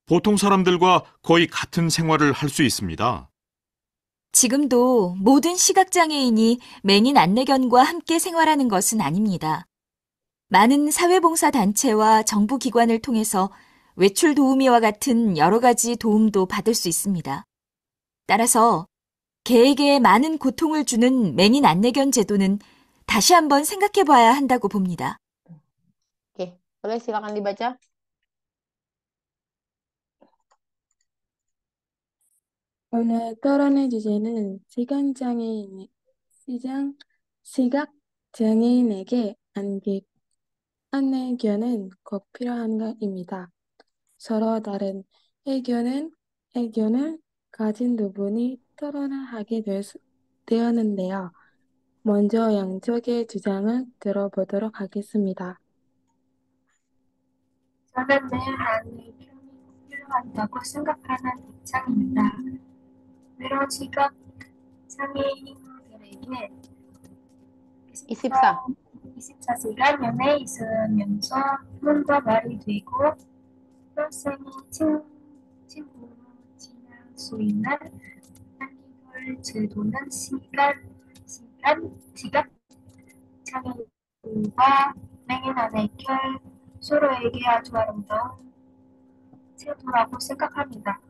보통 사람들과 거의 같은 생활을 할 수 있습니다. 지금도 모든 시각장애인이 맹인 안내견과 함께 생활하는 것은 아닙니다. 많은 사회봉사 단체와 정부기관을 통해서 외출 도우미와 같은 여러 가지 도움도 받을 수 있습니다. 따라서 개에게 많은 고통을 주는 맹인 안내견 제도는 다시 한번 생각해 봐야 한다고 봅니다. 오 k a y Tuloy s i 오늘 토론의 주제는 시각장애인, 시장, 시각장애인에게 안기, 안내견은 꼭 필요한가입니다. 서로 다른 의견은, 의견을 가진 두 분이 토론을 하게 되었는데요. 먼저 양쪽의 주장을 들어보도록 하겠습니다. 저는 내 안내견이 필요한다고 생각하는 입장입니다. 여러 직업 장애인들에게 24, 24시간 연애 있으면서 몸과 말이 되고 평생이 친, 구로 지낼 수 있는 한국을 제도는 시간, 시간, 지각 장애인과 맹인 안의 결 서로에게 아주 아름다운 제도라고 생각합니다.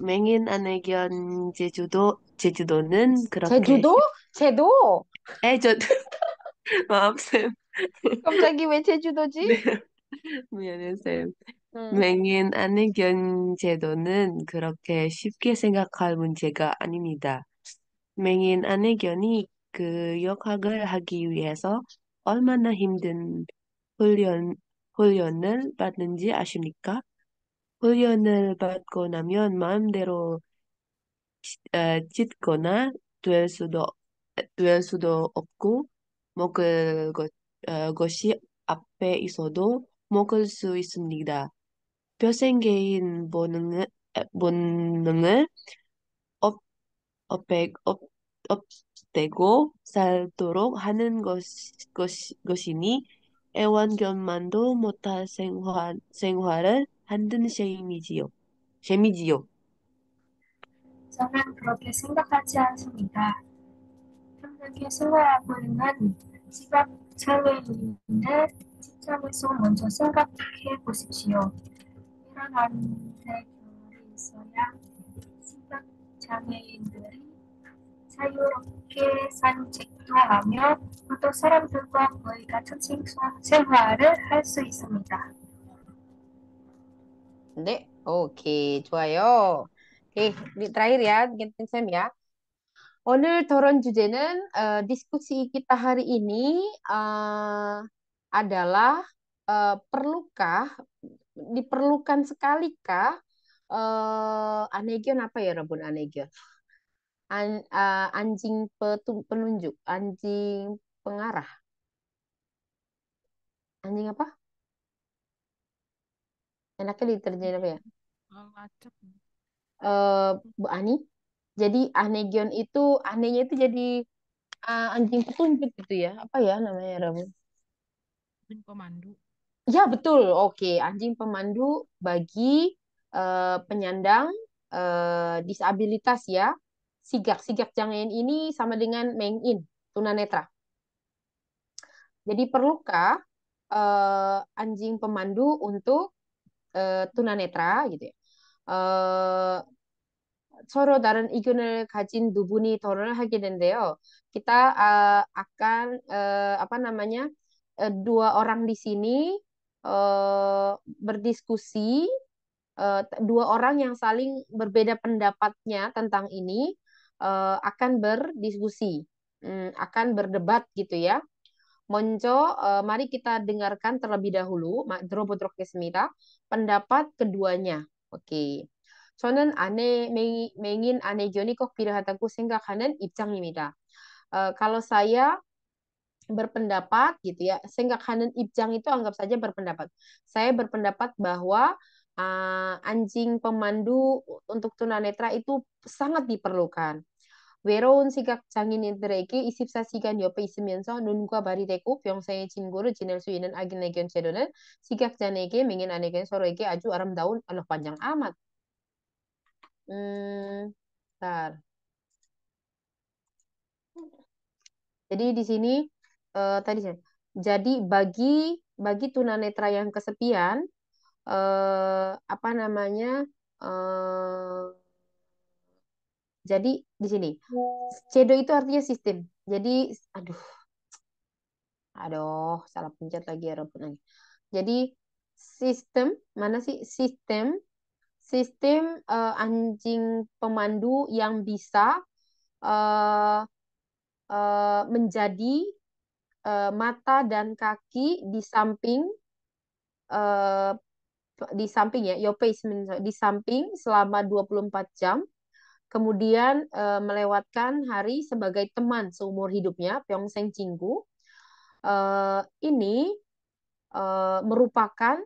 맹인안의 견 제주도 제주도는 그렇게 제주도? 제도? 에저 예, 마음쌤 갑자기 왜 제주도지? 네. 미안해 쌤 음. 맹인안의 견 제도는 그렇게 쉽게 생각할 문제가 아닙니다. 맹인안의 견이 그 역학을 하기 위해서 얼마나 힘든 훈련, 훈련을 받는지 아십니까? 훈련을 받고 나면 마음대로 짓거나 어, 될 수도 될 수도 없고 먹을 뭐 것, 어, 것이 앞에 있어도 먹을 수 있습니다. 표생개인 본능 본능을 업, 업고 살도록 하는 것, 것, 것이니 애완견만도 못할 생활, 생활을 만든 셈이지요. 셈이지요. 저는 그렇게 생각하지 않습니다. 평등히 생활하고 있는 지각 사회인의 시점에서 먼저 생각해 보십시오. 이런 안대 교훈이 있어야 시각 장애인들이 자유롭게 산책도 하며 또 사람들과 거의 같은 생활을 할 수 있습니다. 네, 오케이, 좋아요. 오케이, 우리 terakhir ya, bikin Sam ya. O늘 토론 주제는 uh, diskusi kita hari ini uh, adalah uh, perlukah diperlukan sekalikah uh, anegion apa ya Rebun anegion? An, uh, anjing petum, penunjuk, anjing pengarah. Anjing apa? enaknya deterjen apa ya macet oh, uh, Bu Ani jadi anegion itu anehnya itu jadi uh, anjing petunjuk gitu ya apa ya namanya Rabu anjing pemandu ya betul oke anjing pemandu bagi uh, penyandang uh, disabilitas ya sigak sigak jangan ini sama dengan mengin tunanetra jadi perlukah uh, anjing pemandu untuk tunanetra gitu ya. 어, 서로 다른 kajin 가진 두 분이 토론을 하게 된대요. Kita uh, akan uh, apa namanya uh, dua orang di sini uh, berdiskusi uh, dua orang yang saling berbeda pendapatnya tentang ini uh, akan berdiskusi, um, akan berdebat gitu ya. Monjo, eh, mari kita dengarkan terlebih dahulu Kesmita pendapat keduanya. Oke. Sonen ane mengingin ane joni kok pira hataku sehingga kanen 입장입니다. imida. Eh, kalau saya berpendapat gitu ya, sehingga kanen ibjang itu anggap saja berpendapat. Saya berpendapat bahwa uh, anjing pemandu untuk tunanetra itu sangat diperlukan. 외로운 시각 장애인들에게 24시간 옆에 있으면서 눈과 발이 되고 병사의 친구를 지낼 수 있는 아기 애견 재료는 시각장애에게 맹인 아내에게 서로에게 아주 아름다운 anak panjang amat. Hmm, bentar. Jadi di sini uh, tadi saya jadi bagi bagi tunanetra yang kesepian uh, apa namanya Uh, jadi di sini hmm. shadow itu artinya sistem. Jadi aduh. Aduh, salah pencet lagi ya robot lagi. Jadi sistem mana sih sistem sistem uh, anjing pemandu yang bisa uh, uh, menjadi uh, mata dan kaki di samping uh, di samping ya, your face di samping selama 24 jam kemudian uh, melewatkan hari sebagai teman seumur hidupnya Seng Cinggu. Uh, eh, ini uh, merupakan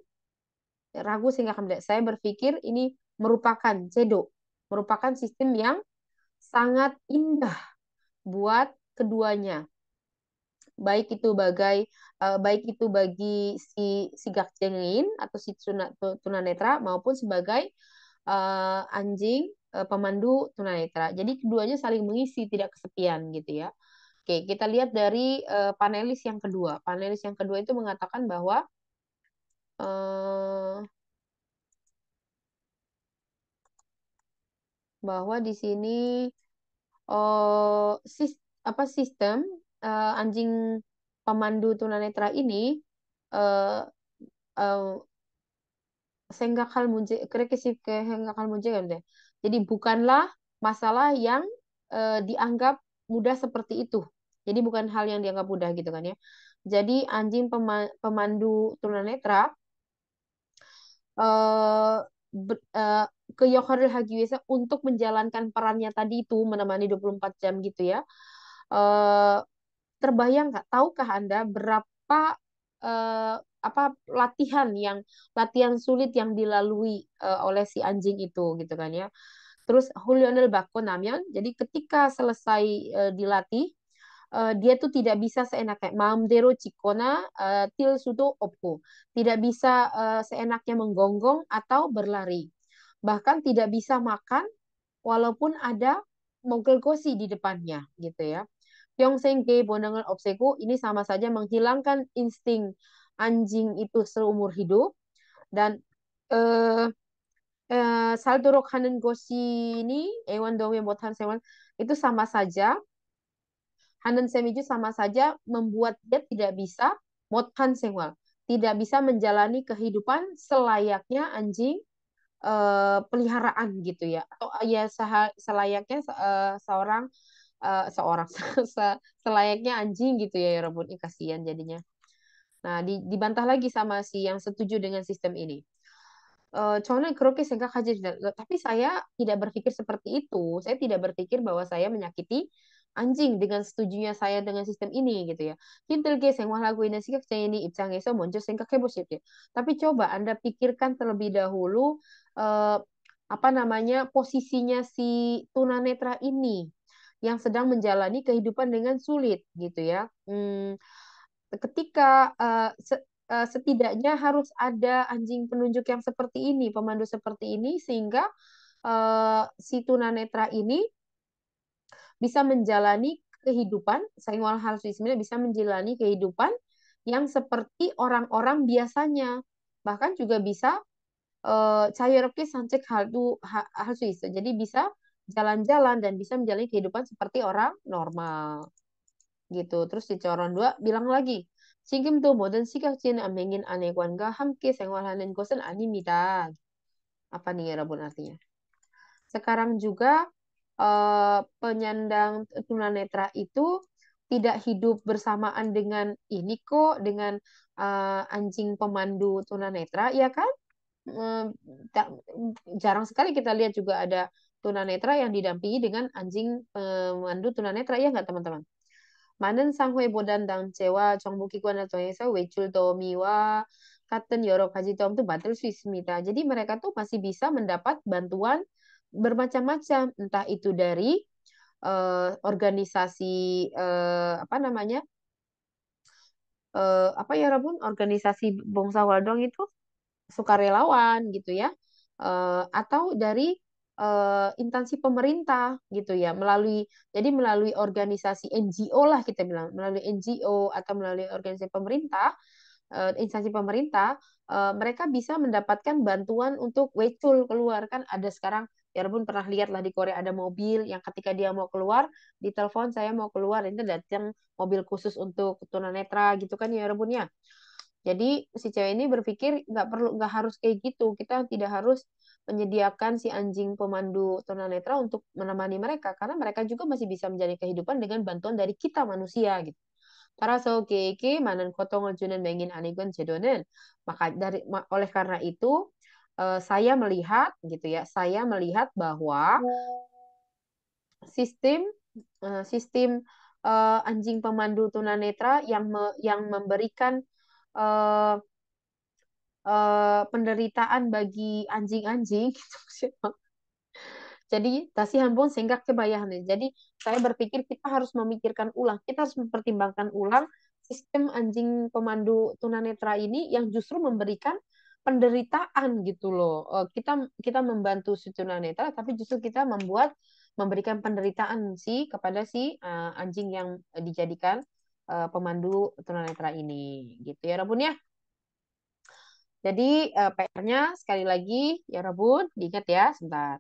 ragu sehingga kemudian saya berpikir ini merupakan cedo, merupakan sistem yang sangat indah buat keduanya baik itu bagai uh, baik itu bagi si si jengin atau si tunanetra maupun sebagai uh, anjing Eh, pemandu tunanetra. Jadi keduanya saling mengisi, tidak kesepian gitu ya. Oke, kita lihat dari uh, panelis yang kedua. Panelis yang kedua itu mengatakan bahwa uh, bahwa di sini uh, sis, apa sistem uh, anjing pemandu tunanetra ini uh, uh, muncik, kira-kira 쉽게 생각할 kan deh. Jadi bukanlah masalah yang e, dianggap mudah seperti itu. Jadi bukan hal yang dianggap mudah gitu kan ya. Jadi anjing pema pemandu tunanetra eh uh, ke Yoharil Hagiwesa untuk menjalankan perannya tadi itu menemani 24 jam gitu ya. Uh, terbayang nggak? Tahukah Anda berapa uh, apa latihan yang latihan sulit yang dilalui uh, oleh si anjing itu gitu kan ya. Terus Hulionel Bako namanya. Jadi ketika selesai uh, dilatih uh, dia tuh tidak bisa seenaknya mamdero cikona uh, til sudo opko. Tidak bisa uh, seenaknya menggonggong atau berlari. Bahkan tidak bisa makan walaupun ada gosi di depannya gitu ya. Gyeongsaenggae Bonangan Obseku ini sama saja menghilangkan insting anjing itu seumur hidup dan eh eh Saldorok Hanen Goshi ini Ewan Dongwe Botan Sewan itu sama saja Hanen Semiju sama saja membuat dia tidak bisa Motan Sewal tidak bisa menjalani kehidupan selayaknya anjing uh, peliharaan gitu ya atau ya selayaknya uh, seorang uh, seorang se selayaknya anjing gitu ya ya rebut kasihan jadinya. Nah, di, dibantah lagi sama si yang setuju dengan sistem ini. Eh, Conan Kroke sehingga kaji tapi saya tidak berpikir seperti itu. Saya tidak berpikir bahwa saya menyakiti anjing dengan setujunya saya dengan sistem ini gitu ya. Kintilge sing wah lagu ini sikak ini ipcang eso monjo sing ya. Tapi coba Anda pikirkan terlebih dahulu eh, apa namanya posisinya si tunanetra ini yang sedang menjalani kehidupan dengan sulit gitu ya. Hmm, ketika uh, se uh, setidaknya harus ada anjing penunjuk yang seperti ini, pemandu seperti ini sehingga uh, si tunanetra ini bisa menjalani kehidupan, harus Harswismina bisa menjalani kehidupan yang seperti orang-orang biasanya. Bahkan juga bisa cair sancek hal haldu hal Jadi bisa jalan-jalan dan bisa menjalani kehidupan seperti orang normal gitu terus di coron dua bilang lagi tuh modern 지금도 모든 시각진 안맹인 아내관과 함께 생활하는 것은 animita Apa nih ya Rabun artinya? Sekarang juga uh, penyandang tunanetra itu tidak hidup bersamaan dengan ini kok dengan uh, anjing pemandu tunanetra ya kan? Uh, jarang sekali kita lihat juga ada tunanetra yang didampingi dengan anjing pemandu eh, tunanetra ya nggak teman-teman Manen sang hui bodan dang cewa wechul to miwa katen yoro kaji tom tu 수 suismita. Jadi mereka tuh masih bisa mendapat bantuan bermacam-macam entah itu dari uh, organisasi uh, apa namanya uh, apa ya Rabun organisasi bongsa waldong itu sukarelawan gitu ya uh, atau dari uh, instansi pemerintah gitu ya melalui jadi melalui organisasi NGO lah kita bilang melalui NGO atau melalui organisasi pemerintah uh, instansi pemerintah uh, mereka bisa mendapatkan bantuan untuk wecul keluar kan ada sekarang ya pun pernah lihat lah di Korea ada mobil yang ketika dia mau keluar di ditelepon saya mau keluar itu datang mobil khusus untuk tunanetra gitu kan ya pun ya. jadi si cewek ini berpikir nggak perlu nggak harus kayak gitu kita tidak harus menyediakan si anjing pemandu tunanetra untuk menemani mereka karena mereka juga masih bisa menjalani kehidupan dengan bantuan dari kita manusia gitu. Para 개에게 manan koto 주는 mengin anigun jedonen. maka dari oleh karena itu uh, saya melihat gitu ya saya melihat bahwa sistem uh, sistem uh, anjing pemandu tunanetra yang me, yang memberikan uh, uh, penderitaan bagi anjing-anjing gitu Jadi tasi hampun sehingga kebayahan nih. Jadi saya berpikir kita harus memikirkan ulang, kita harus mempertimbangkan ulang sistem anjing pemandu tunanetra ini yang justru memberikan penderitaan gitu loh. Eh, kita kita membantu si tunanetra, tapi justru kita membuat memberikan penderitaan sih kepada si uh, anjing yang dijadikan uh, pemandu tunanetra ini gitu ya, Rabun ya. Jadi uh, eh, PR-nya sekali lagi ya Rabun, diingat ya sebentar.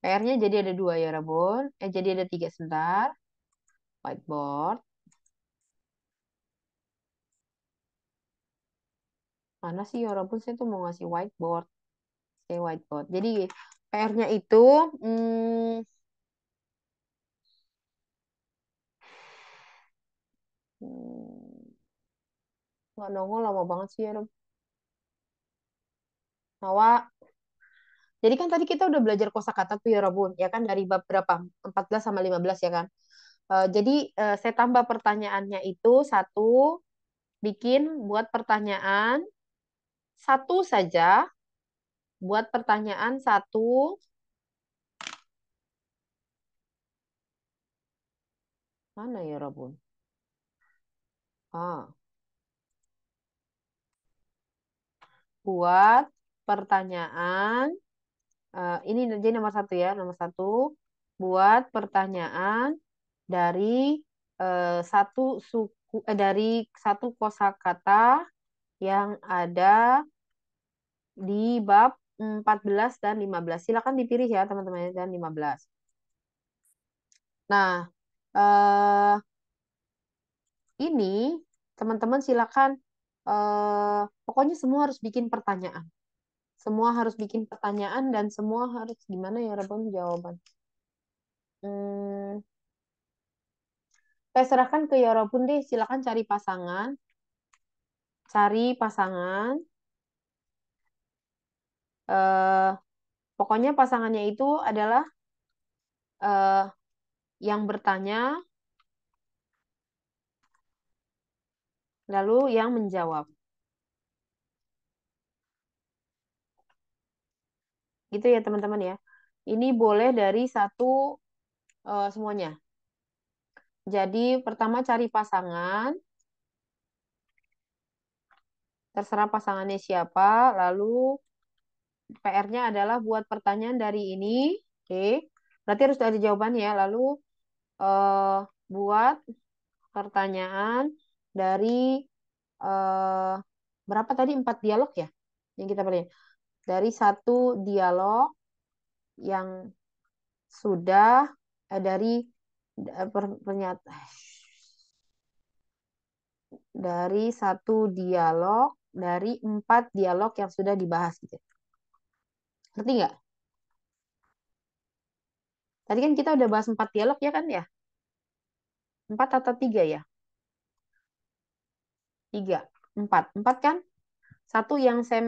PR-nya jadi ada dua ya Rabun, eh jadi ada tiga sebentar. Whiteboard. Mana sih ya Rabun, saya tuh mau ngasih whiteboard. Saya whiteboard. Jadi PR-nya itu hmm, hmm, nggak nongol lama banget sih ya Rabun. Nawa. Jadi kan tadi kita udah belajar kosakata tuh ya Robun, ya kan dari bab berapa? 14 sama 15 ya kan. Uh, jadi uh, saya tambah pertanyaannya itu satu bikin buat pertanyaan satu saja buat pertanyaan satu mana ya Robun? Ah. Buat pertanyaan uh, ini jadi nomor satu ya nomor satu buat pertanyaan dari uh, satu suku eh, dari satu kosakata yang ada di bab 14 dan 15. Silakan dipilih ya teman-teman dan 15. Nah, eh, ini teman-teman silakan eh, pokoknya semua harus bikin pertanyaan semua harus bikin pertanyaan dan semua harus gimana ya rebon jawaban. Hmm. Saya eh, serahkan ke Yorobun deh, silakan cari pasangan. Cari pasangan. Uh, pokoknya pasangannya itu adalah uh, yang bertanya, lalu yang menjawab. Gitu ya teman-teman ya. Ini boleh dari satu uh, semuanya. Jadi pertama cari pasangan. Terserah pasangannya siapa. Lalu PR-nya adalah buat pertanyaan dari ini. Oke. Berarti harus ada jawaban ya. Lalu uh, buat pertanyaan dari uh, berapa tadi empat dialog ya yang kita pilih dari satu dialog yang sudah eh, dari eh, pernyataan dari satu dialog dari empat dialog yang sudah dibahas gitu. Ngerti nggak? Tadi kan kita udah bahas empat dialog ya kan ya? Empat atau tiga ya? Tiga, empat, empat kan? Satu yang sem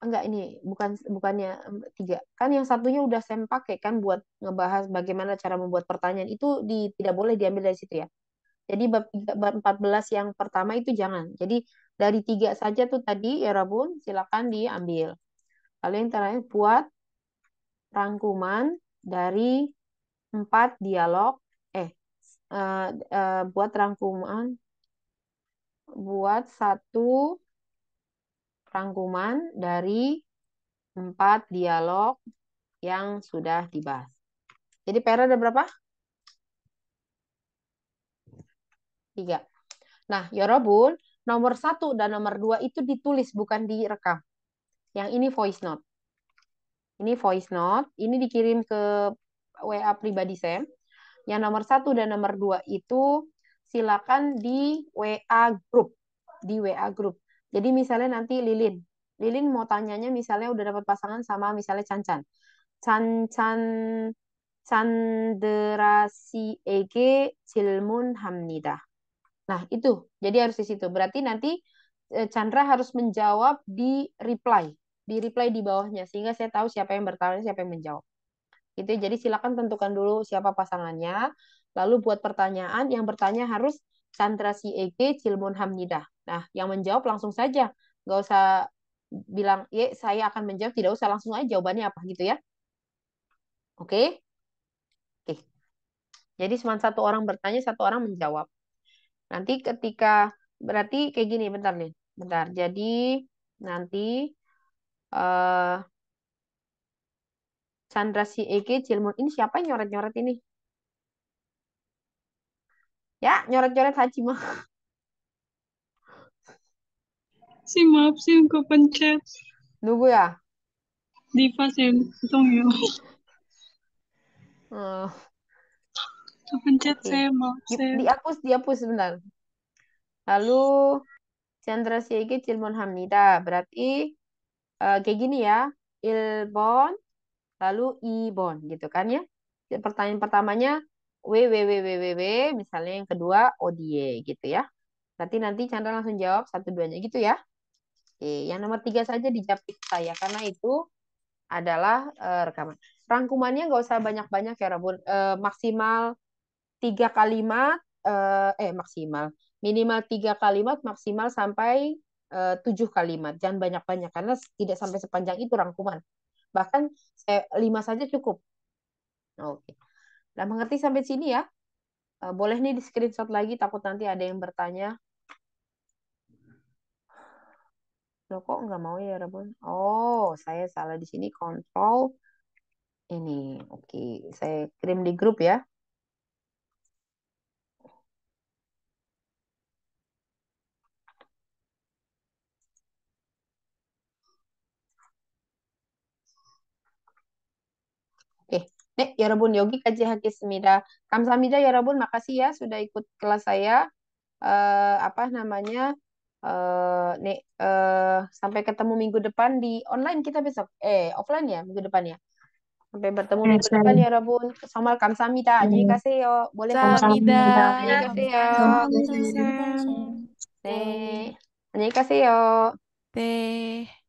enggak ini bukan bukannya tiga kan yang satunya udah saya pakai kan buat ngebahas bagaimana cara membuat pertanyaan itu di, tidak boleh diambil dari situ ya jadi bab, bab 14 yang pertama itu jangan jadi dari tiga saja tuh tadi ya Rabun silakan diambil lalu yang terakhir buat rangkuman dari empat dialog eh uh, uh, buat rangkuman buat satu rangkuman dari empat dialog yang sudah dibahas. Jadi pera ada berapa? Tiga. Nah, Yorobun, ya nomor satu dan nomor dua itu ditulis, bukan direkam. Yang ini voice note. Ini voice note, ini dikirim ke WA pribadi Sam. Yang nomor satu dan nomor dua itu silakan di WA grup. Di WA grup. Jadi misalnya nanti Lilin, Lilin mau tanyanya misalnya udah dapat pasangan sama misalnya Cancan. Cancan Sanderasi Ege Silmun, Hamnida. Nah, itu. Jadi harus di situ. Berarti nanti eh, Chandra harus menjawab di reply, di reply di bawahnya sehingga saya tahu siapa yang bertanya, siapa yang menjawab. Gitu. Jadi silakan tentukan dulu siapa pasangannya, lalu buat pertanyaan yang bertanya harus Sandra Siege Cilmun Hamnidah. Nah, yang menjawab langsung saja. Nggak usah bilang, ya saya akan menjawab. Tidak usah langsung aja jawabannya apa gitu ya. Oke? Oke. Jadi cuma satu orang bertanya, satu orang menjawab. Nanti ketika, berarti kayak gini, bentar nih. Bentar, jadi nanti uh, Sandra si Cilmun ini siapa yang nyoret-nyoret ini? Ya, nyoret-nyoret Haji mah. Si maaf sih aku pencet. Nunggu ya? ya. Oh. Di pasien hitung ya. Hmm. Pencet okay. saya maaf saya. Dihapus, dihapus sebentar. Lalu Chandra Siege Cilmon Hamnida. Berarti uh, kayak gini ya. Ilbon, lalu ibon gitu kan ya. Pertanyaan pertamanya www misalnya yang kedua ODY gitu ya. Nanti nanti Chandra langsung jawab satu duanya gitu ya. Oke, yang nomor tiga saja dijawab saya karena itu adalah uh, rekaman. Rangkumannya nggak usah banyak-banyak ya Rabun. Uh, maksimal tiga kalimat uh, eh, eh maksimal minimal tiga kalimat maksimal sampai tujuh kalimat. Jangan banyak-banyak karena tidak sampai sepanjang itu rangkuman. Bahkan lima saja cukup. Oke. Okay. Nah, mengerti sampai sini ya? Eh, boleh nih di screenshot lagi, takut nanti ada yang bertanya. Loh kok nggak mau ya rebun Oh, saya salah di sini. kontrol ini. Oke, saya kirim di grup ya. 네, 여러분 여기까지 하겠습니다. ya 여러분. Ya makasih ya sudah ikut kelas saya. Uh, apa namanya? Uh, nih uh, sampai ketemu minggu depan di online kita besok. Eh, offline ya minggu depan ya. Sampai bertemu minggu Sampai. depan ya Rabun. Sama kamsamida. Anjir iya. kasih yo. Boleh kamsamida. Anjir kasih yo. Nih. Anjir kasih yo. Teh.